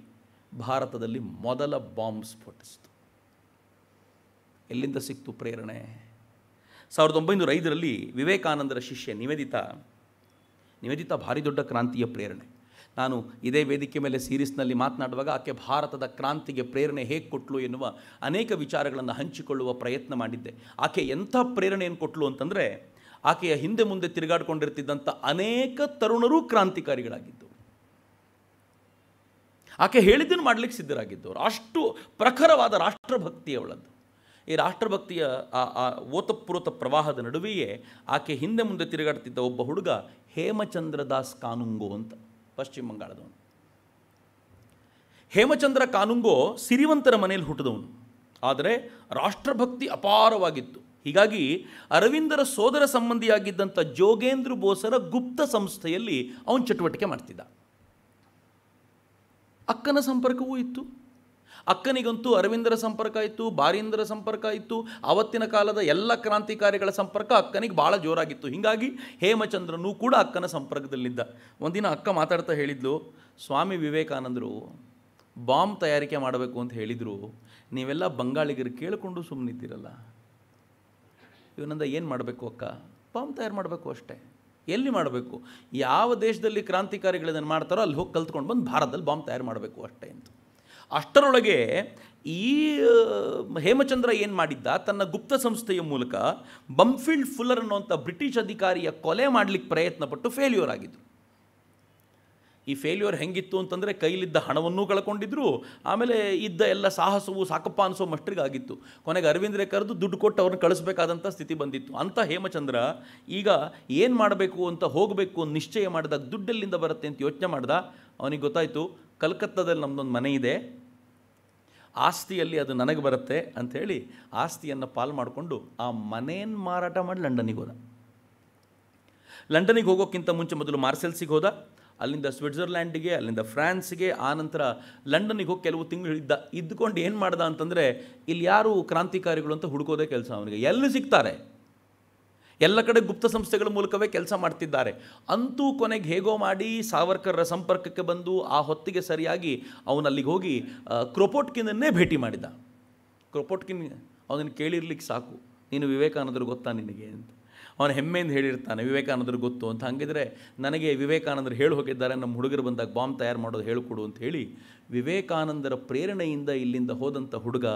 ಭಾರತದಲ್ಲಿ ಮೊದಲ ಬಾಂಬ್ ಸ್ಫೋಟಿಸಿತು ಎಲ್ಲಿಂದ ಸಿಕ್ತು ಪ್ರೇರಣೆ ಸಾವಿರದ ಒಂಬೈನೂರ ಐದರಲ್ಲಿ ವಿವೇಕಾನಂದರ ಶಿಷ್ಯ ನಿವೇದಿತ ನಿವೇದಿತ ಭಾರಿ ದೊಡ್ಡ ಕ್ರಾಂತಿಯ ಪ್ರೇರಣೆ ನಾನು ಇದೇ ವೇದಿಕೆ ಮೇಲೆ ಸೀರೀಸ್ನಲ್ಲಿ ಮಾತನಾಡುವಾಗ ಆಕೆ ಭಾರತದ ಕ್ರಾಂತಿಗೆ ಪ್ರೇರಣೆ ಹೇಗೆ ಕೊಟ್ಲು ಎನ್ನುವ ಅನೇಕ ವಿಚಾರಗಳನ್ನು ಹಂಚಿಕೊಳ್ಳುವ ಪ್ರಯತ್ನ ಮಾಡಿದ್ದೆ ಆಕೆ ಎಂಥ ಪ್ರೇರಣೆಯನ್ನು ಕೊಟ್ಟಲು ಅಂತಂದರೆ ಆಕೆಯ ಹಿಂದೆ ಮುಂದೆ ತಿರುಗಾಡ್ಕೊಂಡಿರ್ತಿದ್ದಂಥ ಅನೇಕ ತರುಣರೂ ಕ್ರಾಂತಿಕಾರಿಗಳಾಗಿದ್ದರು ಆಕೆ ಹೇಳಿದ್ದನ್ನು ಮಾಡಲಿಕ್ಕೆ ಸಿದ್ಧರಾಗಿದ್ದವರು ಅಷ್ಟು ಪ್ರಖರವಾದ ರಾಷ್ಟ್ರಭಕ್ತಿಯವಳದ್ದು ಈ ರಾಷ್ಟ್ರಭಕ್ತಿಯ ಆ ಓತಪ್ರೋತ ಪ್ರವಾಹದ ನಡುವೆಯೇ ಆಕೆ ಹಿಂದೆ ಮುಂದೆ ತಿರುಗಾಡ್ತಿದ್ದ ಒಬ್ಬ ಹುಡುಗ ಹೇಮಚಂದ್ರದಾಸ್ ಕಾನುಂಗು ಅಂತ ಪಶ್ಚಿಮ ಬಂಗಾಳದವನು ಹೇಮಚಂದ್ರ ಕಾನುಂಗೋ ಸಿರಿವಂತರ ಮನೆಯಲ್ಲಿ ಹುಟ್ಟಿದವನು ಆದರೆ ರಾಷ್ಟ್ರಭಕ್ತಿ ಅಪಾರವಾಗಿತ್ತು ಹೀಗಾಗಿ ಅರವಿಂದರ ಸೋದರ ಸಂಬಂಧಿಯಾಗಿದ್ದಂಥ ಜೋಗೇಂದ್ರ ಬೋಸರ ಗುಪ್ತ ಸಂಸ್ಥೆಯಲ್ಲಿ ಅವನು ಚಟುವಟಿಕೆ ಮಾಡ್ತಿದ್ದ ಅಕ್ಕನ ಸಂಪರ್ಕವೂ ಇತ್ತು ಅಕ್ಕನಿಗಂತೂ ಅರವಿಂದರ ಸಂಪರ್ಕ ಇತ್ತು ಬಾರೀಂದರ ಸಂಪರ್ಕ ಇತ್ತು ಆವತ್ತಿನ ಕಾಲದ ಎಲ್ಲ ಕ್ರಾಂತಿಕಾರಿಗಳ ಸಂಪರ್ಕ ಅಕ್ಕನಿಗೆ ಭಾಳ ಜೋರಾಗಿತ್ತು ಹೀಗಾಗಿ ಹೇಮಚಂದ್ರನು ಕೂಡ ಅಕ್ಕನ ಸಂಪರ್ಕದಲ್ಲಿದ್ದ ಒಂದಿನ ಅಕ್ಕ ಮಾತಾಡ್ತಾ ಹೇಳಿದ್ಲು ಸ್ವಾಮಿ ವಿವೇಕಾನಂದರು ಬಾಂಬ್ ತಯಾರಿಕೆ ಮಾಡಬೇಕು ಅಂತ ಹೇಳಿದರು ನೀವೆಲ್ಲ ಬಂಗಾಳಿಗರು ಕೇಳಿಕೊಂಡು ಸುಮ್ಮನಿದ್ದೀರಲ್ಲ ಇವನಂದ ಏನು ಮಾಡಬೇಕು ಅಕ್ಕ ಬಾಂಬ್ ತಯಾರು ಮಾಡಬೇಕು ಅಷ್ಟೇ ಎಲ್ಲಿ ಮಾಡಬೇಕು ಯಾವ ದೇಶದಲ್ಲಿ ಕ್ರಾಂತಿಕಾರಿಗಳು ಇದನ್ನು ಮಾಡ್ತಾರೋ ಅಲ್ಲಿ ಹೋಗಿ ಕಲ್ತ್ಕೊಂಡು ಬಂದು ಭಾರತದಲ್ಲಿ ಬಾಂಬ್ ತಯಾರು ಮಾಡಬೇಕು ಅಷ್ಟೇ ಅಂತ ಅಷ್ಟರೊಳಗೆ ಈ ಹೇಮಚಂದ್ರ ಏನು ಮಾಡಿದ್ದ ತನ್ನ ಗುಪ್ತ ಸಂಸ್ಥೆಯ ಮೂಲಕ ಬಂಫೀಲ್ಡ್ ಫುಲ್ಲರ್ ಅನ್ನುವಂಥ ಬ್ರಿಟಿಷ್ ಅಧಿಕಾರಿಯ ಕೊಲೆ ಮಾಡಲಿಕ್ಕೆ ಪ್ರಯತ್ನಪಟ್ಟು ಫೇಲ್ಯೂರ್ ಆಗಿದ್ರು ಈ ಫೇಲ್ಯೂರ್ ಹೆಂಗಿತ್ತು ಅಂತಂದರೆ ಕೈಲಿದ್ದ ಹಣವನ್ನೂ ಕಳ್ಕೊಂಡಿದ್ರು ಆಮೇಲೆ ಇದ್ದ ಎಲ್ಲ ಸಾಹಸವು ಸಾಕಪ್ಪ ಅನಿಸೋ ಆಗಿತ್ತು ಕೊನೆಗೆ ಅರವಿಂದ್ರೆ ಕರೆದು ದುಡ್ಡು ಕೊಟ್ಟು ಅವ್ರನ್ನ ಕಳಿಸ್ಬೇಕಾದಂಥ ಸ್ಥಿತಿ ಬಂದಿತ್ತು ಅಂಥ ಹೇಮಚಂದ್ರ ಈಗ ಏನು ಮಾಡಬೇಕು ಅಂತ ಹೋಗಬೇಕು ಅಂತ ನಿಶ್ಚಯ ಮಾಡಿದಾಗ ದುಡ್ಡೆಲ್ಲಿಂದ ಬರುತ್ತೆ ಅಂತ ಯೋಚನೆ ಮಾಡ್ದ ಅವನಿಗೆ ಗೊತ್ತಾಯಿತು ಕಲ್ಕತ್ತಾದಲ್ಲಿ ನಮ್ಮದೊಂದು ಮನೆ ಇದೆ ಆಸ್ತಿಯಲ್ಲಿ ಅದು ನನಗೆ ಬರುತ್ತೆ ಅಂಥೇಳಿ ಆಸ್ತಿಯನ್ನು ಪಾಲು ಮಾಡಿಕೊಂಡು ಆ ಮನೇನ ಮಾರಾಟ ಮಾಡಿ ಲಂಡನಿಗೆ ಹೋದ ಲಂಡನಿಗೆ ಹೋಗೋಕ್ಕಿಂತ ಮುಂಚೆ ಮೊದಲು ಮಾರ್ಸೆಲ್ಸಿಗೆ ಹೋದ ಅಲ್ಲಿಂದ ಸ್ವಿಟ್ಜರ್ಲ್ಯಾಂಡಿಗೆ ಅಲ್ಲಿಂದ ಫ್ರಾನ್ಸ್ಗೆ ಆನಂತರ ಲಂಡನಿಗೆ ಹೋಗಿ ಕೆಲವು ತಿಂಗಳು ಇದ್ದ ಇದ್ದುಕೊಂಡು ಏನು ಮಾಡ್ದ ಅಂತಂದರೆ ಇಲ್ಲಿ ಯಾರು ಕ್ರಾಂತಿಕಾರಿಗಳು ಅಂತ ಹುಡುಕೋದೇ ಕೆಲಸ ಅವನಿಗೆ ಎಲ್ಲಿ ಸಿಗ್ತಾರೆ ಎಲ್ಲ ಕಡೆ ಗುಪ್ತ ಸಂಸ್ಥೆಗಳ ಮೂಲಕವೇ ಕೆಲಸ ಮಾಡ್ತಿದ್ದಾರೆ ಅಂತೂ ಕೊನೆಗೆ ಹೇಗೋ ಮಾಡಿ ಸಾವರ್ಕರ್ರ ಸಂಪರ್ಕಕ್ಕೆ ಬಂದು ಆ ಹೊತ್ತಿಗೆ ಸರಿಯಾಗಿ ಅವನಲ್ಲಿಗೆ ಹೋಗಿ ಕ್ರೊಪೋಟ್ಕಿನನ್ನೇ ಭೇಟಿ ಮಾಡಿದ ಕ್ರೊಪೋಟ್ಕಿನ್ ಅವನನ್ನು ಕೇಳಿರ್ಲಿಕ್ಕೆ ಸಾಕು ನೀನು ವಿವೇಕಾನಂದರು ಗೊತ್ತಾ ನಿನಗೆ ಅಂತ ಅವನು ಹೆಮ್ಮೆಯಿಂದ ಹೇಳಿರ್ತಾನೆ ವಿವೇಕಾನಂದರು ಗೊತ್ತು ಅಂತ ಹಾಗಿದ್ರೆ ನನಗೆ ವಿವೇಕಾನಂದರು ಹೇಳಿ ಹೋಗಿದ್ದಾರೆ ನಮ್ಮ ಹುಡುಗರು ಬಂದಾಗ ಬಾಂಬ್ ತಯಾರು ಮಾಡೋದು ಹೇಳಿಕೊಡು ಅಂತ ಹೇಳಿ ವಿವೇಕಾನಂದರ ಪ್ರೇರಣೆಯಿಂದ ಇಲ್ಲಿಂದ ಹೋದಂಥ ಹುಡುಗ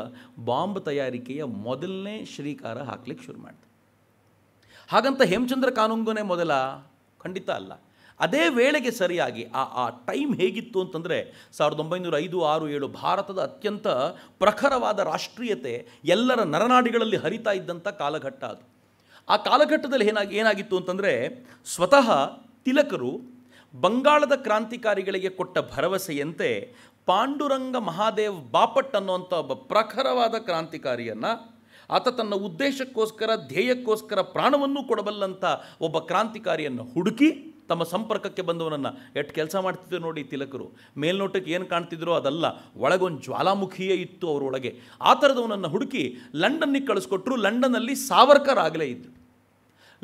ಬಾಂಬ್ ತಯಾರಿಕೆಯ ಮೊದಲನೇ ಶ್ರೀಕಾರ ಹಾಕ್ಲಿಕ್ಕೆ ಶುರು ಮಾಡ್ತಾನೆ ಹಾಗಂತ ಹೇಮಚಂದ್ರ ಕಾನುಂಗನೇ ಮೊದಲ ಖಂಡಿತ ಅಲ್ಲ ಅದೇ ವೇಳೆಗೆ ಸರಿಯಾಗಿ ಆ ಆ ಟೈಮ್ ಹೇಗಿತ್ತು ಅಂತಂದರೆ ಸಾವಿರದ ಒಂಬೈನೂರ ಐದು ಆರು ಏಳು ಭಾರತದ ಅತ್ಯಂತ ಪ್ರಖರವಾದ ರಾಷ್ಟ್ರೀಯತೆ ಎಲ್ಲರ ನರನಾಡಿಗಳಲ್ಲಿ ಹರಿತಾ ಇದ್ದಂಥ ಕಾಲಘಟ್ಟ ಅದು ಆ ಕಾಲಘಟ್ಟದಲ್ಲಿ ಏನಾಗಿ ಏನಾಗಿತ್ತು ಅಂತಂದರೆ ಸ್ವತಃ ತಿಲಕರು ಬಂಗಾಳದ ಕ್ರಾಂತಿಕಾರಿಗಳಿಗೆ ಕೊಟ್ಟ ಭರವಸೆಯಂತೆ ಪಾಂಡುರಂಗ ಮಹಾದೇವ್ ಬಾಪಟ್ ಅನ್ನುವಂಥ ಒಬ್ಬ ಪ್ರಖರವಾದ ಕ್ರಾಂತಿಕಾರಿಯನ್ನು ಆತ ತನ್ನ ಉದ್ದೇಶಕ್ಕೋಸ್ಕರ ಧ್ಯೇಯಕ್ಕೋಸ್ಕರ ಪ್ರಾಣವನ್ನು ಕೊಡಬಲ್ಲಂಥ ಒಬ್ಬ ಕ್ರಾಂತಿಕಾರಿಯನ್ನು ಹುಡುಕಿ ತಮ್ಮ ಸಂಪರ್ಕಕ್ಕೆ ಬಂದವನನ್ನು ಎಷ್ಟು ಕೆಲಸ ಮಾಡ್ತಿದ್ರು ನೋಡಿ ತಿಲಕರು ಮೇಲ್ನೋಟಕ್ಕೆ ಏನು ಕಾಣ್ತಿದ್ರೋ ಅದಲ್ಲ ಒಳಗೊಂದು ಜ್ವಾಲಾಮುಖಿಯೇ ಇತ್ತು ಅವರೊಳಗೆ ಆ ಥರದವನನ್ನು ಹುಡುಕಿ ಲಂಡನ್ನಿಗೆ ಕಳಿಸ್ಕೊಟ್ರು ಲಂಡನ್ನಲ್ಲಿ ಸಾವರ್ಕರ್ ಆಗಲೇ ಇದ್ದರು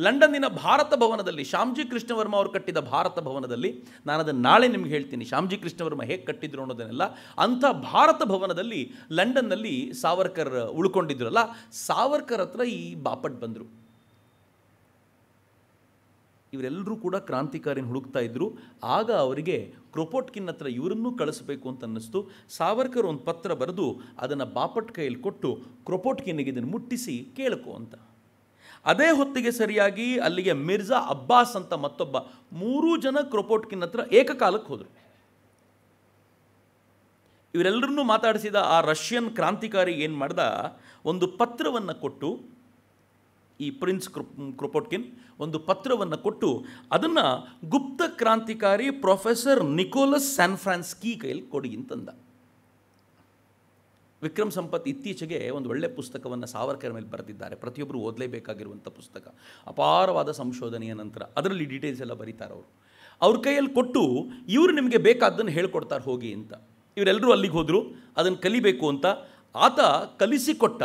ಲಂಡನ್ನಿನ ಭಾರತ ಭವನದಲ್ಲಿ ಶ್ಯಾಮ್ಜಿ ಕೃಷ್ಣವರ್ಮ ಅವರು ಕಟ್ಟಿದ ಭಾರತ ಭವನದಲ್ಲಿ ನಾನು ಅದನ್ನು ನಾಳೆ ನಿಮ್ಗೆ ಹೇಳ್ತೀನಿ ಶ್ಯಾಮ್ಜಿ ಕೃಷ್ಣವರ್ಮ ಹೇಗೆ ಕಟ್ಟಿದ್ರು ಅನ್ನೋದನ್ನೆಲ್ಲ ಅಂಥ ಭಾರತ ಭವನದಲ್ಲಿ ಲಂಡನ್ನಲ್ಲಿ ಸಾವರ್ಕರ್ ಉಳ್ಕೊಂಡಿದ್ರಲ್ಲ ಸಾವರ್ಕರ್ ಹತ್ರ ಈ ಬಾಪಟ್ ಬಂದರು ಇವರೆಲ್ಲರೂ ಕೂಡ ಕ್ರಾಂತಿಕಾರಿನ ಹುಡುಕ್ತಾ ಇದ್ದರು ಆಗ ಅವರಿಗೆ ಕ್ರೊಪೋಟ್ಕಿನ್ ಹತ್ರ ಇವರನ್ನೂ ಕಳಿಸಬೇಕು ಅಂತ ಅನ್ನಿಸ್ತು ಸಾವರ್ಕರ್ ಒಂದು ಪತ್ರ ಬರೆದು ಅದನ್ನು ಬಾಪಟ್ ಕೈಯಲ್ಲಿ ಕೊಟ್ಟು ಕ್ರೊಪೋಟ್ಕಿನ್ನಿಗೆ ಇದನ್ನು ಮುಟ್ಟಿಸಿ ಕೇಳಕು ಅಂತ ಅದೇ ಹೊತ್ತಿಗೆ ಸರಿಯಾಗಿ ಅಲ್ಲಿಗೆ ಮಿರ್ಜಾ ಅಬ್ಬಾಸ್ ಅಂತ ಮತ್ತೊಬ್ಬ ಮೂರೂ ಜನ ಕ್ರೊಪೋಟ್ಕಿನ್ ಹತ್ರ ಏಕಕಾಲಕ್ಕೆ ಹೋದರು ಇವರೆಲ್ಲರನ್ನೂ ಮಾತಾಡಿಸಿದ ಆ ರಷ್ಯನ್ ಕ್ರಾಂತಿಕಾರಿ ಏನು ಮಾಡ್ದ ಒಂದು ಪತ್ರವನ್ನು ಕೊಟ್ಟು ಈ ಪ್ರಿನ್ಸ್ ಕ್ರೊಪೋಟ್ಕಿನ್ ಒಂದು ಪತ್ರವನ್ನು ಕೊಟ್ಟು ಅದನ್ನು ಗುಪ್ತ ಕ್ರಾಂತಿಕಾರಿ ಪ್ರೊಫೆಸರ್ ನಿಕೋಲಸ್ ಸ್ಯಾನ್ಫ್ರಾನ್ಸ್ಕಿ ಕೈಯಲ್ಲಿ ಕೊಡಿ ಅಂತಂದ ವಿಕ್ರಮ್ ಸಂಪತ್ ಇತ್ತೀಚೆಗೆ ಒಂದು ಒಳ್ಳೆಯ ಪುಸ್ತಕವನ್ನು ಸಾವರ್ಕರ್ ಮೇಲೆ ಬರೆದಿದ್ದಾರೆ ಪ್ರತಿಯೊಬ್ಬರು ಓದಲೇಬೇಕಾಗಿರುವಂಥ ಪುಸ್ತಕ ಅಪಾರವಾದ ಸಂಶೋಧನೆಯ ನಂತರ ಅದರಲ್ಲಿ ಡೀಟೇಲ್ಸ್ ಎಲ್ಲ ಬರೀತಾರೆ ಅವರು ಅವ್ರ ಕೈಯಲ್ಲಿ ಕೊಟ್ಟು ಇವರು ನಿಮಗೆ ಬೇಕಾದ್ದನ್ನು ಹೇಳ್ಕೊಡ್ತಾರೆ ಹೋಗಿ ಅಂತ ಇವರೆಲ್ಲರೂ ಅಲ್ಲಿಗೆ ಹೋದರು ಅದನ್ನು ಕಲಿಬೇಕು ಅಂತ ಆತ ಕಲಿಸಿಕೊಟ್ಟ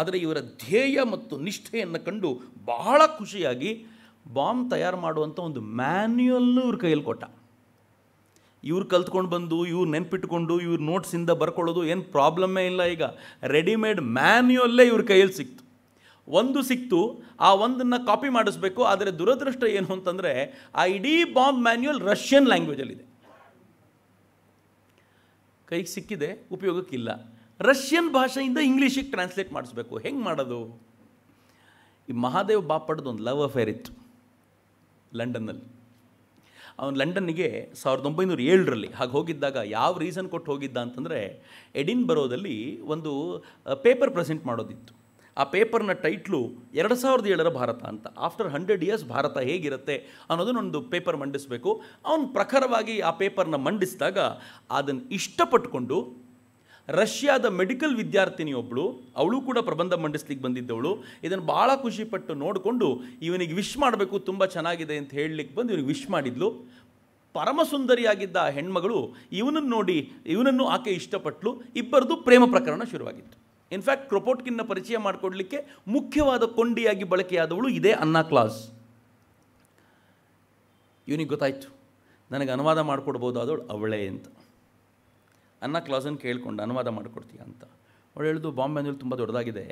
ಆದರೆ ಇವರ ಧ್ಯೇಯ ಮತ್ತು ನಿಷ್ಠೆಯನ್ನು ಕಂಡು ಬಹಳ ಖುಷಿಯಾಗಿ ಬಾಂಬ್ ತಯಾರು ಮಾಡುವಂಥ ಒಂದು ಮ್ಯಾನ್ಯುಯಲ್ನು ಇವ್ರ ಕೈಯಲ್ಲಿ ಕೊಟ್ಟ ಇವ್ರು ಕಲ್ತ್ಕೊಂಡು ಬಂದು ಇವ್ರು ನೆನ್ಪಿಟ್ಕೊಂಡು ಇವ್ರ ನೋಟ್ಸಿಂದ ಬರ್ಕೊಳ್ಳೋದು ಏನು ಪ್ರಾಬ್ಲಮ್ಮೇ ಇಲ್ಲ ಈಗ ರೆಡಿಮೇಡ್ ಮ್ಯಾನ್ಯೂಯಲ್ಲೇ ಇವ್ರ ಕೈಯಲ್ಲಿ ಸಿಕ್ತು ಒಂದು ಸಿಕ್ತು ಆ ಒಂದನ್ನು ಕಾಪಿ ಮಾಡಿಸ್ಬೇಕು ಆದರೆ ದುರದೃಷ್ಟ ಏನು ಅಂತಂದರೆ ಆ ಇಡೀ ಬಾಂಬ್ ಮ್ಯಾನ್ಯುಯಲ್ ರಷ್ಯನ್ ಲ್ಯಾಂಗ್ವೇಜಲ್ಲಿದೆ ಕೈಗೆ ಸಿಕ್ಕಿದೆ ಉಪಯೋಗಕ್ಕಿಲ್ಲ ರಷ್ಯನ್ ಭಾಷೆಯಿಂದ ಇಂಗ್ಲೀಷಿಗೆ ಟ್ರಾನ್ಸ್ಲೇಟ್ ಮಾಡಿಸ್ಬೇಕು ಹೆಂಗೆ ಮಾಡೋದು ಈ ಮಹಾದೇವ್ ಬಾಪಡ್ದು ಒಂದು ಲವ್ ಅಫೇರ್ ಇತ್ತು ಲಂಡನ್ನಲ್ಲಿ ಅವನು ಲಂಡನ್ನಿಗೆ ಸಾವಿರದ ಒಂಬೈನೂರ ಏಳರಲ್ಲಿ ಹಾಗೆ ಹೋಗಿದ್ದಾಗ ಯಾವ ರೀಸನ್ ಕೊಟ್ಟು ಹೋಗಿದ್ದ ಅಂತಂದರೆ ಎಡಿನ್ ಬರೋದಲ್ಲಿ ಒಂದು ಪೇಪರ್ ಪ್ರೆಸೆಂಟ್ ಮಾಡೋದಿತ್ತು ಆ ಪೇಪರ್ನ ಟೈಟ್ಲು ಎರಡು ಸಾವಿರದ ಏಳರ ಭಾರತ ಅಂತ ಆಫ್ಟರ್ ಹಂಡ್ರೆಡ್ ಇಯರ್ಸ್ ಭಾರತ ಹೇಗಿರುತ್ತೆ ಅನ್ನೋದನ್ನೊಂದು ಪೇಪರ್ ಮಂಡಿಸಬೇಕು ಅವನು ಪ್ರಖರವಾಗಿ ಆ ಪೇಪರ್ನ ಮಂಡಿಸಿದಾಗ ಅದನ್ನು ಇಷ್ಟಪಟ್ಟುಕೊಂಡು ರಷ್ಯಾದ ಮೆಡಿಕಲ್ ವಿದ್ಯಾರ್ಥಿನಿಯೊಬ್ಬಳು ಅವಳು ಕೂಡ ಪ್ರಬಂಧ ಮಂಡಿಸ್ಲಿಕ್ಕೆ ಬಂದಿದ್ದವಳು ಇದನ್ನು ಭಾಳ ಖುಷಿಪಟ್ಟು ನೋಡಿಕೊಂಡು ಇವನಿಗೆ ವಿಶ್ ಮಾಡಬೇಕು ತುಂಬ ಚೆನ್ನಾಗಿದೆ ಅಂತ ಹೇಳಲಿಕ್ಕೆ ಬಂದು ಇವನಿಗೆ ವಿಶ್ ಮಾಡಿದ್ಲು ಪರಮಸುಂದರಿಯಾಗಿದ್ದ ಆ ಹೆಣ್ಮಗಳು ಇವನನ್ನು ನೋಡಿ ಇವನನ್ನು ಆಕೆ ಇಷ್ಟಪಟ್ಟಲು ಇಬ್ಬರದು ಪ್ರೇಮ ಪ್ರಕರಣ ಶುರುವಾಗಿತ್ತು ಇನ್ಫ್ಯಾಕ್ಟ್ ಕ್ರೊಪೋಟ್ಕಿನ್ನ ಪರಿಚಯ ಮಾಡಿಕೊಡ್ಲಿಕ್ಕೆ ಮುಖ್ಯವಾದ ಕೊಂಡಿಯಾಗಿ ಬಳಕೆಯಾದವಳು ಇದೇ ಅನ್ನಾ ಕ್ಲಾಸ್ ಇವನಿಗೆ ಗೊತ್ತಾಯಿತು ನನಗೆ ಅನುವಾದ ಅದಳು ಅವಳೇ ಅಂತ ಅನ್ನ ಕ್ಲಾಸನ್ನು ಕೇಳಿಕೊಂಡು ಅನುವಾದ ಮಾಡಿಕೊಡ್ತೀಯ ಅಂತ ಅವಳು ಹೇಳಿದು ಬಾಂಬೆನಲ್ಲಿ ತುಂಬ ದೊಡ್ಡದಾಗಿದೆ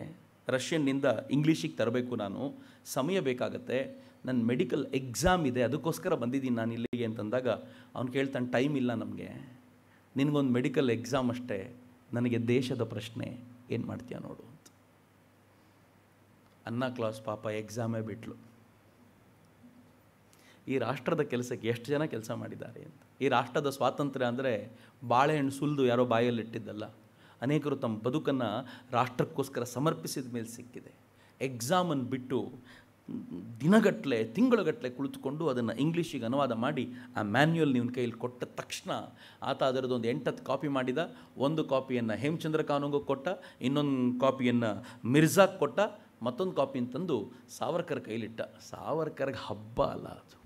ರಷ್ಯನ್ನಿಂದ ಇಂಗ್ಲೀಷಿಗೆ ತರಬೇಕು ನಾನು ಸಮಯ ಬೇಕಾಗತ್ತೆ ನನ್ನ ಮೆಡಿಕಲ್ ಎಕ್ಸಾಮ್ ಇದೆ ಅದಕ್ಕೋಸ್ಕರ ಬಂದಿದ್ದೀನಿ ನಾನು ಇಲ್ಲಿಗೆ ಅಂತಂದಾಗ ಅವ್ನು ಕೇಳ್ತಾನೆ ಟೈಮ್ ಇಲ್ಲ ನಮಗೆ ನಿನಗೊಂದು ಮೆಡಿಕಲ್ ಎಕ್ಸಾಮ್ ಅಷ್ಟೇ ನನಗೆ ದೇಶದ ಪ್ರಶ್ನೆ ಏನು ಮಾಡ್ತೀಯ ನೋಡು ಅಂತ ಅನ್ನ ಕ್ಲಾಸ್ ಪಾಪ ಎಕ್ಸಾಮೇ ಬಿಟ್ಲು ಈ ರಾಷ್ಟ್ರದ ಕೆಲಸಕ್ಕೆ ಎಷ್ಟು ಜನ ಕೆಲಸ ಮಾಡಿದ್ದಾರೆ ಅಂತ ಈ ರಾಷ್ಟ್ರದ ಸ್ವಾತಂತ್ರ್ಯ ಅಂದರೆ ಬಾಳೆಹಣ್ಣು ಸುಲಿದು ಯಾರೋ ಬಾಯಲ್ಲಿಟ್ಟಿದ್ದಲ್ಲ ಅನೇಕರು ತಮ್ಮ ಬದುಕನ್ನು ರಾಷ್ಟ್ರಕ್ಕೋಸ್ಕರ ಸಮರ್ಪಿಸಿದ ಮೇಲೆ ಸಿಕ್ಕಿದೆ ಎಕ್ಸಾಮನ್ನು ಬಿಟ್ಟು ದಿನಗಟ್ಟಲೆ ತಿಂಗಳುಗಟ್ಟಲೆ ಕುಳಿತುಕೊಂಡು ಅದನ್ನು ಇಂಗ್ಲೀಷಿಗೆ ಅನುವಾದ ಮಾಡಿ ಆ ಮ್ಯಾನ್ಯಲ್ ನಿಮ್ಮ ಕೈಯಲ್ಲಿ ಕೊಟ್ಟ ತಕ್ಷಣ ಆತ ಅದರದ್ದೊಂದು ಎಂಟತ್ತು ಕಾಪಿ ಮಾಡಿದ ಒಂದು ಕಾಪಿಯನ್ನು ಹೇಮಚಂದ್ರ ಕಾನೂಂಗು ಕೊಟ್ಟ ಇನ್ನೊಂದು ಕಾಪಿಯನ್ನು ಮಿರ್ಜಾಗೆ ಕೊಟ್ಟ ಮತ್ತೊಂದು ಕಾಪಿಯನ್ನು ತಂದು ಸಾವರ್ಕರ್ ಕೈಲಿಟ್ಟ ಸಾವರ್ಕರ್ಗೆ ಹಬ್ಬ ಅಲ್ಲ ಅದು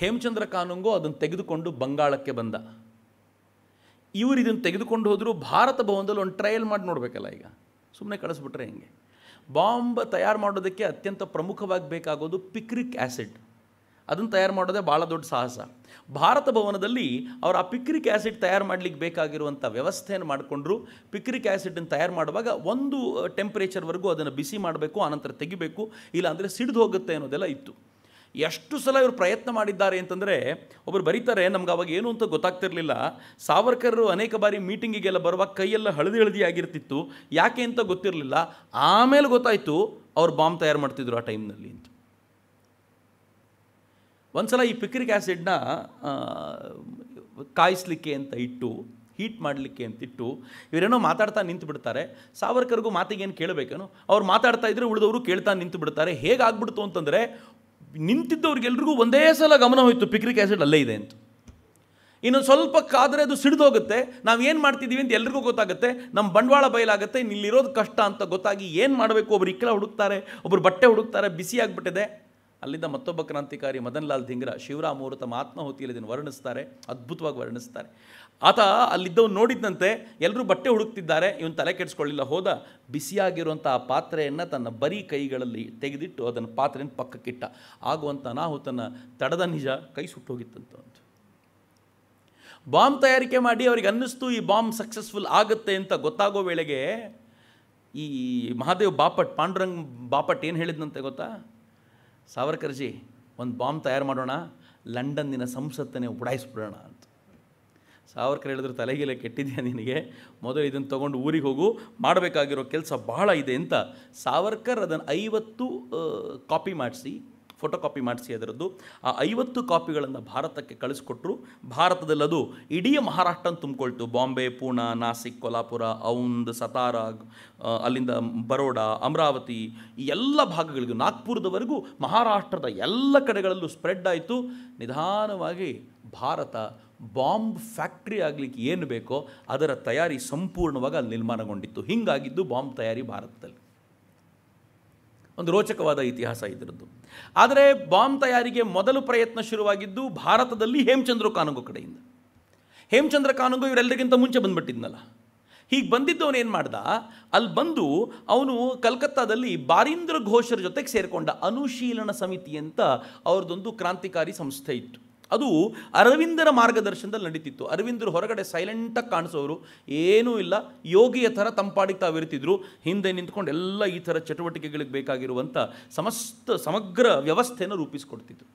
ಹೇಮಚಂದ್ರ ಕಾನುಂಗು ಅದನ್ನು ತೆಗೆದುಕೊಂಡು ಬಂಗಾಳಕ್ಕೆ ಬಂದ ಇವರು ಇದನ್ನು ತೆಗೆದುಕೊಂಡು ಹೋದರೂ ಭಾರತ ಭವನದಲ್ಲಿ ಒಂದು ಟ್ರಯಲ್ ಮಾಡಿ ನೋಡಬೇಕಲ್ಲ ಈಗ ಸುಮ್ಮನೆ ಕಳಿಸ್ಬಿಟ್ರೆ ಹೆಂಗೆ ಬಾಂಬ್ ತಯಾರು ಮಾಡೋದಕ್ಕೆ ಅತ್ಯಂತ ಪ್ರಮುಖವಾಗಿ ಬೇಕಾಗೋದು ಪಿಕ್ರಿಕ್ ಆ್ಯಸಿಡ್ ಅದನ್ನು ತಯಾರು ಮಾಡೋದೇ ಭಾಳ ದೊಡ್ಡ ಸಾಹಸ ಭಾರತ ಭವನದಲ್ಲಿ ಅವರು ಆ ಪಿಕ್ರಿಕ್ ಆ್ಯಸಿಡ್ ತಯಾರು ಮಾಡಲಿಕ್ಕೆ ಬೇಕಾಗಿರುವಂಥ ವ್ಯವಸ್ಥೆಯನ್ನು ಮಾಡಿಕೊಂಡ್ರು ಪಿಕ್ರಿಕ್ ಆ್ಯಸಿಡನ್ನು ತಯಾರು ಮಾಡುವಾಗ ಒಂದು ಟೆಂಪ್ರೇಚರ್ವರೆಗೂ ಅದನ್ನು ಬಿಸಿ ಮಾಡಬೇಕು ಆನಂತರ ತೆಗಿಬೇಕು ಇಲ್ಲಾಂದರೆ ಸಿಡಿದು ಹೋಗುತ್ತೆ ಅನ್ನೋದೆಲ್ಲ ಇತ್ತು ಎಷ್ಟು ಸಲ ಇವರು ಪ್ರಯತ್ನ ಮಾಡಿದ್ದಾರೆ ಅಂತಂದರೆ ಒಬ್ಬರು ಬರೀತಾರೆ ನಮ್ಗೆ ಅವಾಗ ಏನು ಅಂತ ಗೊತ್ತಾಗ್ತಿರಲಿಲ್ಲ ಸಾವರ್ಕರರು ಅನೇಕ ಬಾರಿ ಮೀಟಿಂಗಿಗೆಲ್ಲ ಬರುವಾಗ ಕೈಯೆಲ್ಲ ಹಳದಿ ಹಳದಿ ಆಗಿರ್ತಿತ್ತು ಯಾಕೆ ಅಂತ ಗೊತ್ತಿರಲಿಲ್ಲ ಆಮೇಲೆ ಗೊತ್ತಾಯಿತು ಅವ್ರು ಬಾಂಬ್ ತಯಾರು ಮಾಡ್ತಿದ್ರು ಆ ಟೈಮ್ನಲ್ಲಿ ಅಂತ ಒಂದು ಸಲ ಈ ಪಿಕ್ರಿಕ್ ಆ್ಯಸಿಡ್ನ ಕಾಯಿಸ್ಲಿಕ್ಕೆ ಅಂತ ಇಟ್ಟು ಹೀಟ್ ಮಾಡಲಿಕ್ಕೆ ಅಂತಿಟ್ಟು ಇವರೇನೋ ಮಾತಾಡ್ತಾ ನಿಂತು ಬಿಡ್ತಾರೆ ಸಾವರ್ಕರ್ಗೂ ಏನು ಕೇಳಬೇಕೇನು ಅವ್ರು ಮಾತಾಡ್ತಾ ಇದ್ರೆ ಉಳಿದವರು ಕೇಳ್ತಾ ನಿಂತು ಬಿಡ್ತಾರೆ ಹೇಗಾಗ್ಬಿಡ್ತು ಅಂತಂದರೆ ನಿಂತಿದ್ದವ್ರಿಗೆಲ್ರಿಗೂ ಒಂದೇ ಸಲ ಗಮನ ಹೋಯಿತು ಪಿಕ್ರಿಕ್ ಆ್ಯಸಿಡ್ ಅಲ್ಲೇ ಇದೆ ಅಂತ ಇನ್ನೊಂದು ಸ್ವಲ್ಪ ಕಾದರೆ ಅದು ಸಿಡಿದೋಗುತ್ತೆ ನಾವು ಏನು ಮಾಡ್ತಿದ್ದೀವಿ ಅಂತ ಎಲ್ರಿಗೂ ಗೊತ್ತಾಗುತ್ತೆ ನಮ್ಮ ಬಂಡವಾಳ ಬಯಲಾಗುತ್ತೆ ಇಲ್ಲಿರೋದು ಕಷ್ಟ ಅಂತ ಗೊತ್ತಾಗಿ ಏನು ಮಾಡಬೇಕು ಒಬ್ರು ಇಕ್ಕಳ ಹುಡುಕ್ತಾರೆ ಒಬ್ರು ಬಟ್ಟೆ ಹುಡುಕ್ತಾರೆ ಬಿಸಿ ಆಗಿಬಿಟ್ಟಿದೆ ಅಲ್ಲಿಂದ ಮತ್ತೊಬ್ಬ ಕ್ರಾಂತಿಕಾರಿ ಮದನ್ ಲಾಲ್ ಧಿಂಗ್ರ ಶಿವರಾಮ್ ಅವರು ತಮ್ಮ ಆತ್ಮಾಹುತಿಯಲ್ಲಿ ವರ್ಣಿಸ್ತಾರೆ ಅದ್ಭುತವಾಗಿ ವರ್ಣಿಸ್ತಾರೆ ಆತ ಅಲ್ಲಿದ್ದವನು ನೋಡಿದ್ದಂತೆ ಎಲ್ಲರೂ ಬಟ್ಟೆ ಹುಡುಕ್ತಿದ್ದಾರೆ ಇವನು ತಲೆ ಕೆಡಿಸ್ಕೊಳ್ಳಿಲ್ಲ ಹೋದ ಬಿಸಿಯಾಗಿರುವಂಥ ಆ ಪಾತ್ರೆಯನ್ನು ತನ್ನ ಬರೀ ಕೈಗಳಲ್ಲಿ ತೆಗೆದಿಟ್ಟು ಅದನ್ನು ಪಾತ್ರೆಯನ್ನು ಪಕ್ಕಕ್ಕಿಟ್ಟ ಆಗುವಂಥ ತನ್ನ ತಡದ ನಿಜ ಕೈ ಸುಟ್ಟೋಗಿತ್ತಂತ ಬಾಂಬ್ ತಯಾರಿಕೆ ಮಾಡಿ ಅವರಿಗೆ ಅನ್ನಿಸ್ತು ಈ ಬಾಂಬ್ ಸಕ್ಸಸ್ಫುಲ್ ಆಗುತ್ತೆ ಅಂತ ಗೊತ್ತಾಗೋ ವೇಳೆಗೆ ಈ ಮಹಾದೇವ್ ಬಾಪಟ್ ಪಾಂಡುರಂಗ್ ಬಾಪಟ್ ಏನು ಹೇಳಿದ್ನಂತೆ ಗೊತ್ತಾ ಸಾವರ್ಕರ್ಜಿ ಒಂದು ಬಾಂಬ್ ತಯಾರು ಮಾಡೋಣ ಲಂಡನ್ನಿನ ಸಂಸತ್ತನ್ನೇ ಉಡಾಯಿಸ್ಬಿಡೋಣ ಅಂತ ಸಾವರ್ಕರ್ ಹೇಳಿದ್ರು ತಲೆಗೆಲೆ ಕೆಟ್ಟಿದೆಯಾ ನಿನಗೆ ಮೊದಲು ಇದನ್ನು ತೊಗೊಂಡು ಊರಿಗೆ ಹೋಗು ಮಾಡಬೇಕಾಗಿರೋ ಕೆಲಸ ಬಹಳ ಇದೆ ಅಂತ ಸಾವರ್ಕರ್ ಅದನ್ನು ಐವತ್ತು ಕಾಪಿ ಮಾಡಿಸಿ ಫೋಟೋ ಕಾಪಿ ಮಾಡಿಸಿ ಅದರದ್ದು ಆ ಐವತ್ತು ಕಾಪಿಗಳನ್ನು ಭಾರತಕ್ಕೆ ಕಳಿಸ್ಕೊಟ್ರು ಭಾರತದಲ್ಲದು ಅದು ಇಡೀ ಮಹಾರಾಷ್ಟ್ರನ ತುಂಬಿಕೊಳ್ತು ಬಾಂಬೆ ಪೂನಾ ನಾಸಿಕ್ ಕೊಲ್ಲಾಪುರ ಔಂದ್ ಸತಾರ ಅಲ್ಲಿಂದ ಬರೋಡಾ ಅಮರಾವತಿ ಈ ಎಲ್ಲ ಭಾಗಗಳಿಗೂ ನಾಗ್ಪುರದವರೆಗೂ ಮಹಾರಾಷ್ಟ್ರದ ಎಲ್ಲ ಕಡೆಗಳಲ್ಲೂ ಸ್ಪ್ರೆಡ್ ಆಯಿತು ನಿಧಾನವಾಗಿ ಭಾರತ ಬಾಂಬ್ ಫ್ಯಾಕ್ಟ್ರಿ ಆಗಲಿಕ್ಕೆ ಏನು ಬೇಕೋ ಅದರ ತಯಾರಿ ಸಂಪೂರ್ಣವಾಗಿ ಅಲ್ಲಿ ನಿರ್ಮಾಣಗೊಂಡಿತ್ತು ಹಿಂಗಾಗಿದ್ದು ಬಾಂಬ್ ತಯಾರಿ ಭಾರತದಲ್ಲಿ ಒಂದು ರೋಚಕವಾದ ಇತಿಹಾಸ ಇದರದ್ದು ಆದರೆ ಬಾಂಬ್ ತಯಾರಿಗೆ ಮೊದಲು ಪ್ರಯತ್ನ ಶುರುವಾಗಿದ್ದು ಭಾರತದಲ್ಲಿ ಹೇಮಚಂದ್ರ ಕಾನಗೋ ಕಡೆಯಿಂದ ಹೇಮಚಂದ್ರ ಕಾನಗೋ ಇವರೆಲ್ಲರಿಗಿಂತ ಮುಂಚೆ ಬಂದುಬಿಟ್ಟಿದ್ನಲ್ಲ ಹೀಗೆ ಬಂದಿದ್ದವನು ಏನು ಮಾಡ್ದ ಅಲ್ಲಿ ಬಂದು ಅವನು ಕಲ್ಕತ್ತಾದಲ್ಲಿ ಬಾರೀಂದ್ರ ಘೋಷರ ಜೊತೆಗೆ ಸೇರಿಕೊಂಡ ಅನುಶೀಲನ ಸಮಿತಿ ಅಂತ ಅವ್ರದ್ದೊಂದು ಕ್ರಾಂತಿಕಾರಿ ಸಂಸ್ಥೆ ಇತ್ತು ಅದು ಅರವಿಂದರ ಮಾರ್ಗದರ್ಶನದಲ್ಲಿ ನಡೀತಿತ್ತು ಅರವಿಂದರು ಹೊರಗಡೆ ಸೈಲೆಂಟಾಗಿ ಕಾಣಿಸೋರು ಏನೂ ಇಲ್ಲ ಯೋಗಿಯ ಥರ ತಂಪಾಡಿಗೆ ತಾವಿರ್ತಿದ್ರು ಹಿಂದೆ ನಿಂತ್ಕೊಂಡು ಎಲ್ಲ ಈ ಥರ ಚಟುವಟಿಕೆಗಳಿಗೆ ಬೇಕಾಗಿರುವಂಥ ಸಮಸ್ತ ಸಮಗ್ರ ವ್ಯವಸ್ಥೆಯನ್ನು ರೂಪಿಸಿಕೊಡ್ತಿದ್ರು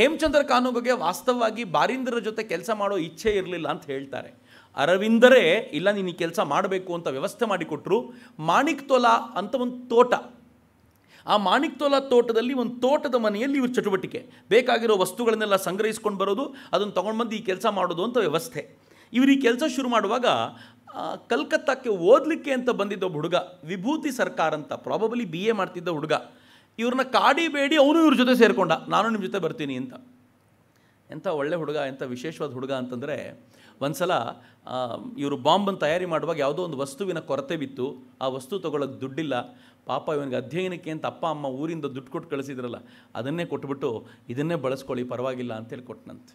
ಹೇಮಚಂದ್ರ ಬಗ್ಗೆ ವಾಸ್ತವವಾಗಿ ಬಾರಿಂದರ ಜೊತೆ ಕೆಲಸ ಮಾಡೋ ಇಚ್ಛೆ ಇರಲಿಲ್ಲ ಅಂತ ಹೇಳ್ತಾರೆ ಅರವಿಂದರೇ ಇಲ್ಲ ನೀನು ಕೆಲಸ ಮಾಡಬೇಕು ಅಂತ ವ್ಯವಸ್ಥೆ ಮಾಡಿಕೊಟ್ರು ಮಾಣಿಕ್ ತೊಲಾ ಅಂತ ಒಂದು ತೋಟ ಆ ಮಾಣಿಕ್ತೋಲ ತೋಟದಲ್ಲಿ ಒಂದು ತೋಟದ ಮನೆಯಲ್ಲಿ ಇವ್ರ ಚಟುವಟಿಕೆ ಬೇಕಾಗಿರೋ ವಸ್ತುಗಳನ್ನೆಲ್ಲ ಸಂಗ್ರಹಿಸ್ಕೊಂಡು ಬರೋದು ಅದನ್ನು ಬಂದು ಈ ಕೆಲಸ ಮಾಡೋದು ಅಂತ ವ್ಯವಸ್ಥೆ ಇವರು ಈ ಕೆಲಸ ಶುರು ಮಾಡುವಾಗ ಕಲ್ಕತ್ತಾಕ್ಕೆ ಓದಲಿಕ್ಕೆ ಅಂತ ಬಂದಿದ್ದ ಒಬ್ಬ ಹುಡುಗ ವಿಭೂತಿ ಸರ್ಕಾರ ಅಂತ ಪ್ರಾಬಬಲಿ ಬಿ ಎ ಮಾಡ್ತಿದ್ದ ಹುಡುಗ ಇವ್ರನ್ನ ಕಾಡಿ ಬೇಡಿ ಅವನು ಇವ್ರ ಜೊತೆ ಸೇರಿಕೊಂಡ ನಾನು ನಿಮ್ಮ ಜೊತೆ ಬರ್ತೀನಿ ಅಂತ ಎಂಥ ಒಳ್ಳೆ ಹುಡುಗ ಎಂಥ ವಿಶೇಷವಾದ ಹುಡುಗ ಅಂತಂದರೆ ಒಂದು ಸಲ ಇವರು ಬಾಂಬನ್ನು ತಯಾರಿ ಮಾಡುವಾಗ ಯಾವುದೋ ಒಂದು ವಸ್ತುವಿನ ಕೊರತೆ ಬಿತ್ತು ಆ ವಸ್ತು ತೊಗೊಳಕ್ಕೆ ದುಡ್ಡಿಲ್ಲ ಪಾಪ ಇವನಿಗೆ ಅಧ್ಯಯನಕ್ಕೆ ಅಂತ ಅಪ್ಪ ಅಮ್ಮ ಊರಿಂದ ದುಡ್ಡು ಕೊಟ್ಟು ಕಳಿಸಿದ್ರಲ್ಲ ಅದನ್ನೇ ಕೊಟ್ಬಿಟ್ಟು ಇದನ್ನೇ ಬಳಸ್ಕೊಳ್ಳಿ ಪರವಾಗಿಲ್ಲ ಅಂತೇಳಿ ಕೊಟ್ಟನಂತೆ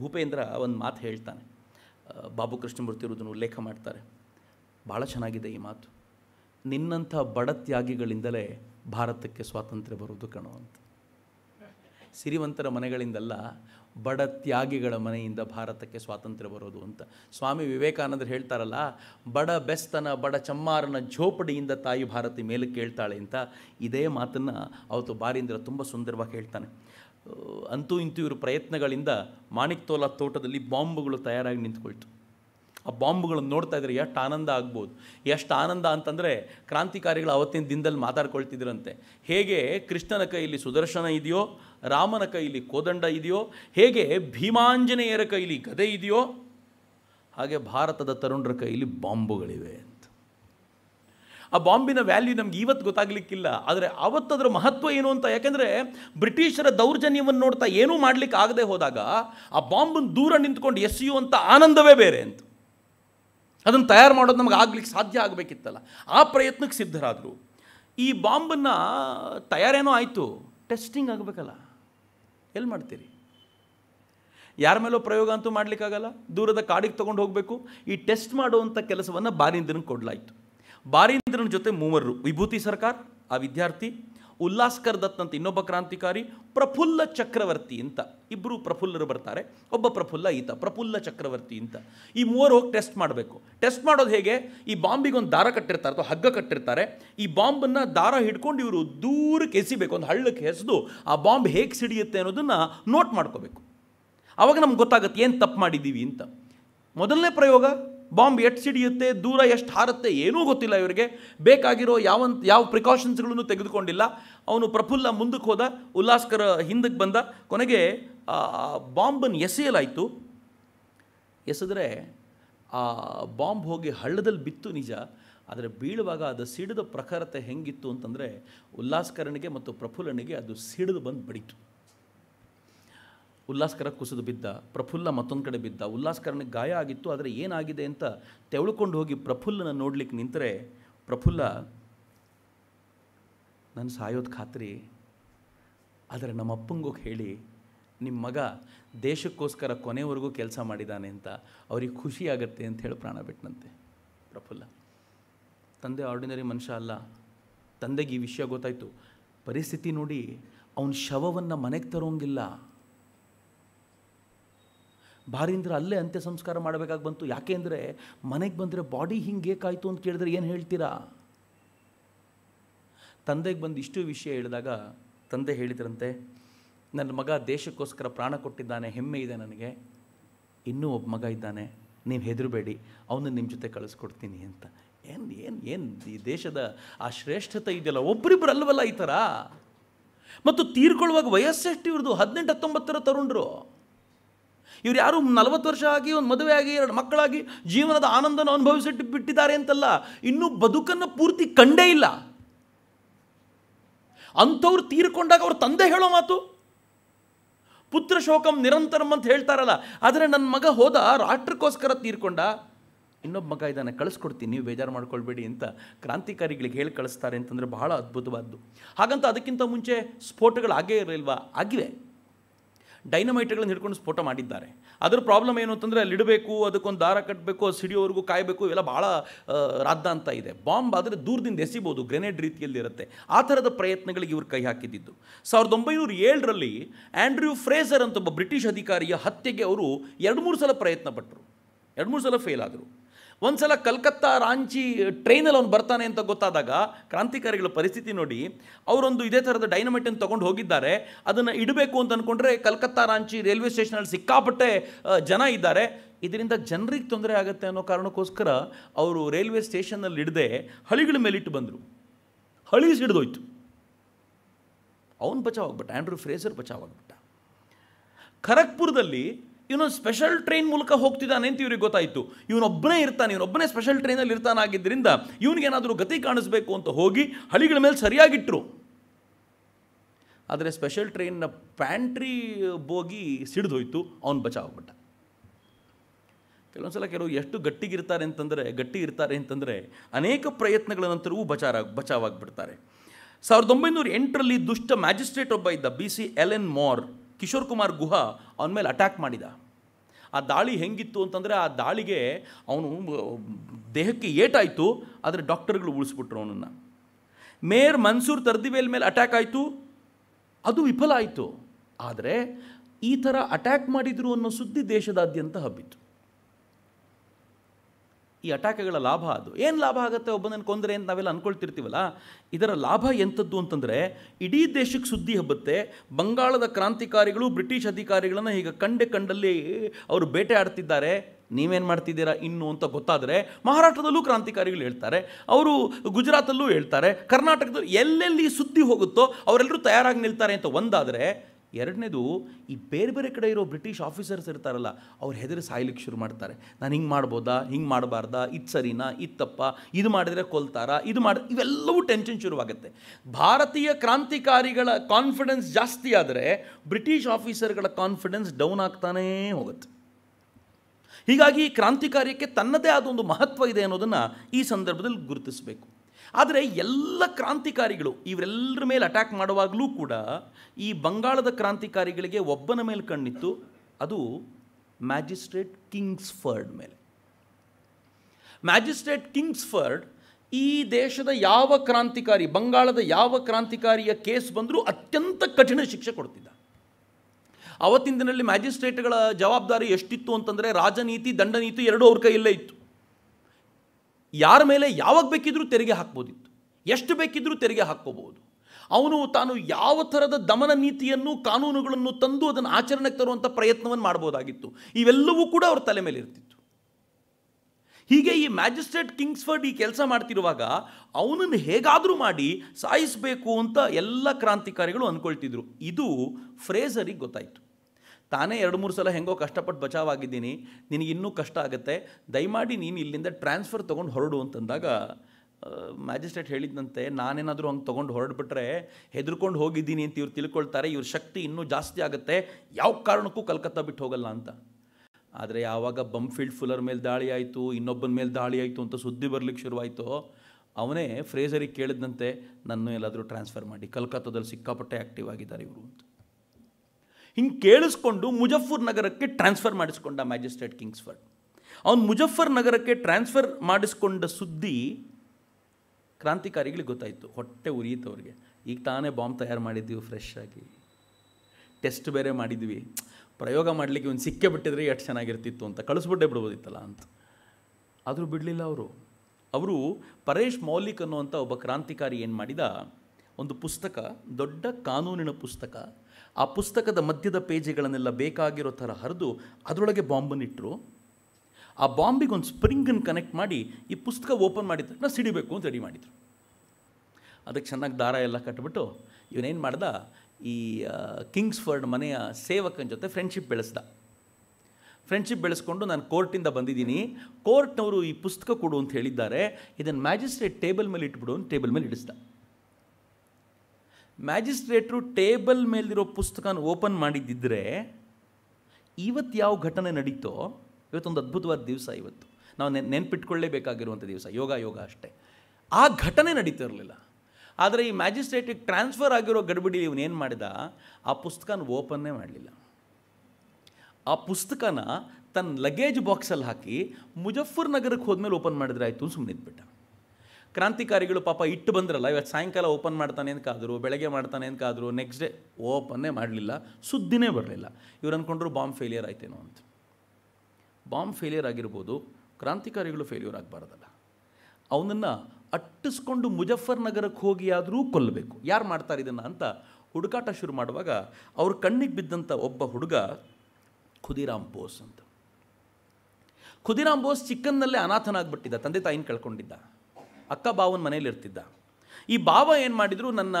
ಭೂಪೇಂದ್ರ ಒಂದು ಮಾತು ಹೇಳ್ತಾನೆ ಬಾಬು ಕೃಷ್ಣಮೂರ್ತಿ ಇರೋದನ್ನು ಉಲ್ಲೇಖ ಮಾಡ್ತಾರೆ ಭಾಳ ಚೆನ್ನಾಗಿದೆ ಈ ಮಾತು ನಿನ್ನಂಥ ಬಡತ್ಯಾಗಿಗಳಿಂದಲೇ ಭಾರತಕ್ಕೆ ಸ್ವಾತಂತ್ರ್ಯ ಬರುವುದು ಕಣೋ ಅಂತ ಸಿರಿವಂತರ ಮನೆಗಳಿಂದಲ್ಲ ಬಡ ತ್ಯಾಗಿಗಳ ಮನೆಯಿಂದ ಭಾರತಕ್ಕೆ ಸ್ವಾತಂತ್ರ್ಯ ಬರೋದು ಅಂತ ಸ್ವಾಮಿ ವಿವೇಕಾನಂದರು ಹೇಳ್ತಾರಲ್ಲ ಬಡ ಬೆಸ್ತನ ಬಡ ಚಮ್ಮಾರನ ಝೋಪಡಿಯಿಂದ ತಾಯಿ ಭಾರತಿ ಮೇಲೆ ಕೇಳ್ತಾಳೆ ಅಂತ ಇದೇ ಮಾತನ್ನು ಅವತ್ತು ಬಾರೀಂದ್ರ ತುಂಬ ಸುಂದರವಾಗಿ ಹೇಳ್ತಾನೆ ಅಂತೂ ಇಂತೂ ಇವರು ಪ್ರಯತ್ನಗಳಿಂದ ಮಾಣಿಕ್ತೋಲ ತೋಟದಲ್ಲಿ ಬಾಂಬ್ಗಳು ತಯಾರಾಗಿ ನಿಂತ್ಕೊಳ್ತು ಆ ಬಾಂಬ್ಗಳನ್ನು ನೋಡ್ತಾ ಇದ್ರೆ ಎಷ್ಟು ಆನಂದ ಆಗ್ಬೋದು ಎಷ್ಟು ಆನಂದ ಅಂತಂದರೆ ಕ್ರಾಂತಿಕಾರಿಗಳು ಅವತ್ತಿನ ದಿನದಲ್ಲಿ ಮಾತಾಡ್ಕೊಳ್ತಿದ್ರಂತೆ ಹೇಗೆ ಕೃಷ್ಣನ ಕೈಯಲ್ಲಿ ಸುದರ್ಶನ ಇದೆಯೋ ರಾಮನ ಕೈಯಲ್ಲಿ ಕೋದಂಡ ಇದೆಯೋ ಹೇಗೆ ಭೀಮಾಂಜನೇಯರ ಕೈಲಿ ಗದೆ ಇದೆಯೋ ಹಾಗೆ ಭಾರತದ ತರುಣರ ಕೈಲಿ ಬಾಂಬುಗಳಿವೆ ಅಂತ ಆ ಬಾಂಬಿನ ವ್ಯಾಲ್ಯೂ ನಮ್ಗೆ ಇವತ್ತು ಗೊತ್ತಾಗ್ಲಿಕ್ಕಿಲ್ಲ ಆದರೆ ಅವತ್ತದ್ರ ಮಹತ್ವ ಏನು ಅಂತ ಯಾಕೆಂದರೆ ಬ್ರಿಟಿಷರ ದೌರ್ಜನ್ಯವನ್ನು ನೋಡ್ತಾ ಏನೂ ಮಾಡಲಿಕ್ಕೆ ಆಗದೆ ಹೋದಾಗ ಆ ಬಾಂಬನ್ನು ದೂರ ನಿಂತ್ಕೊಂಡು ಎಸೆಯುವಂಥ ಆನಂದವೇ ಬೇರೆ ಅಂತ ಅದನ್ನು ತಯಾರು ಮಾಡೋದು ನಮಗೆ ಆಗ್ಲಿಕ್ಕೆ ಸಾಧ್ಯ ಆಗಬೇಕಿತ್ತಲ್ಲ ಆ ಪ್ರಯತ್ನಕ್ಕೆ ಸಿದ್ಧರಾದರು ಈ ಬಾಂಬನ್ನು ತಯಾರೇನೋ ಆಯಿತು ಟೆಸ್ಟಿಂಗ್ ಆಗಬೇಕಲ್ಲ ಎಲ್ಲಿ ಮಾಡ್ತೀರಿ ಯಾರ ಮೇಲೋ ಪ್ರಯೋಗ ಅಂತೂ ಮಾಡಲಿಕ್ಕಾಗಲ್ಲ ದೂರದ ಕಾಡಿಗೆ ತೊಗೊಂಡು ಹೋಗಬೇಕು ಈ ಟೆಸ್ಟ್ ಮಾಡುವಂಥ ಕೆಲಸವನ್ನು ಬಾರೀಂದ್ರನ ಕೊಡಲಾಯಿತು ಬಾರೀಂದ್ರನ ಜೊತೆ ಮೂವರು ವಿಭೂತಿ ಸರ್ಕಾರ್ ಆ ವಿದ್ಯಾರ್ಥಿ ಉಲ್ಲಾಸ್ಕರ್ ದತ್ ಅಂತ ಇನ್ನೊಬ್ಬ ಕ್ರಾಂತಿಕಾರಿ ಪ್ರಫುಲ್ಲ ಚಕ್ರವರ್ತಿ ಅಂತ ಇಬ್ಬರು ಪ್ರಫುಲ್ಲರು ಬರ್ತಾರೆ ಒಬ್ಬ ಪ್ರಫುಲ್ಲ ಈತ ಪ್ರಫುಲ್ಲ ಚಕ್ರವರ್ತಿ ಅಂತ ಈ ಮೂವರು ಹೋಗಿ ಟೆಸ್ಟ್ ಮಾಡಬೇಕು ಟೆಸ್ಟ್ ಮಾಡೋದು ಹೇಗೆ ಈ ಬಾಂಬಿಗೆ ಒಂದು ದಾರ ಕಟ್ಟಿರ್ತಾರೆ ಅಥವಾ ಹಗ್ಗ ಕಟ್ಟಿರ್ತಾರೆ ಈ ಬಾಂಬನ್ನು ದಾರ ಹಿಡ್ಕೊಂಡು ಇವರು ದೂರಕ್ಕೆ ಎಸಿಬೇಕು ಒಂದು ಹಳ್ಳಕ್ಕೆ ಎಸೆದು ಆ ಬಾಂಬ್ ಹೇಗೆ ಸಿಡಿಯುತ್ತೆ ಅನ್ನೋದನ್ನು ನೋಟ್ ಮಾಡ್ಕೋಬೇಕು ಆವಾಗ ನಮ್ಗೆ ಗೊತ್ತಾಗುತ್ತೆ ಏನು ತಪ್ಪು ಮಾಡಿದ್ದೀವಿ ಅಂತ ಮೊದಲನೇ ಪ್ರಯೋಗ ಬಾಂಬ್ ಎಷ್ಟು ಸಿಡಿಯುತ್ತೆ ದೂರ ಎಷ್ಟು ಹಾರುತ್ತೆ ಏನೂ ಗೊತ್ತಿಲ್ಲ ಇವರಿಗೆ ಬೇಕಾಗಿರೋ ಯಾವಂತ ಯಾವ ಪ್ರಿಕಾಷನ್ಸ್ಗಳನ್ನು ತೆಗೆದುಕೊಂಡಿಲ್ಲ ಅವನು ಪ್ರಫುಲ್ಲ ಮುಂದಕ್ಕೆ ಹೋದ ಉಲ್ಲಾಸ್ಕರ ಹಿಂದಕ್ಕೆ ಬಂದ ಕೊನೆಗೆ ಬಾಂಬನ್ನು ಎಸೆಯಲಾಯಿತು ಎಸೆದರೆ ಆ ಬಾಂಬ್ ಹೋಗಿ ಹಳ್ಳದಲ್ಲಿ ಬಿತ್ತು ನಿಜ ಆದರೆ ಬೀಳುವಾಗ ಅದು ಸಿಡಿದ ಪ್ರಖರತೆ ಹೆಂಗಿತ್ತು ಅಂತಂದರೆ ಉಲ್ಲಾಸ್ಕರನಿಗೆ ಮತ್ತು ಪ್ರಫುಲ್ಲನಿಗೆ ಅದು ಸಿಡಿದು ಬಂದು ಬಡಿತು ಉಲ್ಲಾಸ್ಕರ ಕುಸಿದು ಬಿದ್ದ ಪ್ರಫುಲ್ಲ ಮತ್ತೊಂದು ಕಡೆ ಬಿದ್ದ ಉಲ್ಲಾಸ್ಕರನಿಗೆ ಗಾಯ ಆಗಿತ್ತು ಆದರೆ ಏನಾಗಿದೆ ಅಂತ ತೆವಳ್ಕೊಂಡು ಹೋಗಿ ಪ್ರಫುಲ್ಲನ ನೋಡ್ಲಿಕ್ಕೆ ನಿಂತರೆ ಪ್ರಫುಲ್ಲ ನಾನು ಸಾಯೋದು ಖಾತ್ರಿ ಆದರೆ ನಮ್ಮ ಅಪ್ಪಂಗೋಗಿ ಹೇಳಿ ನಿಮ್ಮ ಮಗ ದೇಶಕ್ಕೋಸ್ಕರ ಕೊನೆವರೆಗೂ ಕೆಲಸ ಮಾಡಿದ್ದಾನೆ ಅಂತ ಅವ್ರಿಗೆ ಖುಷಿ ಆಗುತ್ತೆ ಅಂತ ಹೇಳಿ ಪ್ರಾಣ ಬಿಟ್ಟನಂತೆ ಪ್ರಫುಲ್ಲ ತಂದೆ ಆರ್ಡಿನರಿ ಮನುಷ್ಯ ಅಲ್ಲ ತಂದೆಗೆ ಈ ವಿಷಯ ಗೊತ್ತಾಯಿತು ಪರಿಸ್ಥಿತಿ ನೋಡಿ ಅವನ ಶವವನ್ನು ಮನೆಗೆ ತರೋಂಗಿಲ್ಲ ಭಾರೀಂದ್ರ ಅಲ್ಲೇ ಅಂತ್ಯ ಸಂಸ್ಕಾರ ಮಾಡಬೇಕಾಗಿ ಬಂತು ಅಂದರೆ ಮನೆಗೆ ಬಂದರೆ ಬಾಡಿ ಹಿಂಗೆ ಏಕಾಯಿತು ಅಂತ ಕೇಳಿದ್ರೆ ಏನು ಹೇಳ್ತೀರಾ ತಂದೆಗೆ ಬಂದು ಇಷ್ಟು ವಿಷಯ ಹೇಳಿದಾಗ ತಂದೆ ಹೇಳಿದ್ರಂತೆ ನನ್ನ ಮಗ ದೇಶಕ್ಕೋಸ್ಕರ ಪ್ರಾಣ ಕೊಟ್ಟಿದ್ದಾನೆ ಹೆಮ್ಮೆ ಇದೆ ನನಗೆ ಇನ್ನೂ ಒಬ್ಬ ಮಗ ಇದ್ದಾನೆ ನೀವು ಹೆದರಬೇಡಿ ಅವನು ನಿಮ್ಮ ಜೊತೆ ಕಳಿಸ್ಕೊಡ್ತೀನಿ ಅಂತ ಏನು ಏನು ಏನು ಈ ದೇಶದ ಆ ಶ್ರೇಷ್ಠತೆ ಇದೆಯಲ್ಲ ಒಬ್ಬರಿಬ್ಬರು ಅಲ್ವಲ್ಲ ಈ ಥರ ಮತ್ತು ತೀರ್ಕೊಳ್ಳುವಾಗ ವಯಸ್ಸೆಷ್ಟು ಇವ್ರದ್ದು ಹದಿನೆಂಟು ಹತ್ತೊಂಬತ್ತರ ತರುಣರು ಇವ್ರು ಯಾರು ನಲವತ್ತು ವರ್ಷ ಆಗಿ ಒಂದು ಮದುವೆ ಆಗಿ ಎರಡು ಮಕ್ಕಳಾಗಿ ಜೀವನದ ಆನಂದನ ಅನುಭವಿಸಿಟ್ಟು ಬಿಟ್ಟಿದ್ದಾರೆ ಅಂತಲ್ಲ ಇನ್ನೂ ಬದುಕನ್ನು ಪೂರ್ತಿ ಕಂಡೇ ಇಲ್ಲ ಅಂಥವ್ರು ತೀರಿಕೊಂಡಾಗ ಅವ್ರ ತಂದೆ ಹೇಳೋ ಮಾತು ಪುತ್ರ ಶೋಕಂ ನಿರಂತರಂ ಅಂತ ಹೇಳ್ತಾರಲ್ಲ ಆದರೆ ನನ್ನ ಮಗ ಹೋದ ರಾಷ್ಟ್ರಕ್ಕೋಸ್ಕರ ತೀರ್ಕೊಂಡ ಇನ್ನೊಬ್ಬ ಮಗ ಇದನ್ನು ಕಳಿಸ್ಕೊಡ್ತೀನಿ ನೀವು ಬೇಜಾರು ಮಾಡ್ಕೊಳ್ಬೇಡಿ ಅಂತ ಕ್ರಾಂತಿಕಾರಿಗಳಿಗೆ ಹೇಳಿ ಕಳಿಸ್ತಾರೆ ಅಂತಂದರೆ ಬಹಳ ಅದ್ಭುತವಾದ್ದು ಹಾಗಂತ ಅದಕ್ಕಿಂತ ಮುಂಚೆ ಸ್ಫೋಟಗಳು ಆಗೇ ಇರಲಿಲ್ವಾ ಆಗಿವೆ ಡೈನಮೈಟ್ಗಳನ್ನ ಹಿಡ್ಕೊಂಡು ಸ್ಫೋಟ ಮಾಡಿದ್ದಾರೆ ಅದರ ಪ್ರಾಬ್ಲಮ್ ಏನು ಅಂತಂದರೆ ಅಲ್ಲಿಡಬೇಕು ಅದಕ್ಕೊಂದು ದಾರ ಕಟ್ಟಬೇಕು ಅದು ಸಿಡಿಯೋವರೆಗೂ ಕಾಯಬೇಕು ಇವೆಲ್ಲ ಭಾಳ ರಾದ್ದ ಅಂತ ಇದೆ ಬಾಂಬ್ ಆದರೆ ದೂರದಿಂದ ಎಸಿಬೋದು ಗ್ರೆನೇಡ್ ಇರುತ್ತೆ ಆ ಥರದ ಪ್ರಯತ್ನಗಳಿಗೆ ಇವರು ಕೈ ಹಾಕಿದ್ದಿದ್ದು ಸಾವಿರದ ಒಂಬೈನೂರ ಏಳರಲ್ಲಿ ಆ್ಯಂಡ್ರ್ಯೂ ಫ್ರೇಸರ್ ಅಂತ ಒಬ್ಬ ಬ್ರಿಟಿಷ್ ಅಧಿಕಾರಿಯ ಹತ್ಯೆಗೆ ಅವರು ಎರಡು ಮೂರು ಸಲ ಪ್ರಯತ್ನ ಪಟ್ಟರು ಎರಡು ಮೂರು ಸಲ ಫೇಲ್ ಆದರು ಒಂದ್ಸಲ ಸಲ ಕಲ್ಕತ್ತಾ ರಾಂಚಿ ಟ್ರೈನಲ್ಲಿ ಅವ್ನು ಬರ್ತಾನೆ ಅಂತ ಗೊತ್ತಾದಾಗ ಕ್ರಾಂತಿಕಾರಿಗಳ ಪರಿಸ್ಥಿತಿ ನೋಡಿ ಅವರೊಂದು ಇದೇ ಥರದ ಡೈನಮೈಟನ್ನು ತೊಗೊಂಡು ಹೋಗಿದ್ದಾರೆ ಅದನ್ನು ಇಡಬೇಕು ಅಂತ ಅಂದ್ಕೊಂಡ್ರೆ ಕಲ್ಕತ್ತಾ ರಾಂಚಿ ರೈಲ್ವೆ ಸ್ಟೇಷನಲ್ಲಿ ಸಿಕ್ಕಾಪಟ್ಟೆ ಜನ ಇದ್ದಾರೆ ಇದರಿಂದ ಜನರಿಗೆ ತೊಂದರೆ ಆಗುತ್ತೆ ಅನ್ನೋ ಕಾರಣಕ್ಕೋಸ್ಕರ ಅವರು ರೈಲ್ವೆ ಸ್ಟೇಷನ್ನಲ್ಲಿ ಇಡದೆ ಹಳಿಗಳ ಮೇಲಿಟ್ಟು ಬಂದರು ಹಳಿ ಸಿಡ್ದೋಯ್ತು ಅವನು ಬಚಾವಾಗ್ಬಿಟ್ಟ ಆ್ಯಂಡ್ರೂ ಫ್ರೇಸರ್ ಬಚಾವಾಗ್ಬಿಟ್ಟ ಖರಗ್ಪುರದಲ್ಲಿ ಇವನು ಸ್ಪೆಷಲ್ ಟ್ರೈನ್ ಮೂಲಕ ಹೋಗ್ತಿದ್ದಾನೆ ಅಂತ ಇವ್ರಿಗೆ ಗೊತ್ತಾಯಿತು ಇವನೊಬ್ಬನೇ ಇರ್ತಾನೆ ಇವನೊಬ್ಬನೇ ಸ್ಪೆಷಲ್ ಟ್ರೈನಲ್ಲಿ ಇರ್ತಾನಾಗಿದ್ದರಿಂದ ಇವನಿಗೇನಾದರೂ ಗತಿ ಕಾಣಿಸ್ಬೇಕು ಅಂತ ಹೋಗಿ ಹಳಿಗಳ ಮೇಲೆ ಸರಿಯಾಗಿಟ್ಟರು ಆದರೆ ಸ್ಪೆಷಲ್ ಟ್ರೈನ್ನ ಪ್ಯಾಂಟ್ರಿ ಬೋಗಿ ಸಿಡಿದೋಯ್ತು ಅವನು ಬಚಾವಾಗ್ಬಿಟ್ಟ ಕೆಲವೊಂದ್ಸಲ ಸಲ ಕೆಲವರು ಎಷ್ಟು ಗಟ್ಟಿಗಿರ್ತಾರೆ ಅಂತಂದರೆ ಗಟ್ಟಿ ಇರ್ತಾರೆ ಅಂತಂದರೆ ಅನೇಕ ಪ್ರಯತ್ನಗಳ ನಂತರವೂ ಬಚಾರ ಬಚಾವಾಗ್ಬಿಡ್ತಾರೆ ಸಾವಿರದ ಒಂಬೈನೂರ ಎಂಟರಲ್ಲಿ ದುಷ್ಟ ಮ್ಯಾಜಿಸ್ಟ್ರೇಟ್ ಒಬ್ಬ ಇದ್ದ ಬಿ ಸಿ ಎಲ್ ಎನ್ ಮೋರ್ ಕಿಶೋರ್ ಕುಮಾರ್ ಗುಹಾ ಅವನ ಮೇಲೆ ಅಟ್ಯಾಕ್ ಮಾಡಿದ ಆ ದಾಳಿ ಹೆಂಗಿತ್ತು ಅಂತಂದರೆ ಆ ದಾಳಿಗೆ ಅವನು ದೇಹಕ್ಕೆ ಏಟಾಯಿತು ಆದರೆ ಡಾಕ್ಟರ್ಗಳು ಉಳಿಸ್ಬಿಟ್ರು ಅವನನ್ನು ಮೇಯರ್ ಮನ್ಸೂರ್ ತರ್ದಿವೇಲ್ ಮೇಲೆ ಅಟ್ಯಾಕ್ ಆಯಿತು ಅದು ವಿಫಲ ಆಯಿತು ಆದರೆ ಈ ಥರ ಅಟ್ಯಾಕ್ ಮಾಡಿದರು ಅನ್ನೋ ಸುದ್ದಿ ದೇಶದಾದ್ಯಂತ ಹಬ್ಬಿತ್ತು ಈ ಅಟ್ಯಾಕ್ಗಳ ಲಾಭ ಅದು ಏನು ಲಾಭ ಆಗುತ್ತೆ ಒಬ್ಬನನ್ನು ಕೊಂದರೆ ಅಂತ ನಾವೆಲ್ಲ ಅಂದ್ಕೊಳ್ತಿರ್ತೀವಲ್ಲ ಇದರ ಲಾಭ ಎಂಥದ್ದು ಅಂತಂದರೆ ಇಡೀ ದೇಶಕ್ಕೆ ಸುದ್ದಿ ಹಬ್ಬತ್ತೆ ಬಂಗಾಳದ ಕ್ರಾಂತಿಕಾರಿಗಳು ಬ್ರಿಟಿಷ್ ಅಧಿಕಾರಿಗಳನ್ನು ಈಗ ಕಂಡೆ ಕಂಡಲ್ಲಿ ಅವರು ಬೇಟೆ ಆಡ್ತಿದ್ದಾರೆ ನೀವೇನು ಮಾಡ್ತಿದ್ದೀರಾ ಇನ್ನು ಅಂತ ಗೊತ್ತಾದರೆ ಮಹಾರಾಷ್ಟ್ರದಲ್ಲೂ ಕ್ರಾಂತಿಕಾರಿಗಳು ಹೇಳ್ತಾರೆ ಅವರು ಗುಜರಾತಲ್ಲೂ ಹೇಳ್ತಾರೆ ಕರ್ನಾಟಕದಲ್ಲೂ ಎಲ್ಲೆಲ್ಲಿ ಸುದ್ದಿ ಹೋಗುತ್ತೋ ಅವರೆಲ್ಲರೂ ತಯಾರಾಗಿ ನಿಲ್ತಾರೆ ಅಂತ ಒಂದಾದರೆ ಎರಡನೇದು ಈ ಬೇರೆ ಬೇರೆ ಕಡೆ ಇರೋ ಬ್ರಿಟಿಷ್ ಆಫೀಸರ್ಸ್ ಇರ್ತಾರಲ್ಲ ಅವ್ರು ಹೆದರಿ ಸಾಯ್ಲಿಕ್ಕೆ ಶುರು ಮಾಡ್ತಾರೆ ನಾನು ಹಿಂಗೆ ಮಾಡ್ಬೋದಾ ಹಿಂಗೆ ಮಾಡಬಾರ್ದಾ ಇದು ಸರಿನಾ ಇದು ತಪ್ಪ ಇದು ಮಾಡಿದರೆ ಕೊಲ್ತಾರಾ ಇದು ಮಾಡ ಇವೆಲ್ಲವೂ ಟೆನ್ಷನ್ ಶುರುವಾಗುತ್ತೆ ಭಾರತೀಯ ಕ್ರಾಂತಿಕಾರಿಗಳ ಕಾನ್ಫಿಡೆನ್ಸ್ ಜಾಸ್ತಿ ಆದರೆ ಬ್ರಿಟಿಷ್ ಆಫೀಸರ್ಗಳ ಕಾನ್ಫಿಡೆನ್ಸ್ ಡೌನ್ ಆಗ್ತಾನೇ ಹೋಗುತ್ತೆ ಹೀಗಾಗಿ ಕ್ರಾಂತಿಕಾರ್ಯಕ್ಕೆ ತನ್ನದೇ ಆದ ಒಂದು ಮಹತ್ವ ಇದೆ ಅನ್ನೋದನ್ನು ಈ ಸಂದರ್ಭದಲ್ಲಿ ಗುರುತಿಸಬೇಕು ಆದರೆ ಎಲ್ಲ ಕ್ರಾಂತಿಕಾರಿಗಳು ಇವರೆಲ್ಲರ ಮೇಲೆ ಅಟ್ಯಾಕ್ ಮಾಡುವಾಗಲೂ ಕೂಡ ಈ ಬಂಗಾಳದ ಕ್ರಾಂತಿಕಾರಿಗಳಿಗೆ ಒಬ್ಬನ ಮೇಲೆ ಕಣ್ಣಿತ್ತು ಅದು ಮ್ಯಾಜಿಸ್ಟ್ರೇಟ್ ಕಿಂಗ್ಸ್ಫರ್ಡ್ ಮೇಲೆ ಮ್ಯಾಜಿಸ್ಟ್ರೇಟ್ ಕಿಂಗ್ಸ್ಫರ್ಡ್ ಈ ದೇಶದ ಯಾವ ಕ್ರಾಂತಿಕಾರಿ ಬಂಗಾಳದ ಯಾವ ಕ್ರಾಂತಿಕಾರಿಯ ಕೇಸ್ ಬಂದರೂ ಅತ್ಯಂತ ಕಠಿಣ ಶಿಕ್ಷೆ ಕೊಡ್ತಿದ್ದ ಅವತ್ತಿನ ದಿನದಲ್ಲಿ ಮ್ಯಾಜಿಸ್ಟ್ರೇಟ್ಗಳ ಜವಾಬ್ದಾರಿ ಎಷ್ಟಿತ್ತು ಅಂತಂದರೆ ರಾಜನೀತಿ ದಂಡನೀತಿ ಎರಡೂ ಅವ್ರ ಕೈಯಲ್ಲೇ ಇತ್ತು ಯಾರ ಮೇಲೆ ಯಾವಾಗ ಬೇಕಿದ್ದರೂ ತೆರಿಗೆ ಹಾಕ್ಬೋದಿತ್ತು ಎಷ್ಟು ಬೇಕಿದ್ದರೂ ತೆರಿಗೆ ಹಾಕ್ಕೋಬೋದು ಅವನು ತಾನು ಯಾವ ಥರದ ದಮನ ನೀತಿಯನ್ನು ಕಾನೂನುಗಳನ್ನು ತಂದು ಅದನ್ನು ಆಚರಣೆಗೆ ತರುವಂಥ ಪ್ರಯತ್ನವನ್ನು ಮಾಡ್ಬೋದಾಗಿತ್ತು ಇವೆಲ್ಲವೂ ಕೂಡ ಅವ್ರ ತಲೆ ಮೇಲೆ ಇರ್ತಿತ್ತು ಹೀಗೆ ಈ ಮ್ಯಾಜಿಸ್ಟ್ರೇಟ್ ಕಿಂಗ್ಸ್ಫರ್ಡ್ ಈ ಕೆಲಸ ಮಾಡ್ತಿರುವಾಗ ಅವನನ್ನು ಹೇಗಾದರೂ ಮಾಡಿ ಸಾಯಿಸಬೇಕು ಅಂತ ಎಲ್ಲ ಕ್ರಾಂತಿಕಾರಿಗಳು ಅಂದ್ಕೊಳ್ತಿದ್ರು ಇದು ಫ್ರೇಜರಿಗೆ ಗೊತ್ತಾಯಿತು ತಾನೇ ಎರಡು ಮೂರು ಸಲ ಹೆಂಗೋ ಕಷ್ಟಪಟ್ಟು ಬಚಾವಾಗಿದ್ದೀನಿ ಇನ್ನೂ ಕಷ್ಟ ಆಗುತ್ತೆ ದಯಮಾಡಿ ನೀನು ಇಲ್ಲಿಂದ ಟ್ರಾನ್ಸ್ಫರ್ ತೊಗೊಂಡು ಹೊರಡು ಅಂತಂದಾಗ ಮ್ಯಾಜಿಸ್ಟ್ರೇಟ್ ಹೇಳಿದಂತೆ ನಾನೇನಾದರೂ ಹಂಗೆ ತೊಗೊಂಡು ಹೊರಡ್ಬಿಟ್ರೆ ಹೆದರ್ಕೊಂಡು ಹೋಗಿದ್ದೀನಿ ಅಂತ ಇವ್ರು ತಿಳ್ಕೊಳ್ತಾರೆ ಇವ್ರ ಶಕ್ತಿ ಇನ್ನೂ ಜಾಸ್ತಿ ಆಗುತ್ತೆ ಯಾವ ಕಾರಣಕ್ಕೂ ಕಲ್ಕತ್ತಾ ಬಿಟ್ಟು ಹೋಗಲ್ಲ ಅಂತ ಆದರೆ ಯಾವಾಗ ಫೀಲ್ಡ್ ಫುಲ್ಲರ್ ಮೇಲೆ ದಾಳಿ ಆಯಿತು ಇನ್ನೊಬ್ಬನ ಮೇಲೆ ದಾಳಿ ಆಯಿತು ಅಂತ ಸುದ್ದಿ ಬರಲಿಕ್ಕೆ ಶುರುವಾಯಿತು ಅವನೇ ಫ್ರೇಜರಿಗೆ ಕೇಳಿದಂತೆ ನನ್ನ ಎಲ್ಲಾದರೂ ಟ್ರಾನ್ಸ್ಫರ್ ಮಾಡಿ ಕಲ್ಕತ್ತಾದಲ್ಲಿ ಸಿಕ್ಕಾಪಟ್ಟೆ ಆ್ಯಕ್ಟಿವ್ ಆಗಿದ್ದಾರೆ ಇವರು ಅಂತ ಹಿಂಗೆ ಕೇಳಿಸ್ಕೊಂಡು ಮುಜಫರ್ ನಗರಕ್ಕೆ ಟ್ರಾನ್ಸ್ಫರ್ ಮಾಡಿಸ್ಕೊಂಡ ಮ್ಯಾಜಿಸ್ಟ್ರೇಟ್ ಕಿಂಗ್ಸ್ಫರ್ಡ್ ಅವ್ನು ಮುಜಫರ್ ನಗರಕ್ಕೆ ಟ್ರಾನ್ಸ್ಫರ್ ಮಾಡಿಸ್ಕೊಂಡ ಸುದ್ದಿ ಕ್ರಾಂತಿಕಾರಿಗಳಿಗೆ ಗೊತ್ತಾಯಿತು ಹೊಟ್ಟೆ ಉರಿಯಿತು ಅವ್ರಿಗೆ ಈಗ ತಾನೇ ಬಾಂಬ್ ತಯಾರು ಮಾಡಿದ್ದೀವಿ ಫ್ರೆಶ್ ಆಗಿ ಟೆಸ್ಟ್ ಬೇರೆ ಮಾಡಿದ್ವಿ ಪ್ರಯೋಗ ಮಾಡಲಿಕ್ಕೆ ಒಂದು ಸಿಕ್ಕೇ ಬಿಟ್ಟಿದ್ರೆ ಎಷ್ಟು ಚೆನ್ನಾಗಿರ್ತಿತ್ತು ಅಂತ ಕಳಿಸ್ಬಿಟ್ಟೆ ಬಿಡ್ಬೋದಿತ್ತಲ್ಲ ಅಂತ ಆದರೂ ಬಿಡಲಿಲ್ಲ ಅವರು ಅವರು ಪರೇಶ್ ಮೌಲಿಕ್ ಅನ್ನುವಂಥ ಒಬ್ಬ ಕ್ರಾಂತಿಕಾರಿ ಏನು ಮಾಡಿದ ಒಂದು ಪುಸ್ತಕ ದೊಡ್ಡ ಕಾನೂನಿನ ಪುಸ್ತಕ ಆ ಪುಸ್ತಕದ ಮಧ್ಯದ ಪೇಜ್ಗಳನ್ನೆಲ್ಲ ಬೇಕಾಗಿರೋ ಥರ ಹರಿದು ಅದರೊಳಗೆ ಇಟ್ಟರು ಆ ಬಾಂಬಿಗೆ ಒಂದು ಸ್ಪ್ರಿಂಗನ್ನು ಕನೆಕ್ಟ್ ಮಾಡಿ ಈ ಪುಸ್ತಕ ಓಪನ್ ಮಾಡಿದ ತಕ್ಷಣ ಸಿಡಿಬೇಕು ಅಂತ ರೆಡಿ ಮಾಡಿದರು ಅದಕ್ಕೆ ಚೆನ್ನಾಗಿ ದಾರ ಎಲ್ಲ ಕಟ್ಬಿಟ್ಟು ಇವನೇನು ಮಾಡ್ದ ಈ ಕಿಂಗ್ಸ್ಫರ್ಡ್ ಮನೆಯ ಸೇವಕನ ಜೊತೆ ಫ್ರೆಂಡ್ಶಿಪ್ ಬೆಳೆಸ್ದ ಫ್ರೆಂಡ್ಶಿಪ್ ಬೆಳೆಸ್ಕೊಂಡು ನಾನು ಕೋರ್ಟಿಂದ ಬಂದಿದ್ದೀನಿ ಕೋರ್ಟ್ನವರು ಈ ಪುಸ್ತಕ ಕೊಡು ಅಂತ ಹೇಳಿದ್ದಾರೆ ಇದನ್ನು ಮ್ಯಾಜಿಸ್ಟ್ರೇಟ್ ಟೇಬಲ್ ಮೇಲೆ ಇಟ್ಬಿಡು ಅಂತ ಟೇಬಲ್ ಮೇಲೆ ಇಡಿಸ್ದ ಮ್ಯಾಜಿಸ್ಟ್ರೇಟ್ರು ಟೇಬಲ್ ಮೇಲಿರೋ ಪುಸ್ತಕನ ಓಪನ್ ಮಾಡಿದ್ದಿದ್ರೆ ಇವತ್ತು ಯಾವ ಘಟನೆ ನಡೀತೋ ಇವತ್ತೊಂದು ಅದ್ಭುತವಾದ ದಿವಸ ಇವತ್ತು ನಾವು ನೆನ್ ನೆನ್ಪಿಟ್ಕೊಳ್ಳೇಬೇಕಾಗಿರುವಂಥ ದಿವಸ ಯೋಗ ಯೋಗ ಅಷ್ಟೇ ಆ ಘಟನೆ ನಡೀತಿರಲಿಲ್ಲ ಆದರೆ ಈ ಮ್ಯಾಜಿಸ್ಟ್ರೇಟಿಗೆ ಟ್ರಾನ್ಸ್ಫರ್ ಆಗಿರೋ ಗಡ್ಬಿಡಿ ಇವನೇನು ಮಾಡಿದ ಆ ಪುಸ್ತಕನ ಓಪನ್ನೇ ಮಾಡಲಿಲ್ಲ ಆ ಪುಸ್ತಕನ ತನ್ನ ಲಗೇಜ್ ಬಾಕ್ಸಲ್ಲಿ ಹಾಕಿ ನಗರಕ್ಕೆ ಹೋದ್ಮೇಲೆ ಓಪನ್ ಮಾಡಿದ್ರೆ ಆಯಿತು ಸುಮ್ಮನಿದ್ಬಿಟ್ಟ ಕ್ರಾಂತಿಕಾರಿಗಳು ಪಾಪ ಇಟ್ಟು ಬಂದ್ರಲ್ಲ ಇವತ್ತು ಸಾಯಂಕಾಲ ಓಪನ್ ಮಾಡ್ತಾನೆ ಅಂತ ಬೆಳಗ್ಗೆ ಮಾಡ್ತಾನೆ ಅಂತ ನೆಕ್ಸ್ಟ್ ಡೇ ಓಪನ್ನೇ ಮಾಡಲಿಲ್ಲ ಸುದ್ದಿನೇ ಬರಲಿಲ್ಲ ಇವ್ರು ಅಂದ್ಕೊಂಡ್ರು ಬಾಂಬ್ ಫೇಲಿಯರ್ ಆಯ್ತೇನೋ ಅಂತ ಬಾಂಬ್ ಫೇಲಿಯರ್ ಆಗಿರ್ಬೋದು ಕ್ರಾಂತಿಕಾರಿಗಳು ಫೇಲ್ಯೂರ್ ಆಗಬಾರ್ದಲ್ಲ ಅವನನ್ನು ಅಟ್ಟಿಸ್ಕೊಂಡು ನಗರಕ್ಕೆ ಹೋಗಿ ಆದರೂ ಕೊಲ್ಲಬೇಕು ಯಾರು ಮಾಡ್ತಾರೆ ಇದನ್ನು ಅಂತ ಹುಡುಕಾಟ ಶುರು ಮಾಡುವಾಗ ಅವ್ರ ಕಣ್ಣಿಗೆ ಬಿದ್ದಂಥ ಒಬ್ಬ ಹುಡುಗ ಖುದಿರಾಮ್ ಬೋಸ್ ಅಂತ ಖುದಿರಾಮ್ ಬೋಸ್ ಚಿಕ್ಕನ್ನಲ್ಲೇ ಅನಾಥನಾಗಿಬಿಟ್ಟಿದ್ದ ತಂದೆ ತಾಯಿನ ಕಳ್ಕೊಂಡಿದ್ದ ಅಕ್ಕ ಬಾವನ ಮನೆಯಲ್ಲಿ ಇರ್ತಿದ್ದ ಈ ಬಾವ ಏನು ಮಾಡಿದ್ರು ನನ್ನ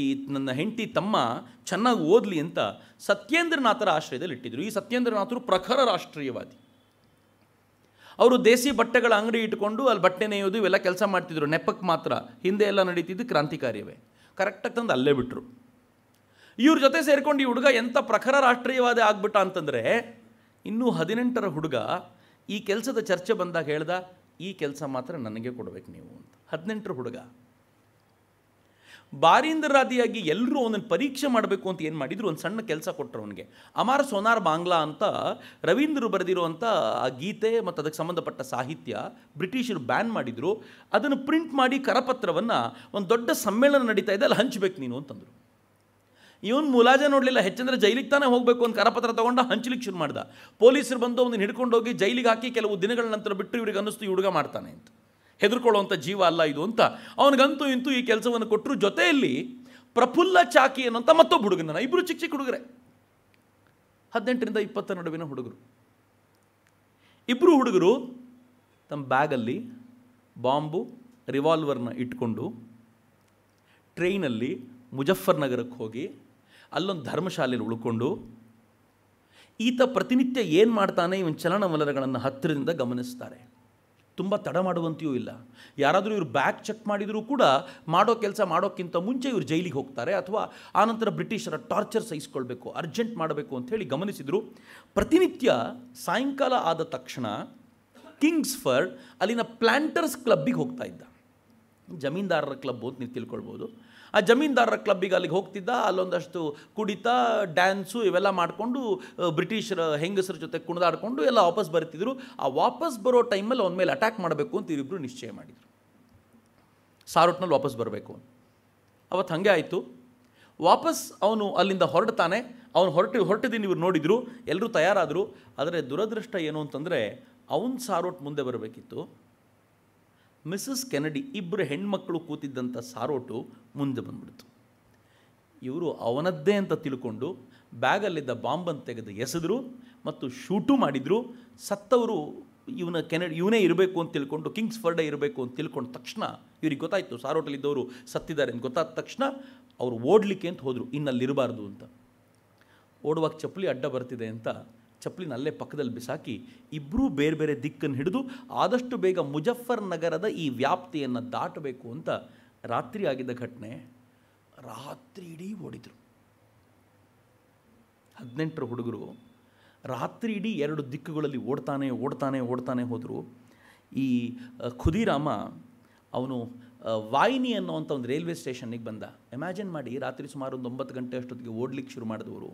ಈ ನನ್ನ ಹೆಂಡತಿ ತಮ್ಮ ಚೆನ್ನಾಗಿ ಓದಲಿ ಅಂತ ಸತ್ಯೇಂದ್ರನಾಥರ ಆಶ್ರಯದಲ್ಲಿ ಇಟ್ಟಿದ್ರು ಈ ಸತ್ಯೇಂದ್ರನಾಥರು ಪ್ರಖರ ರಾಷ್ಟ್ರೀಯವಾದಿ ಅವರು ದೇಸಿ ಬಟ್ಟೆಗಳ ಅಂಗಡಿ ಇಟ್ಕೊಂಡು ಅಲ್ಲಿ ಬಟ್ಟೆ ನೇಯೋದು ಇವೆಲ್ಲ ಕೆಲಸ ಮಾಡ್ತಿದ್ರು ನೆಪಕ್ಕೆ ಮಾತ್ರ ಹಿಂದೆ ಎಲ್ಲ ನಡೀತಿದ್ದು ಕ್ರಾಂತಿಕಾರಿಯವೇ ಕರೆಕ್ಟಾಗಿ ತಂದು ಅಲ್ಲೇ ಬಿಟ್ಟರು ಇವ್ರ ಜೊತೆ ಸೇರಿಕೊಂಡು ಈ ಹುಡುಗ ಎಂಥ ಪ್ರಖರ ರಾಷ್ಟ್ರೀಯವಾದಿ ಆಗ್ಬಿಟ್ಟ ಅಂತಂದರೆ ಇನ್ನೂ ಹದಿನೆಂಟರ ಹುಡುಗ ಈ ಕೆಲಸದ ಚರ್ಚೆ ಬಂದಾಗ ಹೇಳ್ದ ಈ ಕೆಲಸ ಮಾತ್ರ ನನಗೆ ಕೊಡಬೇಕು ನೀವು ಅಂತ ಹದಿನೆಂಟರ ಹುಡುಗ ಬಾರೀಂದ್ರರಾದಿಯಾಗಿ ಎಲ್ಲರೂ ಅವನನ್ನು ಪರೀಕ್ಷೆ ಮಾಡಬೇಕು ಅಂತ ಏನು ಮಾಡಿದ್ರು ಒಂದು ಸಣ್ಣ ಕೆಲಸ ಕೊಟ್ಟರು ಅವನಿಗೆ ಅಮಾರ ಸೋನಾರ್ ಬಾಂಗ್ಲಾ ಅಂತ ರವೀಂದ್ರರು ಬರೆದಿರುವಂಥ ಆ ಗೀತೆ ಮತ್ತು ಅದಕ್ಕೆ ಸಂಬಂಧಪಟ್ಟ ಸಾಹಿತ್ಯ ಬ್ರಿಟಿಷರು ಬ್ಯಾನ್ ಮಾಡಿದರು ಅದನ್ನು ಪ್ರಿಂಟ್ ಮಾಡಿ ಕರಪತ್ರವನ್ನು ಒಂದು ದೊಡ್ಡ ಸಮ್ಮೇಳನ ನಡೀತಾ ಇದೆ ಅಲ್ಲಿ ಹಂಚಬೇಕು ನೀನು ಅಂತಂದರು ಇವನು ಮುಲಾಜ ನೋಡಲಿಲ್ಲ ಹೆಚ್ಚಂದ್ರೆ ಜೈಲಿಗೆ ತಾನೇ ಹೋಗಬೇಕು ಅಂತ ಕರಪತ್ರ ತೊಗೊಂಡು ಹಂಚಲಿಕ್ಕೆ ಶುರು ಮಾಡ್ದ ಪೊಲೀಸರು ಬಂದು ಅವನು ಹಿಡ್ಕೊಂಡು ಹೋಗಿ ಜೈಲಿಗೆ ಹಾಕಿ ಕೆಲವು ದಿನಗಳ ನಂತರ ಬಿಟ್ಟು ಇವ್ರಿಗೆ ಅನ್ನಿಸ್ತು ಈ ಹುಡುಗ ಮಾಡ್ತಾನೆ ಅಂತ ಹೆದರ್ಕೊಳ್ಳುವಂಥ ಜೀವ ಅಲ್ಲ ಇದು ಅಂತ ಅವನಿಗಂತೂ ಇಂತೂ ಈ ಕೆಲಸವನ್ನು ಕೊಟ್ಟರು ಜೊತೆಯಲ್ಲಿ ಪ್ರಫುಲ್ಲ ಚಾಕಿ ಅನ್ನೋಂಥ ಮತ್ತೊಬ್ಬ ಹುಡುಗನ ಇಬ್ಬರು ಚಿಕ್ಕ ಚಿಕ್ಕ ಹುಡುಗರೆ ಹದಿನೆಂಟರಿಂದ ಇಪ್ಪತ್ತ ನಡುವಿನ ಹುಡುಗರು ಇಬ್ಬರು ಹುಡುಗರು ತಮ್ಮ ಬ್ಯಾಗಲ್ಲಿ ಬಾಂಬು ರಿವಾಲ್ವರ್ನ ಇಟ್ಕೊಂಡು ಟ್ರೈನಲ್ಲಿ ಮುಜಫರ್ನಗರಕ್ಕೆ ಹೋಗಿ ಅಲ್ಲೊಂದು ಧರ್ಮಶಾಲೆಯಲ್ಲಿ ಉಳ್ಕೊಂಡು ಈತ ಪ್ರತಿನಿತ್ಯ ಏನು ಮಾಡ್ತಾನೆ ಇವನ್ ಚಲನವಲನಗಳನ್ನು ಹತ್ತಿರದಿಂದ ಗಮನಿಸ್ತಾರೆ ತುಂಬ ತಡ ಮಾಡುವಂತೆಯೂ ಇಲ್ಲ ಯಾರಾದರೂ ಇವರು ಬ್ಯಾಗ್ ಚೆಕ್ ಮಾಡಿದರೂ ಕೂಡ ಮಾಡೋ ಕೆಲಸ ಮಾಡೋಕ್ಕಿಂತ ಮುಂಚೆ ಇವರು ಜೈಲಿಗೆ ಹೋಗ್ತಾರೆ ಅಥವಾ ಆನಂತರ ಬ್ರಿಟಿಷರ ಟಾರ್ಚರ್ ಸಹಿಸ್ಕೊಳ್ಬೇಕು ಅರ್ಜೆಂಟ್ ಮಾಡಬೇಕು ಅಂಥೇಳಿ ಗಮನಿಸಿದರು ಪ್ರತಿನಿತ್ಯ ಸಾಯಂಕಾಲ ಆದ ತಕ್ಷಣ ಕಿಂಗ್ಸ್ಫರ್ಡ್ ಅಲ್ಲಿನ ಪ್ಲ್ಯಾಂಟರ್ಸ್ ಕ್ಲಬ್ಬಿಗೆ ಹೋಗ್ತಾ ಇದ್ದ ಜಮೀನ್ದಾರರ ಕ್ಲಬ್ ಅಂತ ನೀವು ತಿಳ್ಕೊಳ್ಬೋದು ಆ ಜಮೀನ್ದಾರರ ಕ್ಲಬ್ಬಿಗೆ ಅಲ್ಲಿಗೆ ಹೋಗ್ತಿದ್ದ ಅಲ್ಲೊಂದಷ್ಟು ಕುಡಿತ ಡ್ಯಾನ್ಸು ಇವೆಲ್ಲ ಮಾಡಿಕೊಂಡು ಬ್ರಿಟಿಷರ ಹೆಂಗಸರ ಜೊತೆ ಕುಣಿದಾಡಿಕೊಂಡು ಎಲ್ಲ ವಾಪಸ್ ಬರ್ತಿದ್ರು ಆ ವಾಪಸ್ ಬರೋ ಟೈಮಲ್ಲಿ ಅವನ ಮೇಲೆ ಅಟ್ಯಾಕ್ ಮಾಡಬೇಕು ಅಂತ ಇವರಿಬ್ಬರು ನಿಶ್ಚಯ ಮಾಡಿದರು ಸಾರೋಟ್ನಲ್ಲಿ ವಾಪಸ್ ಬರಬೇಕು ಅವತ್ತು ಹಾಗೆ ಆಯಿತು ವಾಪಸ್ ಅವನು ಅಲ್ಲಿಂದ ಹೊರಡ್ತಾನೆ ಅವನು ಹೊರಟಿ ಹೊರಟಿದ್ದೀನಿ ಇವರು ನೋಡಿದರು ಎಲ್ಲರೂ ತಯಾರಾದರು ಆದರೆ ದುರದೃಷ್ಟ ಏನು ಅಂತಂದರೆ ಅವನು ಸಾರೋಟ್ ಮುಂದೆ ಬರಬೇಕಿತ್ತು ಮಿಸಸ್ ಕೆನಡಿ ಇಬ್ಬರು ಹೆಣ್ಮಕ್ಕಳು ಕೂತಿದ್ದಂಥ ಸಾರೋಟು ಮುಂದೆ ಬಂದ್ಬಿಡ್ತು ಇವರು ಅವನದ್ದೇ ಅಂತ ತಿಳ್ಕೊಂಡು ಬ್ಯಾಗಲ್ಲಿದ್ದ ಬಾಂಬನ್ನು ತೆಗೆದು ಎಸೆದರು ಮತ್ತು ಶೂಟು ಮಾಡಿದರು ಸತ್ತವರು ಇವನ ಕೆನಡಿ ಇವನೇ ಇರಬೇಕು ಅಂತ ತಿಳ್ಕೊಂಡು ಕಿಂಗ್ಸ್ ಫರ್ಡೇ ಇರಬೇಕು ಅಂತ ತಿಳ್ಕೊಂಡ ತಕ್ಷಣ ಇವ್ರಿಗೆ ಗೊತ್ತಾಯಿತು ಸಾರೋಟಲ್ಲಿದ್ದವರು ಸತ್ತಿದ್ದಾರೆ ಅಂತ ಗೊತ್ತಾದ ತಕ್ಷಣ ಅವರು ಓಡಲಿಕ್ಕೆ ಅಂತ ಹೋದರು ಇನ್ನಲ್ಲಿರಬಾರ್ದು ಅಂತ ಓಡುವಾಗ ಚಪ್ಪಲಿ ಅಡ್ಡ ಬರ್ತಿದೆ ಅಂತ ಚಪ್ಪಲಿನ ಅಲ್ಲೇ ಪಕ್ಕದಲ್ಲಿ ಬಿಸಾಕಿ ಇಬ್ಬರೂ ಬೇರೆ ಬೇರೆ ದಿಕ್ಕನ್ನು ಹಿಡಿದು ಆದಷ್ಟು ಬೇಗ ಮುಜಫರ್ ನಗರದ ಈ ವ್ಯಾಪ್ತಿಯನ್ನು ದಾಟಬೇಕು ಅಂತ ರಾತ್ರಿ ಆಗಿದ್ದ ಘಟನೆ ರಾತ್ರಿ ಇಡೀ ಓಡಿದರು ಹದಿನೆಂಟರ ಹುಡುಗರು ರಾತ್ರಿ ಇಡೀ ಎರಡು ದಿಕ್ಕುಗಳಲ್ಲಿ ಓಡ್ತಾನೆ ಓಡ್ತಾನೆ ಓಡ್ತಾನೆ ಹೋದರು ಈ ಖುದಿರಾಮ ಅವನು ವಾಹಿನಿ ಅನ್ನೋವಂಥ ಒಂದು ರೈಲ್ವೆ ಸ್ಟೇಷನ್ನಿಗೆ ಬಂದ ಇಮ್ಯಾಜಿನ್ ಮಾಡಿ ರಾತ್ರಿ ಸುಮಾರು ಒಂದು ಒಂಬತ್ತು ಗಂಟೆ ಅಷ್ಟೊತ್ತಿಗೆ ಓಡ್ಲಿಕ್ಕೆ ಶುರು ಮಾಡಿದವರು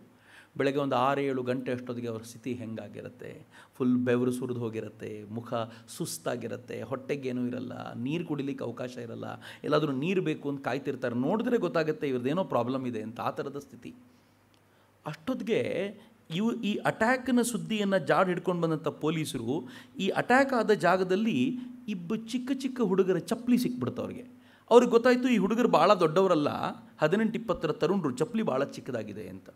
ಬೆಳಗ್ಗೆ ಒಂದು ಆರು ಏಳು ಗಂಟೆ ಅಷ್ಟೊತ್ತಿಗೆ ಅವ್ರ ಸ್ಥಿತಿ ಹೆಂಗಾಗಿರುತ್ತೆ ಫುಲ್ ಬೆವರು ಸುರಿದು ಹೋಗಿರುತ್ತೆ ಮುಖ ಸುಸ್ತಾಗಿರುತ್ತೆ ಹೊಟ್ಟೆಗೇನೂ ಇರಲ್ಲ ನೀರು ಕುಡಿಲಿಕ್ಕೆ ಅವಕಾಶ ಇರಲ್ಲ ಎಲ್ಲಾದರೂ ನೀರು ಬೇಕು ಅಂತ ಕಾಯ್ತಿರ್ತಾರೆ ನೋಡಿದ್ರೆ ಗೊತ್ತಾಗುತ್ತೆ ಇವ್ರದ್ದೇನೋ ಪ್ರಾಬ್ಲಮ್ ಇದೆ ಅಂತ ಆ ಥರದ ಸ್ಥಿತಿ ಅಷ್ಟೊತ್ತಿಗೆ ಇವು ಈ ಅಟ್ಯಾಕ್ನ ಸುದ್ದಿಯನ್ನು ಜಾಡ್ ಹಿಡ್ಕೊಂಡು ಬಂದಂಥ ಪೊಲೀಸರು ಈ ಅಟ್ಯಾಕ್ ಆದ ಜಾಗದಲ್ಲಿ ಇಬ್ಬ ಚಿಕ್ಕ ಚಿಕ್ಕ ಹುಡುಗರ ಚಪ್ಪಲಿ ಸಿಕ್ಬಿಡ್ತು ಅವ್ರಿಗೆ ಅವ್ರಿಗೆ ಗೊತ್ತಾಯಿತು ಈ ಹುಡುಗರು ಭಾಳ ದೊಡ್ಡವರಲ್ಲ ಹದಿನೆಂಟು ಇಪ್ಪತ್ತರ ತರುಣರು ಚಪ್ಪಲಿ ಭಾಳ ಚಿಕ್ಕದಾಗಿದೆ ಅಂತ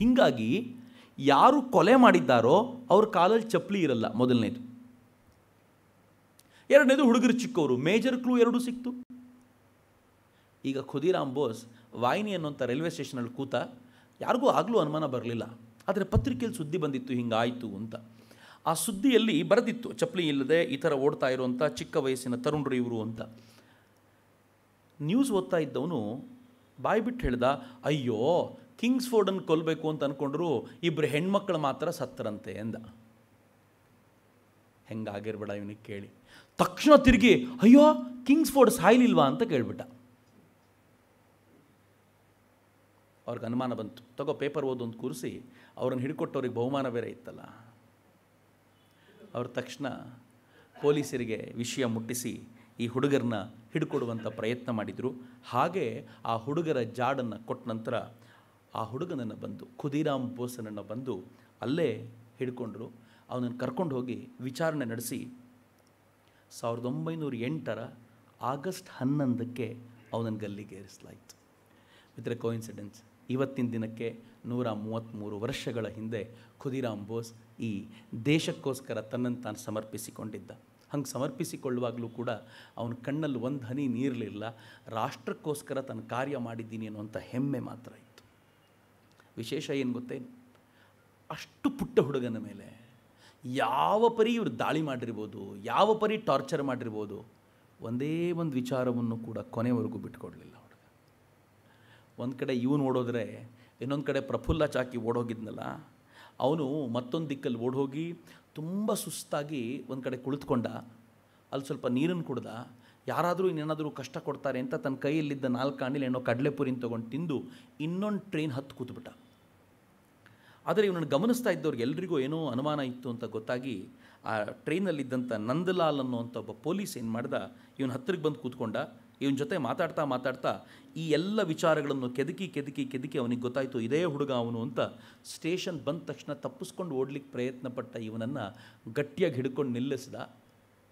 ಹೀಗಾಗಿ ಯಾರು ಕೊಲೆ ಮಾಡಿದ್ದಾರೋ ಅವ್ರ ಕಾಲಲ್ಲಿ ಚಪ್ಪಲಿ ಇರಲ್ಲ ಮೊದಲನೇದು ಎರಡನೇದು ಹುಡುಗರು ಚಿಕ್ಕವರು ಮೇಜರ್ ಕ್ಲೂ ಎರಡೂ ಸಿಕ್ತು ಈಗ ಖುದಿರಾಮ್ ಬೋಸ್ ವಾಯಿನಿ ಅನ್ನೋಂಥ ರೈಲ್ವೆ ಸ್ಟೇಷನಲ್ಲಿ ಕೂತ ಯಾರಿಗೂ ಆಗಲೂ ಅನುಮಾನ ಬರಲಿಲ್ಲ ಆದರೆ ಪತ್ರಿಕೆಯಲ್ಲಿ ಸುದ್ದಿ ಬಂದಿತ್ತು ಹಿಂಗಾಯಿತು ಅಂತ ಆ ಸುದ್ದಿಯಲ್ಲಿ ಬರೆದಿತ್ತು ಚಪ್ಪಲಿ ಇಲ್ಲದೆ ಈ ಥರ ಓಡ್ತಾ ಇರುವಂಥ ಚಿಕ್ಕ ವಯಸ್ಸಿನ ತರುಣರು ಇವರು ಅಂತ ನ್ಯೂಸ್ ಓದ್ತಾ ಇದ್ದವನು ಬಾಯ್ಬಿಟ್ಟು ಹೇಳ್ದ ಅಯ್ಯೋ ಕಿಂಗ್ಸ್ ಫೋರ್ಡನ್ನು ಕೊಲ್ಲಬೇಕು ಅಂತ ಅಂದ್ಕೊಂಡ್ರು ಇಬ್ಬರು ಹೆಣ್ಮಕ್ಳು ಮಾತ್ರ ಸತ್ತರಂತೆ ಎಂದ ಹೆಂಗಾಗಿರ್ಬೇಡ ಇವನಿಗೆ ಕೇಳಿ ತಕ್ಷಣ ತಿರುಗಿ ಅಯ್ಯೋ ಕಿಂಗ್ಸ್ಫೋರ್ಡ್ ಫೋರ್ಡ್ ಸಾಯ್ಲಿಲ್ವಾ ಅಂತ ಕೇಳ್ಬಿಟ್ಟ ಅವ್ರಿಗೆ ಅನುಮಾನ ಬಂತು ತಗೋ ಪೇಪರ್ ಓದೊಂದು ಕೂರಿಸಿ ಅವ್ರನ್ನ ಹಿಡ್ಕೊಟ್ಟವ್ರಿಗೆ ಬಹುಮಾನ ಬೇರೆ ಇತ್ತಲ್ಲ ಅವ್ರ ತಕ್ಷಣ ಪೊಲೀಸರಿಗೆ ವಿಷಯ ಮುಟ್ಟಿಸಿ ಈ ಹುಡುಗರನ್ನ ಹಿಡ್ಕೊಡುವಂಥ ಪ್ರಯತ್ನ ಮಾಡಿದರು ಹಾಗೆ ಆ ಹುಡುಗರ ಜಾಡನ್ನು ಕೊಟ್ಟ ನಂತರ ಆ ಹುಡುಗನನ್ನು ಬಂದು ಖುದೀರಾಮ್ ಬೋಸನನ್ನು ಬಂದು ಅಲ್ಲೇ ಹಿಡ್ಕೊಂಡ್ರು ಅವನನ್ನು ಕರ್ಕೊಂಡು ಹೋಗಿ ವಿಚಾರಣೆ ನಡೆಸಿ ಸಾವಿರದ ಒಂಬೈನೂರ ಎಂಟರ ಆಗಸ್ಟ್ ಹನ್ನೊಂದಕ್ಕೆ ಅವನನ್ನು ಗಲ್ಲಿಗೇರಿಸಲಾಯಿತು ಮಿತ್ರ ಕೋಇನ್ಸಿಡೆನ್ಸ್ ಇವತ್ತಿನ ದಿನಕ್ಕೆ ನೂರ ಮೂವತ್ತ್ಮೂರು ವರ್ಷಗಳ ಹಿಂದೆ ಖುದಿರಾಮ್ ಬೋಸ್ ಈ ದೇಶಕ್ಕೋಸ್ಕರ ತನ್ನನ್ನು ತಾನು ಸಮರ್ಪಿಸಿಕೊಂಡಿದ್ದ ಹಂಗೆ ಸಮರ್ಪಿಸಿಕೊಳ್ಳುವಾಗಲೂ ಕೂಡ ಅವನ ಕಣ್ಣಲ್ಲಿ ಒಂದು ಹನಿ ನೀರಲಿಲ್ಲ ರಾಷ್ಟ್ರಕ್ಕೋಸ್ಕರ ತನ್ನ ಕಾರ್ಯ ಮಾಡಿದ್ದೀನಿ ಅನ್ನುವಂಥ ಹೆಮ್ಮೆ ಮಾತ್ರ ವಿಶೇಷ ಏನು ಗೊತ್ತೇ ಅಷ್ಟು ಪುಟ್ಟ ಹುಡುಗನ ಮೇಲೆ ಯಾವ ಪರಿ ಇವರು ದಾಳಿ ಮಾಡಿರ್ಬೋದು ಯಾವ ಪರಿ ಟಾರ್ಚರ್ ಮಾಡಿರ್ಬೋದು ಒಂದೇ ಒಂದು ವಿಚಾರವನ್ನು ಕೂಡ ಕೊನೆವರೆಗೂ ಬಿಟ್ಕೊಡಲಿಲ್ಲ ಹುಡುಗ ಒಂದು ಕಡೆ ಇವನು ಓಡೋದ್ರೆ ಇನ್ನೊಂದು ಕಡೆ ಪ್ರಫುಲ್ಲ ಚಾಕಿ ಓಡೋಗಿದ್ನಲ್ಲ ಅವನು ಮತ್ತೊಂದು ದಿಕ್ಕಲ್ಲಿ ಓಡೋಗಿ ತುಂಬ ಸುಸ್ತಾಗಿ ಒಂದು ಕಡೆ ಕುಳಿತುಕೊಂಡ ಅಲ್ಲಿ ಸ್ವಲ್ಪ ನೀರನ್ನು ಕುಡ್ದ ಯಾರಾದರೂ ಇನ್ನೇನಾದರೂ ಕಷ್ಟ ಕೊಡ್ತಾರೆ ಅಂತ ತನ್ನ ಕೈಯಲ್ಲಿದ್ದ ನಾಲ್ಕು ಆಣಿಲಿ ಏನೋ ಕಡಲೆಪುರಿನ ತೊಗೊಂಡು ತಿಂದು ಇನ್ನೊಂದು ಟ್ರೈನ್ ಹತ್ತು ಕೂತ್ಬಿಟ್ಟ ಆದರೆ ಇವನನ್ನು ಗಮನಿಸ್ತಾ ಇದ್ದವ್ರಿಗೆ ಎಲ್ರಿಗೂ ಏನೋ ಅನುಮಾನ ಇತ್ತು ಅಂತ ಗೊತ್ತಾಗಿ ಆ ಟ್ರೈನಲ್ಲಿದ್ದಂಥ ನಂದಲಾಲ್ ಅನ್ನುವಂಥ ಒಬ್ಬ ಪೊಲೀಸ್ ಏನು ಮಾಡ್ದ ಇವನು ಹತ್ತಿರಕ್ಕೆ ಬಂದು ಕೂತ್ಕೊಂಡ ಇವನ ಜೊತೆ ಮಾತಾಡ್ತಾ ಮಾತಾಡ್ತಾ ಈ ಎಲ್ಲ ವಿಚಾರಗಳನ್ನು ಕೆದಕಿ ಕೆದಕಿ ಕೆದಕಿ ಅವನಿಗೆ ಗೊತ್ತಾಯಿತು ಇದೇ ಹುಡುಗ ಅವನು ಅಂತ ಸ್ಟೇಷನ್ ಬಂದ ತಕ್ಷಣ ತಪ್ಪಿಸ್ಕೊಂಡು ಓಡ್ಲಿಕ್ಕೆ ಪ್ರಯತ್ನಪಟ್ಟ ಇವನನ್ನು ಗಟ್ಟಿಯಾಗಿ ಹಿಡ್ಕೊಂಡು ನಿಲ್ಲಿಸಿದ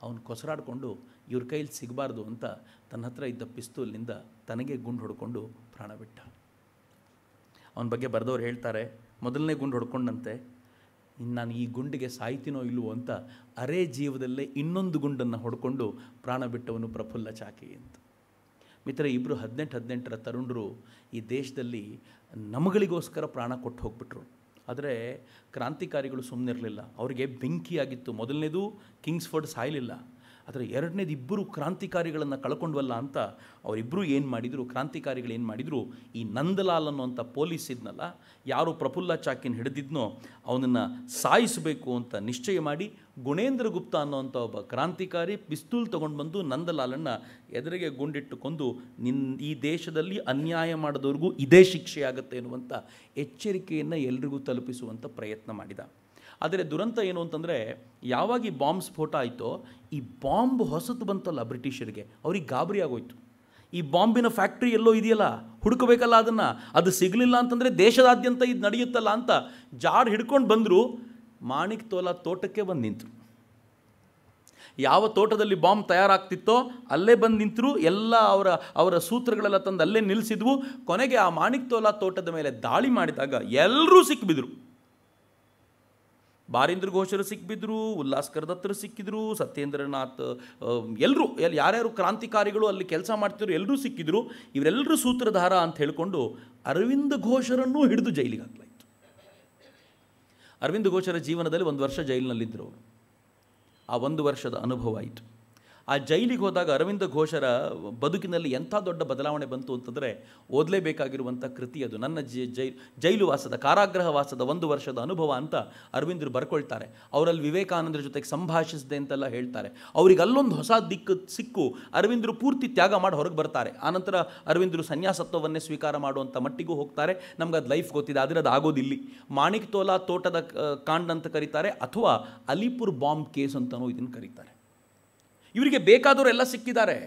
ಅವನು ಕೊಸರಾಡಿಕೊಂಡು ಇವ್ರ ಕೈಲಿ ಸಿಗಬಾರ್ದು ಅಂತ ತನ್ನ ಹತ್ರ ಇದ್ದ ಪಿಸ್ತೂಲ್ನಿಂದ ತನಗೆ ಗುಂಡು ಹೊಡ್ಕೊಂಡು ಪ್ರಾಣ ಬಿಟ್ಟ ಅವನ ಬಗ್ಗೆ ಬರೆದವ್ರು ಹೇಳ್ತಾರೆ ಮೊದಲನೇ ಗುಂಡು ಹೊಡ್ಕೊಂಡಂತೆ ನಾನು ಈ ಗುಂಡಿಗೆ ಸಾಯ್ತೀನೋ ಇಲ್ವೋ ಅಂತ ಅರೇ ಜೀವದಲ್ಲೇ ಇನ್ನೊಂದು ಗುಂಡನ್ನು ಹೊಡ್ಕೊಂಡು ಪ್ರಾಣ ಬಿಟ್ಟವನು ಪ್ರಫುಲ್ಲ ಚಾಕಿ ಅಂತ ಮಿತ್ರ ಇಬ್ಬರು ಹದಿನೆಂಟು ಹದಿನೆಂಟರ ತರುಣರು ಈ ದೇಶದಲ್ಲಿ ನಮಗಳಿಗೋಸ್ಕರ ಪ್ರಾಣ ಕೊಟ್ಟು ಹೋಗ್ಬಿಟ್ರು ಆದರೆ ಕ್ರಾಂತಿಕಾರಿಗಳು ಸುಮ್ಮನಿರಲಿಲ್ಲ ಅವರಿಗೆ ಬೆಂಕಿಯಾಗಿತ್ತು ಮೊದಲನೇದು ಕಿಂಗ್ಸ್ಫರ್ಡ್ ಸಾಯಲಿಲ್ಲ ಆದರೆ ಎರಡನೇದು ಇಬ್ಬರು ಕ್ರಾಂತಿಕಾರಿಗಳನ್ನು ಕಳ್ಕೊಂಡ್ವಲ್ಲ ಅಂತ ಅವರಿಬ್ಬರು ಏನು ಮಾಡಿದರು ಕ್ರಾಂತಿಕಾರಿಗಳು ಏನು ಮಾಡಿದರು ಈ ನಂದಲಾಲ್ ಅನ್ನುವಂಥ ಪೊಲೀಸ್ ಇದ್ನಲ್ಲ ಯಾರು ಪ್ರಫುಲ್ಲ ಚಾಕಿನ ಹಿಡಿದಿದ್ನೋ ಅವನನ್ನು ಸಾಯಿಸಬೇಕು ಅಂತ ನಿಶ್ಚಯ ಮಾಡಿ ಗುಣೇಂದ್ರ ಗುಪ್ತ ಅನ್ನೋವಂಥ ಒಬ್ಬ ಕ್ರಾಂತಿಕಾರಿ ಪಿಸ್ತೂಲ್ ತೊಗೊಂಡು ಬಂದು ನಂದಲಾಲನ್ನು ಎದುರಿಗೆ ಗುಂಡಿಟ್ಟುಕೊಂಡು ನಿನ್ ಈ ದೇಶದಲ್ಲಿ ಅನ್ಯಾಯ ಮಾಡಿದವ್ರಿಗೂ ಇದೇ ಶಿಕ್ಷೆಯಾಗುತ್ತೆ ಎನ್ನುವಂಥ ಎಚ್ಚರಿಕೆಯನ್ನು ಎಲ್ರಿಗೂ ತಲುಪಿಸುವಂಥ ಪ್ರಯತ್ನ ಮಾಡಿದ ಆದರೆ ದುರಂತ ಏನು ಅಂತಂದರೆ ಯಾವಾಗ ಈ ಬಾಂಬ್ ಸ್ಫೋಟ ಆಯಿತೋ ಈ ಬಾಂಬ್ ಹೊಸತು ಬಂತಲ್ಲ ಬ್ರಿಟಿಷರಿಗೆ ಅವ್ರಿಗೆ ಗಾಬರಿ ಆಗೋಯ್ತು ಈ ಬಾಂಬಿನ ಫ್ಯಾಕ್ಟ್ರಿ ಎಲ್ಲೋ ಇದೆಯಲ್ಲ ಹುಡುಕಬೇಕಲ್ಲ ಅದನ್ನು ಅದು ಸಿಗಲಿಲ್ಲ ಅಂತಂದರೆ ದೇಶದಾದ್ಯಂತ ಇದು ನಡೆಯುತ್ತಲ್ಲ ಅಂತ ಜಾಡ್ ಹಿಡ್ಕೊಂಡು ಬಂದರು ಮಾಣಿಕ್ ತೋಲ ತೋಟಕ್ಕೆ ಬಂದು ನಿಂತರು ಯಾವ ತೋಟದಲ್ಲಿ ಬಾಂಬ್ ತಯಾರಾಗ್ತಿತ್ತೋ ಅಲ್ಲೇ ಬಂದು ನಿಂತರು ಎಲ್ಲ ಅವರ ಅವರ ಸೂತ್ರಗಳೆಲ್ಲ ತಂದು ಅಲ್ಲೇ ನಿಲ್ಲಿಸಿದ್ವು ಕೊನೆಗೆ ಆ ಮಾಣಿಕ್ ತೋಲ ತೋಟದ ಮೇಲೆ ದಾಳಿ ಮಾಡಿದಾಗ ಎಲ್ಲರೂ ಸಿಕ್ಕಿಬಿದ್ರು ಬಾರೀಂದ್ರ ಘೋಷರು ಸಿಕ್ಕಿದ್ರು ಉಲ್ಲಾಸ್ಕರ್ ದತ್ತರು ಸಿಕ್ಕಿದ್ರು ಸತ್ಯೇಂದ್ರನಾಥ್ ಎಲ್ಲರೂ ಎಲ್ಲಿ ಯಾರ್ಯಾರು ಕ್ರಾಂತಿಕಾರಿಗಳು ಅಲ್ಲಿ ಕೆಲಸ ಮಾಡ್ತಿದ್ರು ಎಲ್ಲರೂ ಸಿಕ್ಕಿದ್ರು ಇವರೆಲ್ಲರೂ ಸೂತ್ರಧಾರ ಅಂತ ಹೇಳಿಕೊಂಡು ಅರವಿಂದ ಘೋಷರನ್ನು ಹಿಡಿದು ಜೈಲಿಗೆ ಹಾಕಲಾಯಿತು ಅರವಿಂದ ಘೋಷರ ಜೀವನದಲ್ಲಿ ಒಂದು ವರ್ಷ ಜೈಲಿನಲ್ಲಿದ್ದರು ಅವರು ಆ ಒಂದು ವರ್ಷದ ಅನುಭವ ಆಯಿತು ಆ ಜೈಲಿಗೆ ಹೋದಾಗ ಅರವಿಂದ ಘೋಷರ ಬದುಕಿನಲ್ಲಿ ಎಂಥ ದೊಡ್ಡ ಬದಲಾವಣೆ ಬಂತು ಅಂತಂದರೆ ಓದಲೇಬೇಕಾಗಿರುವಂಥ ಕೃತಿ ಅದು ನನ್ನ ಜೈ ಜೈ ಜೈಲು ವಾಸದ ಕಾರಾಗೃಹ ವಾಸದ ಒಂದು ವರ್ಷದ ಅನುಭವ ಅಂತ ಅರವಿಂದರು ಬರ್ಕೊಳ್ತಾರೆ ಅವರಲ್ಲಿ ವಿವೇಕಾನಂದರ ಜೊತೆಗೆ ಸಂಭಾಷಿಸಿದೆ ಅಂತೆಲ್ಲ ಹೇಳ್ತಾರೆ ಅವ್ರಿಗೆ ಅಲ್ಲೊಂದು ಹೊಸ ದಿಕ್ಕು ಸಿಕ್ಕು ಅರವಿಂದರು ಪೂರ್ತಿ ತ್ಯಾಗ ಮಾಡಿ ಹೊರಗೆ ಬರ್ತಾರೆ ಆನಂತರ ಅರವಿಂದರು ಸನ್ಯಾಸತ್ವವನ್ನೇ ಸ್ವೀಕಾರ ಮಾಡುವಂಥ ಮಟ್ಟಿಗೂ ಹೋಗ್ತಾರೆ ನಮ್ಗೆ ಅದು ಲೈಫ್ ಗೊತ್ತಿದೆ ಆದರೆ ಅದು ಆಗೋದಿಲ್ಲ ಮಾಣಿಕ್ ತೋಲಾ ತೋಟದ ಕಾಂಡ್ ಅಂತ ಕರೀತಾರೆ ಅಥವಾ ಅಲಿಪುರ್ ಬಾಂಬ್ ಕೇಸ್ ಅಂತಲೂ ಇದನ್ನು ಕರೀತಾರೆ ಇವರಿಗೆ ಬೇಕಾದವರೆಲ್ಲ ಸಿಕ್ಕಿದ್ದಾರೆ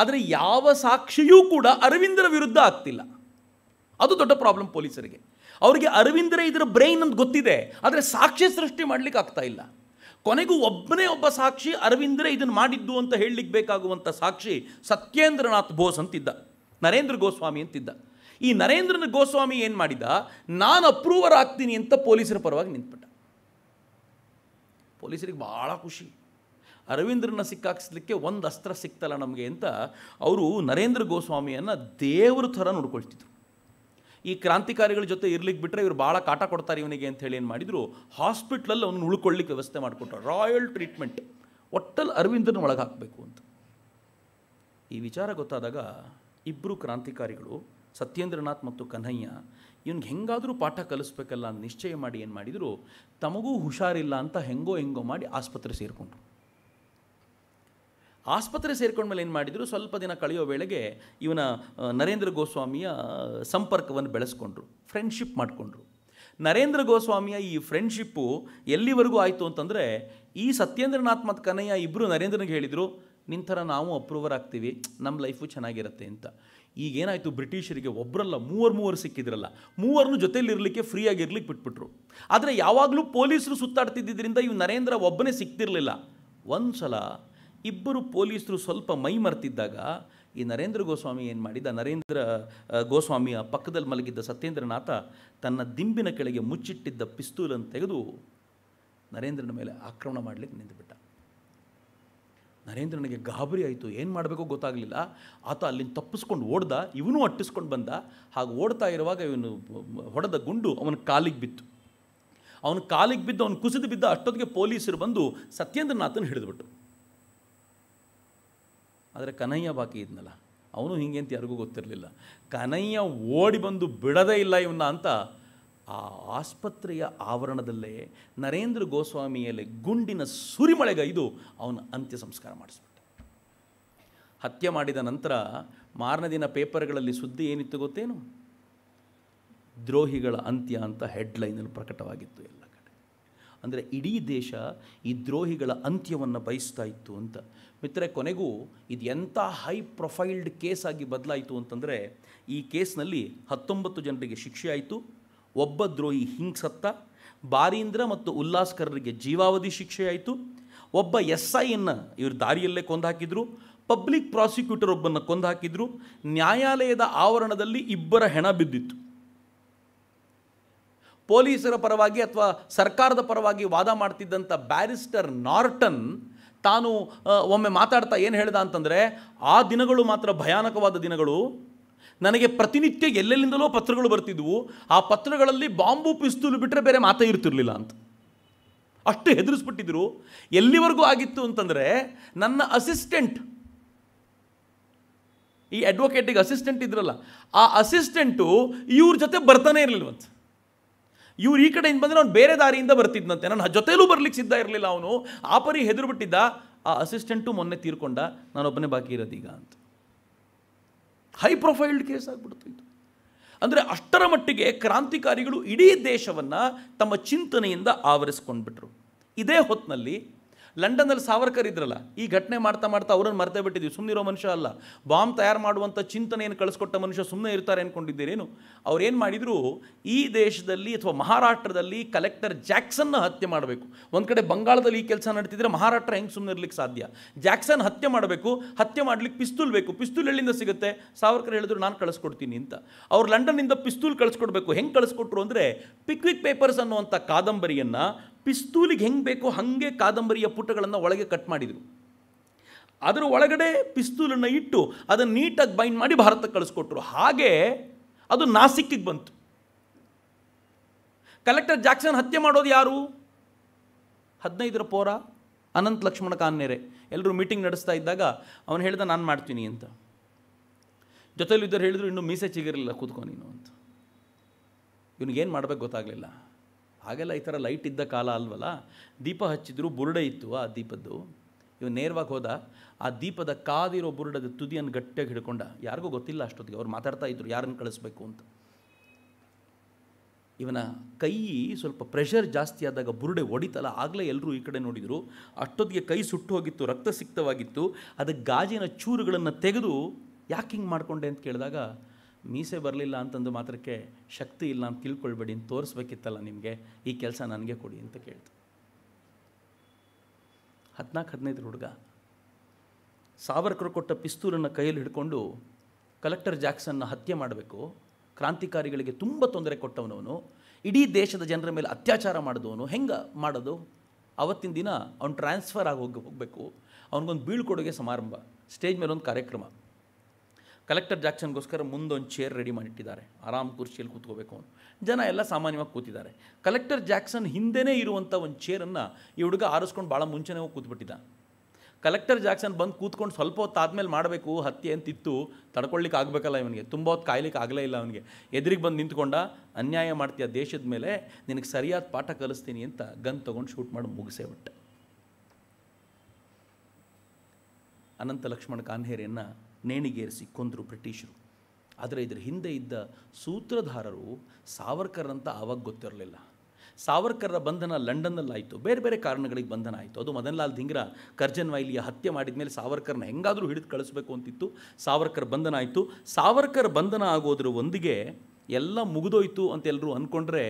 ಆದರೆ ಯಾವ ಸಾಕ್ಷಿಯೂ ಕೂಡ ಅರವಿಂದರ ವಿರುದ್ಧ ಆಗ್ತಿಲ್ಲ ಅದು ದೊಡ್ಡ ಪ್ರಾಬ್ಲಮ್ ಪೊಲೀಸರಿಗೆ ಅವರಿಗೆ ಅರವಿಂದರೇ ಇದರ ಬ್ರೈನ್ ಅಂತ ಗೊತ್ತಿದೆ ಆದರೆ ಸಾಕ್ಷಿ ಸೃಷ್ಟಿ ಮಾಡಲಿಕ್ಕೆ ಆಗ್ತಾ ಇಲ್ಲ ಕೊನೆಗೂ ಒಬ್ಬನೇ ಒಬ್ಬ ಸಾಕ್ಷಿ ಅರವಿಂದರೇ ಇದನ್ನು ಮಾಡಿದ್ದು ಅಂತ ಹೇಳಲಿಕ್ಕೆ ಬೇಕಾಗುವಂಥ ಸಾಕ್ಷಿ ಸತ್ಯೇಂದ್ರನಾಥ್ ಬೋಸ್ ಅಂತಿದ್ದ ನರೇಂದ್ರ ಗೋಸ್ವಾಮಿ ಅಂತಿದ್ದ ಈ ನರೇಂದ್ರನ ಗೋಸ್ವಾಮಿ ಏನು ಮಾಡಿದ ನಾನು ಅಪ್ರೂವರ್ ಆಗ್ತೀನಿ ಅಂತ ಪೊಲೀಸರ ಪರವಾಗಿ ನಿಂತ್ಬಿಟ್ಟ ಪೊಲೀಸರಿಗೆ ಭಾಳ ಖುಷಿ ಅರವಿಂದ್ರನ್ನ ಸಿಕ್ಕಾಕ್ಸ್ಲಿಕ್ಕೆ ಒಂದು ಅಸ್ತ್ರ ಸಿಕ್ತಲ್ಲ ನಮಗೆ ಅಂತ ಅವರು ನರೇಂದ್ರ ಗೋಸ್ವಾಮಿಯನ್ನು ದೇವ್ರ ಥರ ನೋಡ್ಕೊಳ್ತಿದ್ರು ಈ ಕ್ರಾಂತಿಕಾರಿಗಳ ಜೊತೆ ಇರ್ಲಿಕ್ಕೆ ಬಿಟ್ಟರೆ ಇವರು ಭಾಳ ಕಾಟ ಕೊಡ್ತಾರೆ ಇವನಿಗೆ ಅಂತ ಹೇಳಿ ಏನು ಮಾಡಿದರು ಹಾಸ್ಪಿಟ್ಲಲ್ಲಿ ಅವನು ಉಳ್ಕೊಳ್ಳಿಕ್ಕೆ ವ್ಯವಸ್ಥೆ ಮಾಡಿಕೊಟ್ರು ರಾಯಲ್ ಟ್ರೀಟ್ಮೆಂಟ್ ಒಟ್ಟಲ್ಲಿ ಅರವಿಂದ್ರನ್ನ ಒಳಗೆ ಹಾಕಬೇಕು ಅಂತ ಈ ವಿಚಾರ ಗೊತ್ತಾದಾಗ ಇಬ್ಬರು ಕ್ರಾಂತಿಕಾರಿಗಳು ಸತ್ಯೇಂದ್ರನಾಥ್ ಮತ್ತು ಕನ್ಹಯ್ಯ ಇವನಿಗೆ ಹೆಂಗಾದರೂ ಪಾಠ ಕಲಿಸ್ಬೇಕಲ್ಲ ಅಂತ ನಿಶ್ಚಯ ಮಾಡಿ ಏನು ಮಾಡಿದರು ತಮಗೂ ಹುಷಾರಿಲ್ಲ ಅಂತ ಹೆಂಗೋ ಹೆಂಗೋ ಮಾಡಿ ಆಸ್ಪತ್ರೆ ಸೇರಿಕೊಂಡ್ರು ಆಸ್ಪತ್ರೆ ಮೇಲೆ ಏನು ಮಾಡಿದರು ಸ್ವಲ್ಪ ದಿನ ಕಳೆಯೋ ವೇಳೆಗೆ ಇವನ ನರೇಂದ್ರ ಗೋಸ್ವಾಮಿಯ ಸಂಪರ್ಕವನ್ನು ಬೆಳೆಸ್ಕೊಂಡ್ರು ಫ್ರೆಂಡ್ಶಿಪ್ ಮಾಡಿಕೊಂಡ್ರು ನರೇಂದ್ರ ಗೋಸ್ವಾಮಿಯ ಈ ಫ್ರೆಂಡ್ಶಿಪ್ಪು ಎಲ್ಲಿವರೆಗೂ ಆಯಿತು ಅಂತಂದರೆ ಈ ಸತ್ಯೇಂದ್ರನಾಥ್ ಮತ್ತು ಕನಯ್ಯ ಇಬ್ಬರು ನರೇಂದ್ರನಿಗೆ ಹೇಳಿದರು ನಿನ್ನ ಥರ ನಾವು ಅಪ್ರೂವರ್ ಆಗ್ತೀವಿ ನಮ್ಮ ಲೈಫು ಚೆನ್ನಾಗಿರುತ್ತೆ ಅಂತ ಈಗೇನಾಯಿತು ಬ್ರಿಟಿಷರಿಗೆ ಒಬ್ಬರಲ್ಲ ಮೂವರು ಮೂವರು ಸಿಕ್ಕಿದ್ರಲ್ಲ ಮೂವರನ್ನು ಜೊತೆಯಲ್ಲಿರಲಿಕ್ಕೆ ಫ್ರೀಯಾಗಿರ್ಲಿಕ್ಕೆ ಬಿಟ್ಬಿಟ್ರು ಆದರೆ ಯಾವಾಗಲೂ ಪೊಲೀಸರು ಸುತ್ತಾಡ್ತಿದ್ದರಿಂದ ಇವು ನರೇಂದ್ರ ಒಬ್ಬನೇ ಸಿಕ್ತಿರಲಿಲ್ಲ ಒಂದು ಸಲ ಇಬ್ಬರು ಪೊಲೀಸರು ಸ್ವಲ್ಪ ಮೈ ಮರೆತಿದ್ದಾಗ ಈ ನರೇಂದ್ರ ಗೋಸ್ವಾಮಿ ಏನು ಮಾಡಿದ ನರೇಂದ್ರ ಗೋಸ್ವಾಮಿಯ ಪಕ್ಕದಲ್ಲಿ ಮಲಗಿದ್ದ ಸತ್ಯೇಂದ್ರನಾಥ ತನ್ನ ದಿಂಬಿನ ಕೆಳಗೆ ಮುಚ್ಚಿಟ್ಟಿದ್ದ ಪಿಸ್ತೂಲನ್ನು ತೆಗೆದು ನರೇಂದ್ರನ ಮೇಲೆ ಆಕ್ರಮಣ ಮಾಡಲಿಕ್ಕೆ ನಿಂತುಬಿಟ್ಟ ನರೇಂದ್ರನಿಗೆ ಗಾಬರಿ ಆಯಿತು ಏನು ಮಾಡಬೇಕೋ ಗೊತ್ತಾಗಲಿಲ್ಲ ಆತ ಅಲ್ಲಿಂದ ತಪ್ಪಿಸ್ಕೊಂಡು ಓಡ್ದ ಇವನು ಅಟ್ಟಿಸ್ಕೊಂಡು ಬಂದ ಹಾಗೆ ಓಡ್ತಾ ಇರುವಾಗ ಇವನು ಹೊಡೆದ ಗುಂಡು ಅವನ ಕಾಲಿಗೆ ಬಿತ್ತು ಅವನ ಕಾಲಿಗೆ ಬಿದ್ದು ಅವನು ಕುಸಿದು ಬಿದ್ದ ಅಷ್ಟೊತ್ತಿಗೆ ಪೊಲೀಸರು ಬಂದು ಸತ್ಯೇಂದ್ರನಾಥನ ಹಿಡಿದುಬಿಟ್ಟು ಆದರೆ ಕನಯ್ಯ ಬಾಕಿ ಇದ್ನಲ್ಲ ಅವನು ಹಿಂಗೆ ಅಂತ ಯಾರಿಗೂ ಗೊತ್ತಿರಲಿಲ್ಲ ಕನಯ್ಯ ಓಡಿ ಬಂದು ಬಿಡದೇ ಇಲ್ಲ ಇವನ್ನ ಅಂತ ಆ ಆಸ್ಪತ್ರೆಯ ಆವರಣದಲ್ಲೇ ನರೇಂದ್ರ ಗೋಸ್ವಾಮಿಯಲ್ಲಿ ಗುಂಡಿನ ಸುರಿಮಳೆಗೈದು ಅವನ ಅಂತ್ಯ ಸಂಸ್ಕಾರ ಮಾಡಿಸ್ಬಿಟ್ಟ ಹತ್ಯೆ ಮಾಡಿದ ನಂತರ ಮಾರನೇ ದಿನ ಪೇಪರ್ಗಳಲ್ಲಿ ಸುದ್ದಿ ಏನಿತ್ತು ಗೊತ್ತೇನು ದ್ರೋಹಿಗಳ ಅಂತ್ಯ ಅಂತ ಹೆಡ್ಲೈನಲ್ಲಿ ಪ್ರಕಟವಾಗಿತ್ತು ಎಲ್ಲ ಕಡೆ ಅಂದರೆ ಇಡೀ ದೇಶ ಈ ದ್ರೋಹಿಗಳ ಅಂತ್ಯವನ್ನು ಬಯಸ್ತಾ ಇತ್ತು ಅಂತ ಮಿತ್ರ ಕೊನೆಗೂ ಇದು ಎಂಥ ಹೈ ಪ್ರೊಫೈಲ್ಡ್ ಕೇಸ್ ಆಗಿ ಬದಲಾಯಿತು ಅಂತಂದರೆ ಈ ಕೇಸ್ನಲ್ಲಿ ಹತ್ತೊಂಬತ್ತು ಜನರಿಗೆ ಶಿಕ್ಷೆ ಆಯಿತು ಒಬ್ಬ ದ್ರೋಹಿ ಹಿಂಗ್ಸತ್ತ ಬಾರೀಂದ್ರ ಮತ್ತು ಉಲ್ಲಾಸ್ಕರರಿಗೆ ಜೀವಾವಧಿ ಶಿಕ್ಷೆ ಆಯಿತು ಒಬ್ಬ ಎಸ್ ಐಯನ್ನು ಇವರು ದಾರಿಯಲ್ಲೇ ಕೊಂದು ಹಾಕಿದರು ಪಬ್ಲಿಕ್ ಪ್ರಾಸಿಕ್ಯೂಟರ್ ಒಬ್ಬನ್ನು ಕೊಂದು ಹಾಕಿದರು ನ್ಯಾಯಾಲಯದ ಆವರಣದಲ್ಲಿ ಇಬ್ಬರ ಹೆಣ ಬಿದ್ದಿತ್ತು ಪೊಲೀಸರ ಪರವಾಗಿ ಅಥವಾ ಸರ್ಕಾರದ ಪರವಾಗಿ ವಾದ ಮಾಡ್ತಿದ್ದಂಥ ಬ್ಯಾರಿಸ್ಟರ್ ನಾರ್ಟನ್ ತಾನು ಒಮ್ಮೆ ಮಾತಾಡ್ತಾ ಏನು ಹೇಳ್ದ ಅಂತಂದರೆ ಆ ದಿನಗಳು ಮಾತ್ರ ಭಯಾನಕವಾದ ದಿನಗಳು ನನಗೆ ಪ್ರತಿನಿತ್ಯ ಎಲ್ಲೆಲ್ಲಿಂದಲೋ ಪತ್ರಗಳು ಬರ್ತಿದ್ವು ಆ ಪತ್ರಗಳಲ್ಲಿ ಬಾಂಬು ಪಿಸ್ತೂಲು ಬಿಟ್ಟರೆ ಬೇರೆ ಮಾತೇ ಇರ್ತಿರಲಿಲ್ಲ ಅಂತ ಅಷ್ಟು ಹೆದರಿಸ್ಬಿಟ್ಟಿದ್ರು ಎಲ್ಲಿವರೆಗೂ ಆಗಿತ್ತು ಅಂತಂದರೆ ನನ್ನ ಅಸಿಸ್ಟೆಂಟ್ ಈ ಅಡ್ವೊಕೇಟಿಗೆ ಅಸಿಸ್ಟೆಂಟ್ ಇದ್ರಲ್ಲ ಆ ಅಸಿಸ್ಟೆಂಟು ಇವ್ರ ಜೊತೆ ಬರ್ತಾನೆ ಇರಲಿಲ್ಲವಂತ ಇವ್ರು ಈ ಕಡೆಯಿಂದ ಬಂದರೆ ಅವ್ನು ಬೇರೆ ದಾರಿಯಿಂದ ಬರ್ತಿದ್ದಂತೆ ನನ್ನ ಜೊತೆಯಲ್ಲೂ ಬರ್ಲಿಕ್ಕೆ ಸಿದ್ಧ ಇರಲಿಲ್ಲ ಅವನು ಆ ಪರಿ ಹೆದರುಬಿಟ್ಟಿದ್ದ ಆ ಅಸಿಸ್ಟೆಂಟು ಮೊನ್ನೆ ತೀರ್ಕೊಂಡ ನಾನೊಬ್ಬನೇ ಬಾಕಿ ಇರೋದೀಗ ಅಂತ ಹೈ ಪ್ರೊಫೈಲ್ಡ್ ಕೇಸ್ ಆಗಿಬಿಡ್ತು ಇದು ಅಂದರೆ ಅಷ್ಟರ ಮಟ್ಟಿಗೆ ಕ್ರಾಂತಿಕಾರಿಗಳು ಇಡೀ ದೇಶವನ್ನು ತಮ್ಮ ಚಿಂತನೆಯಿಂದ ಆವರಿಸ್ಕೊಂಡ್ಬಿಟ್ರು ಇದೇ ಹೊತ್ತಿನಲ್ಲಿ ಲಂಡನ್ನಲ್ಲಿ ಸಾವರ್ಕರ್ ಇದ್ರಲ್ಲ ಈ ಘಟನೆ ಮಾಡ್ತಾ ಮಾಡ್ತಾ ಅವರನ್ನು ಮರ್ತೇ ಬಿಟ್ಟಿದ್ದೀವಿ ಸುಮ್ಮನಿರೋ ಮನುಷ್ಯ ಅಲ್ಲ ಬಾಂಬ್ ತಯಾರು ಮಾಡುವಂಥ ಚಿಂತನೆಯನ್ನು ಕಳಿಸ್ಕೊಟ್ಟ ಮನುಷ್ಯ ಸುಮ್ಮನೆ ಇರ್ತಾರೆ ಅಂದ್ಕೊಂಡಿದ್ದೀರೇನು ಅವ್ರೇನು ಮಾಡಿದ್ರು ಈ ದೇಶದಲ್ಲಿ ಅಥವಾ ಮಹಾರಾಷ್ಟ್ರದಲ್ಲಿ ಕಲೆಕ್ಟರ್ ಜಾಕ್ಸನ್ನ ಹತ್ಯೆ ಮಾಡಬೇಕು ಒಂದು ಕಡೆ ಬಂಗಾಳದಲ್ಲಿ ಈ ಕೆಲಸ ನಡೀತಿದ್ರೆ ಮಹಾರಾಷ್ಟ್ರ ಹೆಂಗೆ ಸುಮ್ಮನೆ ಇರಲಿಕ್ಕೆ ಸಾಧ್ಯ ಜಾಕ್ಸನ್ ಹತ್ಯೆ ಮಾಡಬೇಕು ಹತ್ಯೆ ಮಾಡಲಿಕ್ಕೆ ಪಿಸ್ತೂಲ್ ಬೇಕು ಪಿಸ್ತೂಲ್ ಎಲ್ಲಿಂದ ಸಿಗುತ್ತೆ ಸಾವರ್ಕರ್ ಹೇಳಿದ್ರು ನಾನು ಕಳಿಸ್ಕೊಡ್ತೀನಿ ಅಂತ ಅವ್ರು ಲಂಡನ್ನಿಂದ ಪಿಸ್ತೂಲ್ ಕಳಿಸ್ಕೊಡ್ಬೇಕು ಹೆಂಗೆ ಕಳಿಸ್ಕೊಟ್ರು ಅಂದರೆ ಪಿಕ್ವಿಕ್ ಪೇಪರ್ಸ್ ಅನ್ನುವಂಥ ಕಾದಂಬರಿಯನ್ನು ಪಿಸ್ತೂಲಿಗೆ ಹೆಂಗೆ ಬೇಕೋ ಹಾಗೆ ಕಾದಂಬರಿಯ ಪುಟಗಳನ್ನು ಒಳಗೆ ಕಟ್ ಮಾಡಿದರು ಅದರ ಒಳಗಡೆ ಪಿಸ್ತೂಲನ್ನು ಇಟ್ಟು ಅದನ್ನು ನೀಟಾಗಿ ಬೈಂಡ್ ಮಾಡಿ ಭಾರತಕ್ಕೆ ಕಳಿಸ್ಕೊಟ್ರು ಹಾಗೆ ಅದು ನಾಸಿಕ್ಕಿಗೆ ಬಂತು ಕಲೆಕ್ಟರ್ ಜಾಕ್ಸನ್ ಹತ್ಯೆ ಮಾಡೋದು ಯಾರು ಹದಿನೈದರ ಪೋರ ಅನಂತ ಲಕ್ಷ್ಮಣ ಕಾನ್ನೇರೆ ಎಲ್ಲರೂ ಮೀಟಿಂಗ್ ನಡೆಸ್ತಾ ಇದ್ದಾಗ ಅವನು ಹೇಳಿದ ನಾನು ಮಾಡ್ತೀನಿ ಅಂತ ಜೊತೆಯಲ್ಲಿದ್ದರು ಹೇಳಿದ್ರು ಇನ್ನೂ ಮೀಸೆ ಚಿಗಿರಲಿಲ್ಲ ಕೂತ್ಕೊ ನೀನು ಅಂತ ಇವನಿಗೇನು ಮಾಡಬೇಕು ಗೊತ್ತಾಗಲಿಲ್ಲ ಹಾಗೆಲ್ಲ ಈ ಥರ ಲೈಟ್ ಇದ್ದ ಕಾಲ ಅಲ್ವಲ್ಲ ದೀಪ ಹಚ್ಚಿದ್ರು ಬುರುಡೆ ಇತ್ತು ಆ ದೀಪದ್ದು ಇವನು ನೇರವಾಗಿ ಹೋದ ಆ ದೀಪದ ಕಾದಿರೋ ಬುರುಡದ ತುದಿಯನ್ನು ಗಟ್ಟಿಯಾಗಿ ಹಿಡ್ಕೊಂಡ ಯಾರಿಗೂ ಗೊತ್ತಿಲ್ಲ ಅಷ್ಟೊತ್ತಿಗೆ ಅವ್ರು ಮಾತಾಡ್ತಾ ಇದ್ರು ಯಾರನ್ನು ಕಳಿಸ್ಬೇಕು ಅಂತ ಇವನ ಕೈ ಸ್ವಲ್ಪ ಪ್ರೆಷರ್ ಜಾಸ್ತಿ ಆದಾಗ ಬುರುಡೆ ಒಡಿತಲ್ಲ ಆಗಲೇ ಎಲ್ಲರೂ ಈ ಕಡೆ ನೋಡಿದರು ಅಷ್ಟೊತ್ತಿಗೆ ಕೈ ಸುಟ್ಟು ಹೋಗಿತ್ತು ರಕ್ತ ಸಿಕ್ತವಾಗಿತ್ತು ಅದಕ್ಕೆ ಗಾಜಿನ ಚೂರುಗಳನ್ನು ತೆಗೆದು ಯಾಕೆ ಹಿಂಗೆ ಮಾಡಿಕೊಂಡೆ ಅಂತ ಕೇಳಿದಾಗ ಮೀಸೆ ಬರಲಿಲ್ಲ ಅಂತಂದು ಮಾತ್ರಕ್ಕೆ ಶಕ್ತಿ ಇಲ್ಲ ಅಂತ ತಿಳ್ಕೊಳ್ಬೇಡಿ ಅಂತ ತೋರಿಸ್ಬೇಕಿತ್ತಲ್ಲ ನಿಮಗೆ ಈ ಕೆಲಸ ನನಗೆ ಕೊಡಿ ಅಂತ ಕೇಳ್ತು ಹದಿನಾಲ್ಕು ಹದಿನೈದು ಹುಡುಗ ಸಾವರ್ಕರ್ ಕೊಟ್ಟ ಪಿಸ್ತೂಲನ್ನು ಕೈಯಲ್ಲಿ ಹಿಡ್ಕೊಂಡು ಕಲೆಕ್ಟರ್ ಜಾಕ್ಸನ್ನ ಹತ್ಯೆ ಮಾಡಬೇಕು ಕ್ರಾಂತಿಕಾರಿಗಳಿಗೆ ತುಂಬ ತೊಂದರೆ ಕೊಟ್ಟವನವನು ಇಡೀ ದೇಶದ ಜನರ ಮೇಲೆ ಅತ್ಯಾಚಾರ ಮಾಡಿದವನು ಹೆಂಗೆ ಮಾಡೋದು ಅವತ್ತಿನ ದಿನ ಅವ್ನು ಟ್ರಾನ್ಸ್ಫರ್ ಆಗಿ ಹೋಗಿ ಹೋಗಬೇಕು ಅವನಿಗೊಂದು ಬೀಳ್ಕೊಡುಗೆ ಸಮಾರಂಭ ಸ್ಟೇಜ್ ಮೇಲೆ ಒಂದು ಕಾರ್ಯಕ್ರಮ ಕಲೆಕ್ಟರ್ ಜಾಕ್ಸನ್ಗೋಸ್ಕರ ಮುಂದೊಂದು ಚೇರ್ ರೆಡಿ ಮಾಡಿಟ್ಟಿದ್ದಾರೆ ಆರಾಮ್ ಕುರ್ಚಿಯಲ್ಲಿ ಕೂತ್ಕೋಬೇಕು ಅವನು ಜನ ಎಲ್ಲ ಸಾಮಾನ್ಯವಾಗಿ ಕೂತಿದ್ದಾರೆ ಕಲೆಕ್ಟರ್ ಜಾಕ್ಸನ್ ಹಿಂದೆನೇ ಇರುವಂಥ ಒಂದು ಚೇರನ್ನು ಈ ಹುಡುಗ ಆರಿಸ್ಕೊಂಡು ಭಾಳ ಮುಂಚೆನೇ ಹೋಗಿ ಕೂತ್ಬಿಟ್ಟಿದ್ದ ಕಲೆಕ್ಟರ್ ಜಾಕ್ಸನ್ ಬಂದು ಕೂತ್ಕೊಂಡು ಸ್ವಲ್ಪ ಹೊತ್ತು ಆದಮೇಲೆ ಮಾಡಬೇಕು ಹತ್ಯೆ ಅಂತಿತ್ತು ತಡ್ಕೊಳ್ಳಿಕ್ಕೆ ಆಗಬೇಕಲ್ಲ ಇವನಿಗೆ ತುಂಬ ಹೊತ್ತು ಕಾಯ್ಲಿಕ್ಕೆ ಆಗಲೇ ಇಲ್ಲ ಅವನಿಗೆ ಎದುರಿಗೆ ಬಂದು ನಿಂತ್ಕೊಂಡ ಅನ್ಯಾಯ ಮಾಡ್ತೀಯ ದೇಶದ ಮೇಲೆ ನಿನಗೆ ಸರಿಯಾದ ಪಾಠ ಕಲಿಸ್ತೀನಿ ಅಂತ ಗನ್ ತೊಗೊಂಡು ಶೂಟ್ ಮಾಡಿ ಮುಗಿಸೇ ಬಿಟ್ಟೆ ಅನಂತ ಲಕ್ಷ್ಮಣ ಕಾನ್ಹೇರಿಯನ್ನು ನೇಣಿಗೇರಿಸಿ ಕೊಂದರು ಬ್ರಿಟಿಷರು ಆದರೆ ಇದರ ಹಿಂದೆ ಇದ್ದ ಸೂತ್ರಧಾರರು ಸಾವರ್ಕರ್ ಅಂತ ಆವಾಗ ಗೊತ್ತಿರಲಿಲ್ಲ ಸಾವರ್ಕರ್ರ ಬಂಧನ ಲಂಡನ್ನಲ್ಲಾಯಿತು ಬೇರೆ ಬೇರೆ ಕಾರಣಗಳಿಗೆ ಬಂಧನ ಆಯಿತು ಅದು ಮದನ್ಲಾಲ್ ಧಿಂಗ್ರಾ ಕರ್ಜನ್ ವಾಯ್ಲಿಯ ಹತ್ಯೆ ಮಾಡಿದ ಮೇಲೆ ಸಾವರ್ಕರ್ನ ಹೆಂಗಾದರೂ ಹಿಡಿದು ಕಳಿಸ್ಬೇಕು ಅಂತಿತ್ತು ಸಾವರ್ಕರ್ ಬಂಧನ ಆಯಿತು ಸಾವರ್ಕರ್ ಬಂಧನ ಆಗೋದ್ರ ಒಂದಿಗೆ ಎಲ್ಲ ಮುಗಿದೋಯ್ತು ಅಂತ ಎಲ್ಲರೂ ಅಂದ್ಕೊಂಡ್ರೆ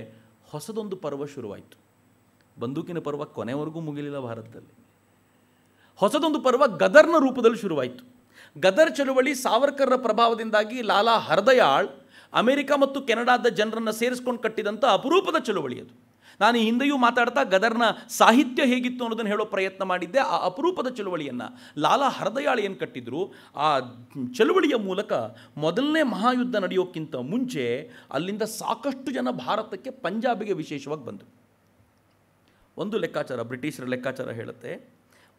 ಹೊಸದೊಂದು ಪರ್ವ ಶುರುವಾಯಿತು ಬಂದೂಕಿನ ಪರ್ವ ಕೊನೆವರೆಗೂ ಮುಗಿಲಿಲ್ಲ ಭಾರತದಲ್ಲಿ ಹೊಸದೊಂದು ಪರ್ವ ಗದರ್ನ ರೂಪದಲ್ಲಿ ಶುರುವಾಯಿತು ಗದರ್ ಚಳುವಳಿ ಸಾವರ್ಕರ್ರ ಪ್ರಭಾವದಿಂದಾಗಿ ಲಾಲಾ ಹರದಯಾಳ್ ಅಮೆರಿಕ ಮತ್ತು ಕೆನಡಾದ ಜನರನ್ನು ಸೇರಿಸ್ಕೊಂಡು ಕಟ್ಟಿದಂಥ ಅಪರೂಪದ ಚಳುವಳಿ ಅದು ನಾನು ಈ ಹಿಂದೆಯೂ ಮಾತಾಡ್ತಾ ಗದರ್ನ ಸಾಹಿತ್ಯ ಹೇಗಿತ್ತು ಅನ್ನೋದನ್ನು ಹೇಳೋ ಪ್ರಯತ್ನ ಮಾಡಿದ್ದೆ ಆ ಅಪರೂಪದ ಚಳುವಳಿಯನ್ನು ಲಾಲಾ ಹರದಯಾಳ್ ಏನು ಕಟ್ಟಿದ್ರು ಆ ಚಳುವಳಿಯ ಮೂಲಕ ಮೊದಲನೇ ಮಹಾಯುದ್ಧ ನಡೆಯೋಕ್ಕಿಂತ ಮುಂಚೆ ಅಲ್ಲಿಂದ ಸಾಕಷ್ಟು ಜನ ಭಾರತಕ್ಕೆ ಪಂಜಾಬಿಗೆ ವಿಶೇಷವಾಗಿ ಬಂದರು ಒಂದು ಲೆಕ್ಕಾಚಾರ ಬ್ರಿಟಿಷರ ಲೆಕ್ಕಾಚಾರ ಹೇಳುತ್ತೆ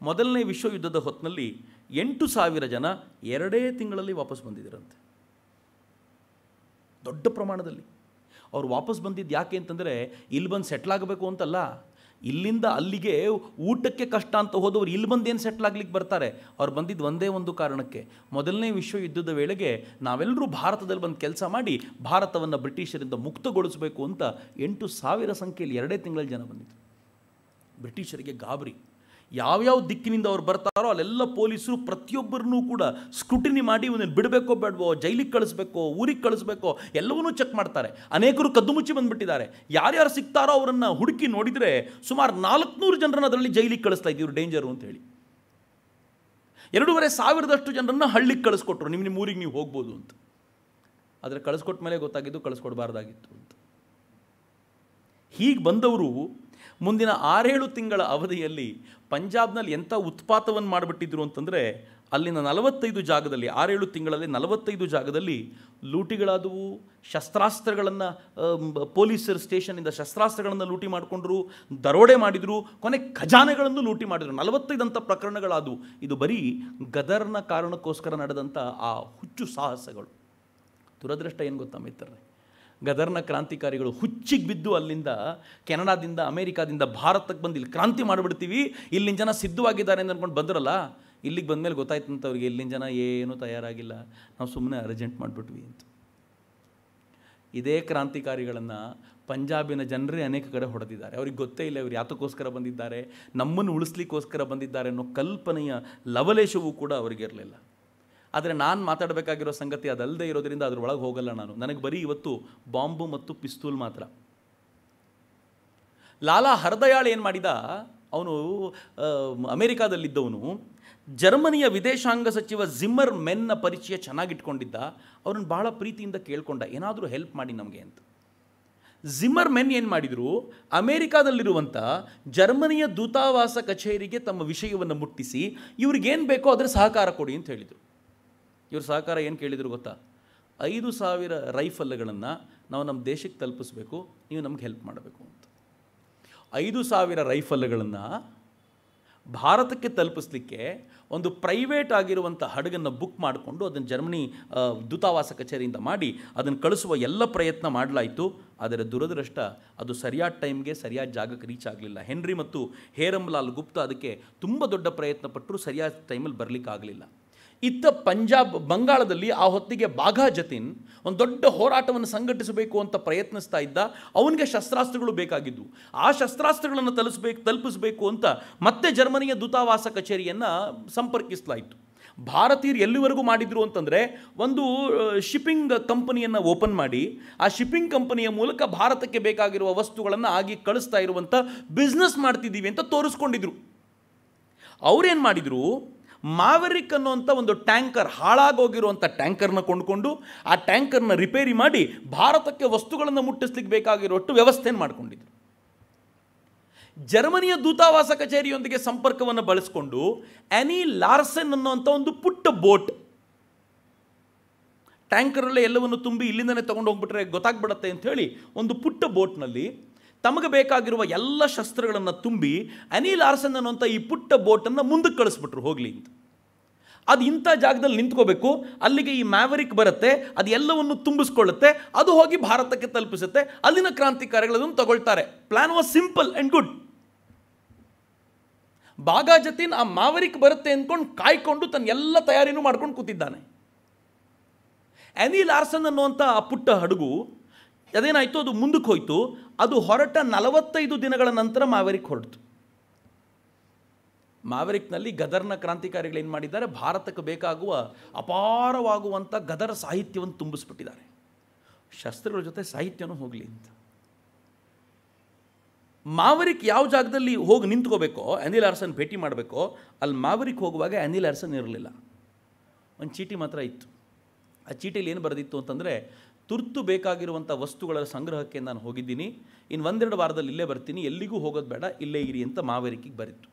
ಮೊದಲನೇ ವಿಶ್ವಯುದ್ಧದ ಹೊತ್ತಿನಲ್ಲಿ ಎಂಟು ಸಾವಿರ ಜನ ಎರಡೇ ತಿಂಗಳಲ್ಲಿ ವಾಪಸ್ ಬಂದಿದ್ದರಂತೆ ದೊಡ್ಡ ಪ್ರಮಾಣದಲ್ಲಿ ಅವ್ರು ವಾಪಸ್ ಬಂದಿದ್ದು ಯಾಕೆ ಅಂತಂದರೆ ಇಲ್ಲಿ ಬಂದು ಸೆಟ್ಲಾಗಬೇಕು ಆಗಬೇಕು ಅಂತಲ್ಲ ಇಲ್ಲಿಂದ ಅಲ್ಲಿಗೆ ಊಟಕ್ಕೆ ಕಷ್ಟ ಅಂತ ಹೋದವರು ಇಲ್ಲಿ ಏನು ಸೆಟ್ಲ್ ಆಗಲಿಕ್ಕೆ ಬರ್ತಾರೆ ಅವ್ರು ಬಂದಿದ್ದು ಒಂದೇ ಒಂದು ಕಾರಣಕ್ಕೆ ಮೊದಲನೇ ವಿಶ್ವ ಯುದ್ಧದ ವೇಳೆಗೆ ನಾವೆಲ್ಲರೂ ಭಾರತದಲ್ಲಿ ಬಂದು ಕೆಲಸ ಮಾಡಿ ಭಾರತವನ್ನು ಬ್ರಿಟಿಷರಿಂದ ಮುಕ್ತಗೊಳಿಸಬೇಕು ಅಂತ ಎಂಟು ಸಾವಿರ ಸಂಖ್ಯೆಯಲ್ಲಿ ಎರಡೇ ತಿಂಗಳಲ್ಲಿ ಜನ ಬಂದಿದ್ದರು ಬ್ರಿಟಿಷರಿಗೆ ಗಾಬರಿ ಯಾವ್ಯಾವ ದಿಕ್ಕಿನಿಂದ ಅವ್ರು ಬರ್ತಾರೋ ಅಲ್ಲೆಲ್ಲ ಪೊಲೀಸರು ಪ್ರತಿಯೊಬ್ಬರನ್ನೂ ಕೂಡ ಸ್ಕ್ರೂಟಿನಿ ಮಾಡಿ ಇವನನ್ನು ಬಿಡಬೇಕೋ ಬೇಡವೋ ಜೈಲಿಗೆ ಕಳಿಸ್ಬೇಕೋ ಊರಿಗೆ ಕಳಿಸ್ಬೇಕೋ ಎಲ್ಲವನ್ನೂ ಚೆಕ್ ಮಾಡ್ತಾರೆ ಅನೇಕರು ಕದ್ದು ಮುಚ್ಚಿ ಬಂದುಬಿಟ್ಟಿದ್ದಾರೆ ಯಾರ್ಯಾರು ಸಿಗ್ತಾರೋ ಅವರನ್ನು ಹುಡುಕಿ ನೋಡಿದರೆ ಸುಮಾರು ನಾಲ್ಕುನೂರು ಜನರನ್ನು ಅದರಲ್ಲಿ ಜೈಲಿಗೆ ಕಳಿಸ್ತಾ ಇದ್ದೀವಿ ಡೇಂಜರು ಅಂತ ಹೇಳಿ ಎರಡೂವರೆ ಸಾವಿರದಷ್ಟು ಜನರನ್ನು ಹಳ್ಳಿಗೆ ಕಳಿಸ್ಕೊಟ್ರು ನಿಮ್ಮ ನಿಮ್ಮ ಊರಿಗೆ ನೀವು ಹೋಗ್ಬೋದು ಅಂತ ಆದರೆ ಕಳಿಸ್ಕೊಟ್ಟ ಮೇಲೆ ಗೊತ್ತಾಗಿದ್ದು ಕಳಿಸ್ಕೊಡ್ಬಾರ್ದಾಗಿತ್ತು ಅಂತ ಹೀಗೆ ಬಂದವರು ಮುಂದಿನ ಆರೇಳು ತಿಂಗಳ ಅವಧಿಯಲ್ಲಿ ಪಂಜಾಬ್ನಲ್ಲಿ ಎಂಥ ಉತ್ಪಾತವನ್ನು ಮಾಡಿಬಿಟ್ಟಿದ್ರು ಅಂತಂದರೆ ಅಲ್ಲಿನ ನಲವತ್ತೈದು ಜಾಗದಲ್ಲಿ ಆರೇಳು ತಿಂಗಳಲ್ಲಿ ನಲವತ್ತೈದು ಜಾಗದಲ್ಲಿ ಲೂಟಿಗಳಾದವು ಶಸ್ತ್ರಾಸ್ತ್ರಗಳನ್ನು ಪೊಲೀಸರ ಸ್ಟೇಷನಿಂದ ಶಸ್ತ್ರಾಸ್ತ್ರಗಳನ್ನು ಲೂಟಿ ಮಾಡಿಕೊಂಡ್ರು ದರೋಡೆ ಮಾಡಿದರು ಕೊನೆ ಖಜಾನೆಗಳನ್ನು ಲೂಟಿ ಮಾಡಿದರು ನಲವತ್ತೈದಂಥ ಪ್ರಕರಣಗಳಾದವು ಇದು ಬರೀ ಗದರ್ನ ಕಾರಣಕ್ಕೋಸ್ಕರ ನಡೆದಂಥ ಆ ಹುಚ್ಚು ಸಾಹಸಗಳು ದುರದೃಷ್ಟ ಏನು ಗೊತ್ತಾ ಮಿತ್ರರೇ ಗದರ್ನ ಕ್ರಾಂತಿಕಾರಿಗಳು ಹುಚ್ಚಿಗೆ ಬಿದ್ದು ಅಲ್ಲಿಂದ ಕೆನಡಾದಿಂದ ಅಮೇರಿಕಾದಿಂದ ಭಾರತಕ್ಕೆ ಬಂದು ಇಲ್ಲಿ ಕ್ರಾಂತಿ ಮಾಡಿಬಿಡ್ತೀವಿ ಇಲ್ಲಿನ ಜನ ಸಿದ್ಧವಾಗಿದ್ದಾರೆ ಅಂತ ಅಂದ್ಕೊಂಡು ಬಂದ್ರಲ್ಲ ಇಲ್ಲಿಗೆ ಗೊತ್ತಾಯ್ತು ಅಂತ ಅವ್ರಿಗೆ ಇಲ್ಲಿನ ಜನ ಏನೂ ತಯಾರಾಗಿಲ್ಲ ನಾವು ಸುಮ್ಮನೆ ಅರ್ಜೆಂಟ್ ಮಾಡಿಬಿಟ್ವಿ ಅಂತ ಇದೇ ಕ್ರಾಂತಿಕಾರಿಗಳನ್ನು ಪಂಜಾಬಿನ ಜನರೇ ಅನೇಕ ಕಡೆ ಹೊಡೆದಿದ್ದಾರೆ ಅವ್ರಿಗೆ ಗೊತ್ತೇ ಇಲ್ಲ ಇವ್ರು ಯಾತಕ್ಕೋಸ್ಕರ ಬಂದಿದ್ದಾರೆ ನಮ್ಮನ್ನು ಉಳಿಸ್ಲಿಕ್ಕೋಸ್ಕರ ಬಂದಿದ್ದಾರೆ ಅನ್ನೋ ಕಲ್ಪನೆಯ ಲವಲೇಶವೂ ಕೂಡ ಅವರಿಗಿರಲಿಲ್ಲ ಆದರೆ ನಾನು ಮಾತಾಡಬೇಕಾಗಿರೋ ಸಂಗತಿ ಅದಲ್ಲದೆ ಇರೋದರಿಂದ ಅದ್ರ ಒಳಗೆ ಹೋಗಲ್ಲ ನಾನು ನನಗೆ ಬರೀ ಇವತ್ತು ಬಾಂಬು ಮತ್ತು ಪಿಸ್ತೂಲ್ ಮಾತ್ರ ಲಾಲಾ ಹರದಯಾಳ್ ಏನು ಮಾಡಿದ ಅವನು ಅಮೇರಿಕಾದಲ್ಲಿದ್ದವನು ಜರ್ಮನಿಯ ವಿದೇಶಾಂಗ ಸಚಿವ ಜಿಮ್ಮರ್ ಮೆನ್ನ ಪರಿಚಯ ಚೆನ್ನಾಗಿಟ್ಕೊಂಡಿದ್ದ ಅವ್ರನ್ನ ಭಾಳ ಪ್ರೀತಿಯಿಂದ ಕೇಳ್ಕೊಂಡ ಏನಾದರೂ ಹೆಲ್ಪ್ ಮಾಡಿ ನಮಗೆ ಅಂತ ಜಿಮ್ಮರ್ ಮೆನ್ ಏನು ಮಾಡಿದರು ಅಮೇರಿಕಾದಲ್ಲಿರುವಂಥ ಜರ್ಮನಿಯ ದೂತಾವಾಸ ಕಚೇರಿಗೆ ತಮ್ಮ ವಿಷಯವನ್ನು ಮುಟ್ಟಿಸಿ ಇವ್ರಿಗೇನು ಬೇಕೋ ಅದರ ಸಹಕಾರ ಕೊಡಿ ಅಂತ ಹೇಳಿದರು ಇವ್ರ ಸಹಕಾರ ಏನು ಕೇಳಿದ್ರು ಗೊತ್ತಾ ಐದು ಸಾವಿರ ರೈಫಲ್ಗಳನ್ನು ನಾವು ನಮ್ಮ ದೇಶಕ್ಕೆ ತಲುಪಿಸ್ಬೇಕು ನೀವು ನಮ್ಗೆ ಹೆಲ್ಪ್ ಮಾಡಬೇಕು ಅಂತ ಐದು ಸಾವಿರ ರೈಫಲ್ಗಳನ್ನು ಭಾರತಕ್ಕೆ ತಲುಪಿಸ್ಲಿಕ್ಕೆ ಒಂದು ಪ್ರೈವೇಟ್ ಆಗಿರುವಂಥ ಹಡಗನ್ನು ಬುಕ್ ಮಾಡಿಕೊಂಡು ಅದನ್ನು ಜರ್ಮನಿ ದೂತಾವಾಸ ಕಚೇರಿಯಿಂದ ಮಾಡಿ ಅದನ್ನು ಕಳಿಸುವ ಎಲ್ಲ ಪ್ರಯತ್ನ ಮಾಡಲಾಯಿತು ಆದರೆ ದುರದೃಷ್ಟ ಅದು ಸರಿಯಾದ ಟೈಮ್ಗೆ ಸರಿಯಾದ ಜಾಗಕ್ಕೆ ರೀಚ್ ಆಗಲಿಲ್ಲ ಹೆನ್ರಿ ಮತ್ತು ಹೇರಂಲಾಲ್ ಗುಪ್ತಾ ಅದಕ್ಕೆ ತುಂಬ ದೊಡ್ಡ ಪ್ರಯತ್ನ ಪಟ್ಟರು ಸರಿಯಾದ ಟೈಮಲ್ಲಿ ಬರಲಿಕ್ಕಾಗಲಿಲ್ಲ ಇತ್ತ ಪಂಜಾಬ್ ಬಂಗಾಳದಲ್ಲಿ ಆ ಹೊತ್ತಿಗೆ ಬಾಘಾ ಜತಿನ್ ಒಂದು ದೊಡ್ಡ ಹೋರಾಟವನ್ನು ಸಂಘಟಿಸಬೇಕು ಅಂತ ಪ್ರಯತ್ನಿಸ್ತಾ ಇದ್ದ ಅವನಿಗೆ ಶಸ್ತ್ರಾಸ್ತ್ರಗಳು ಬೇಕಾಗಿದ್ದವು ಆ ಶಸ್ತ್ರಾಸ್ತ್ರಗಳನ್ನು ತಲುಪಿಸಬೇಕು ತಲುಪಿಸಬೇಕು ಅಂತ ಮತ್ತೆ ಜರ್ಮನಿಯ ದೂತಾವಾಸ ಕಚೇರಿಯನ್ನು ಸಂಪರ್ಕಿಸಲಾಯಿತು ಭಾರತೀಯರು ಎಲ್ಲಿವರೆಗೂ ಮಾಡಿದರು ಅಂತಂದರೆ ಒಂದು ಶಿಪ್ಪಿಂಗ್ ಕಂಪನಿಯನ್ನು ಓಪನ್ ಮಾಡಿ ಆ ಶಿಪ್ಪಿಂಗ್ ಕಂಪನಿಯ ಮೂಲಕ ಭಾರತಕ್ಕೆ ಬೇಕಾಗಿರುವ ವಸ್ತುಗಳನ್ನು ಆಗಿ ಕಳಿಸ್ತಾ ಇರುವಂಥ ಬಿಸ್ನೆಸ್ ಮಾಡ್ತಿದ್ದೀವಿ ಅಂತ ತೋರಿಸ್ಕೊಂಡಿದ್ರು ಅವರೇನು ಮಾಡಿದರು ಮಾವರಿಕ್ ಅನ್ನುವಂಥ ಒಂದು ಟ್ಯಾಂಕರ್ ಹಾಳಾಗೋಗಿರುವಂಥ ಟ್ಯಾಂಕರ್ನ ಕೊಂಡುಕೊಂಡು ಆ ಟ್ಯಾಂಕರ್ನ ರಿಪೇರಿ ಮಾಡಿ ಭಾರತಕ್ಕೆ ವಸ್ತುಗಳನ್ನು ಮುಟ್ಟಿಸ್ಲಿಕ್ಕೆ ಬೇಕಾಗಿರುವಷ್ಟು ವ್ಯವಸ್ಥೆಯನ್ನು ಮಾಡಿಕೊಂಡಿದ್ರು ಜರ್ಮನಿಯ ದೂತಾವಾಸ ಕಚೇರಿಯೊಂದಿಗೆ ಸಂಪರ್ಕವನ್ನು ಬಳಸಿಕೊಂಡು ಆನಿ ಲಾರ್ಸೆನ್ ಅನ್ನುವಂಥ ಒಂದು ಪುಟ್ಟ ಬೋಟ್ ಟ್ಯಾಂಕರಲ್ಲೇ ಎಲ್ಲವನ್ನು ತುಂಬಿ ಇಲ್ಲಿಂದನೇ ತೊಗೊಂಡು ಹೋಗ್ಬಿಟ್ರೆ ಗೊತ್ತಾಗ್ಬಿಡತ್ತೆ ಅಂಥೇಳಿ ಒಂದು ಪುಟ್ಟ ಬೋಟ್ನಲ್ಲಿ ತಮಗೆ ಬೇಕಾಗಿರುವ ಎಲ್ಲ ಶಸ್ತ್ರಗಳನ್ನು ತುಂಬಿ ಅನಿಲ್ ಆರ್ಸನ್ ಅನ್ನುವಂಥ ಈ ಪುಟ್ಟ ಬೋಟನ್ನು ಮುಂದಕ್ಕೆ ಕಳಿಸ್ಬಿಟ್ರು ಹೋಗಲಿ ಅಂತ ಅದು ಇಂಥ ಜಾಗದಲ್ಲಿ ನಿಂತ್ಕೋಬೇಕು ಅಲ್ಲಿಗೆ ಈ ಮ್ಯಾವರಿಕ್ ಬರುತ್ತೆ ಅದು ಎಲ್ಲವನ್ನು ತುಂಬಿಸ್ಕೊಳ್ಳುತ್ತೆ ಅದು ಹೋಗಿ ಭಾರತಕ್ಕೆ ತಲುಪಿಸುತ್ತೆ ಅಲ್ಲಿನ ಕ್ರಾಂತಿಕಾರಿಗಳನ್ನು ತಗೊಳ್ತಾರೆ plan was simple and good ಬಾಗಾ ಆ ಮ್ಯಾವರಿಕ್ ಬರುತ್ತೆ ಅಂದ್ಕೊಂಡು ಕಾಯ್ಕೊಂಡು ತನ್ನ ಎಲ್ಲ ತಯಾರಿನೂ ಮಾಡ್ಕೊಂಡು ಕೂತಿದ್ದಾನೆ ಅನಿಲ್ ಆರ್ಸನ್ ಅನ್ನುವಂಥ ಆ ಪುಟ್ಟ ಹಡಗು ಅದೇನಾಯಿತು ಅದು ಮುಂದಕ್ಕೆ ಹೋಯಿತು ಅದು ಹೊರಟ ನಲವತ್ತೈದು ದಿನಗಳ ನಂತರ ಮಾವೆರಿಕ್ ಹೊರಡ್ತು ಮಾವೆರಿಕ್ನಲ್ಲಿ ಗದರ್ನ ಕ್ರಾಂತಿಕಾರಿಗಳೇನು ಮಾಡಿದ್ದಾರೆ ಭಾರತಕ್ಕೆ ಬೇಕಾಗುವ ಅಪಾರವಾಗುವಂಥ ಗದರ್ ಸಾಹಿತ್ಯವನ್ನು ತುಂಬಿಸ್ಬಿಟ್ಟಿದ್ದಾರೆ ಶಸ್ತ್ರಗಳ ಜೊತೆ ಸಾಹಿತ್ಯನೂ ಹೋಗಲಿ ಅಂತ ಮಾವರಿಕ್ ಯಾವ ಜಾಗದಲ್ಲಿ ಹೋಗಿ ನಿಂತ್ಕೋಬೇಕೋ ಅನಿಲ್ ಅರ್ಸನ್ ಭೇಟಿ ಮಾಡಬೇಕೋ ಅಲ್ಲಿ ಮಾವರಿಕ್ ಹೋಗುವಾಗ ಅನಿಲ್ ಅರ್ಸನ್ ಇರಲಿಲ್ಲ ಒಂದು ಚೀಟಿ ಮಾತ್ರ ಇತ್ತು ಆ ಚೀಟಿಯಲ್ಲಿ ಏನು ಬರೆದಿತ್ತು ಅಂತಂದರೆ ತುರ್ತು ಬೇಕಾಗಿರುವಂಥ ವಸ್ತುಗಳ ಸಂಗ್ರಹಕ್ಕೆ ನಾನು ಹೋಗಿದ್ದೀನಿ ಇನ್ನು ಒಂದೆರಡು ವಾರದಲ್ಲಿ ಇಲ್ಲೇ ಬರ್ತೀನಿ ಎಲ್ಲಿಗೂ ಹೋಗೋದು ಬೇಡ ಇಲ್ಲೇ ಇರಿ ಅಂತ ಮಾವರಿಕೆಗೆ ಬರಿತು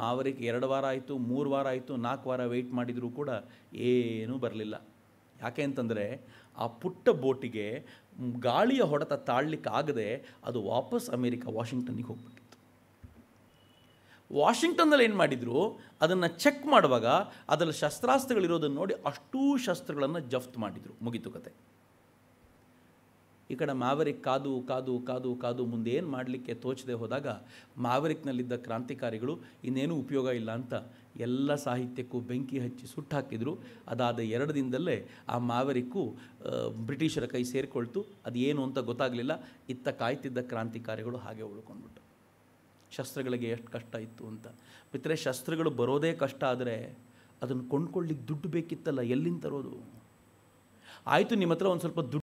ಮಾವರಿಕೆ ಎರಡು ವಾರ ಆಯಿತು ಮೂರು ವಾರ ಆಯಿತು ನಾಲ್ಕು ವಾರ ವೆಯ್ಟ್ ಮಾಡಿದರೂ ಕೂಡ ಏನೂ ಬರಲಿಲ್ಲ ಯಾಕೆ ಅಂತಂದರೆ ಆ ಪುಟ್ಟ ಬೋಟಿಗೆ ಗಾಳಿಯ ಹೊಡೆತ ತಾಳ್ಲಿಕ್ಕಾಗದೆ ಅದು ವಾಪಸ್ ಅಮೇರಿಕಾ ವಾಷಿಂಗ್ಟನ್ನಿಗೆ ಹೋಗ್ಬಿಟ್ಟಿತ್ತು ವಾಷಿಂಗ್ಟನ್ನಲ್ಲಿ ಏನು ಮಾಡಿದರು ಅದನ್ನು ಚೆಕ್ ಮಾಡುವಾಗ ಅದರಲ್ಲಿ ಶಸ್ತ್ರಾಸ್ತ್ರಗಳಿರೋದನ್ನು ನೋಡಿ ಅಷ್ಟೂ ಶಸ್ತ್ರಗಳನ್ನು ಜಫ್ತ್ ಮಾಡಿದರು ಮುಗಿತು ಕತೆ ಈ ಕಡೆ ಮಾವರಿಕ್ ಕಾದು ಕಾದು ಕಾದು ಕಾದು ಮುಂದೆ ಏನು ಮಾಡಲಿಕ್ಕೆ ತೋಚದೆ ಹೋದಾಗ ಮಾವರಿಕ್ನಲ್ಲಿದ್ದ ಕ್ರಾಂತಿಕಾರಿಗಳು ಇನ್ನೇನು ಉಪಯೋಗ ಇಲ್ಲ ಅಂತ ಎಲ್ಲ ಸಾಹಿತ್ಯಕ್ಕೂ ಬೆಂಕಿ ಹಚ್ಚಿ ಸುಟ್ಟು ಹಾಕಿದರು ಅದಾದ ಎರಡು ದಿನದಲ್ಲೇ ಆ ಮಾವರಿಕ್ಕು ಬ್ರಿಟಿಷರ ಕೈ ಸೇರಿಕೊಳ್ತು ಅದು ಏನು ಅಂತ ಗೊತ್ತಾಗಲಿಲ್ಲ ಇತ್ತ ಕಾಯ್ತಿದ್ದ ಕ್ರಾಂತಿಕಾರಿಗಳು ಹಾಗೆ ಉಳ್ಕೊಂಡ್ಬಿಟ್ಟು ಶಸ್ತ್ರಗಳಿಗೆ ಎಷ್ಟು ಕಷ್ಟ ಇತ್ತು ಅಂತ ಮಿತ್ರೆ ಶಸ್ತ್ರಗಳು ಬರೋದೇ ಕಷ್ಟ ಆದರೆ ಅದನ್ನು ಕೊಂಡ್ಕೊಳ್ಳಿಕ್ಕೆ ದುಡ್ಡು ಬೇಕಿತ್ತಲ್ಲ ಎಲ್ಲಿಂದ ತರೋದು ಆಯಿತು ನಿಮ್ಮ ಹತ್ರ ಒಂದು ಸ್ವಲ್ಪ ದುಡ್ಡು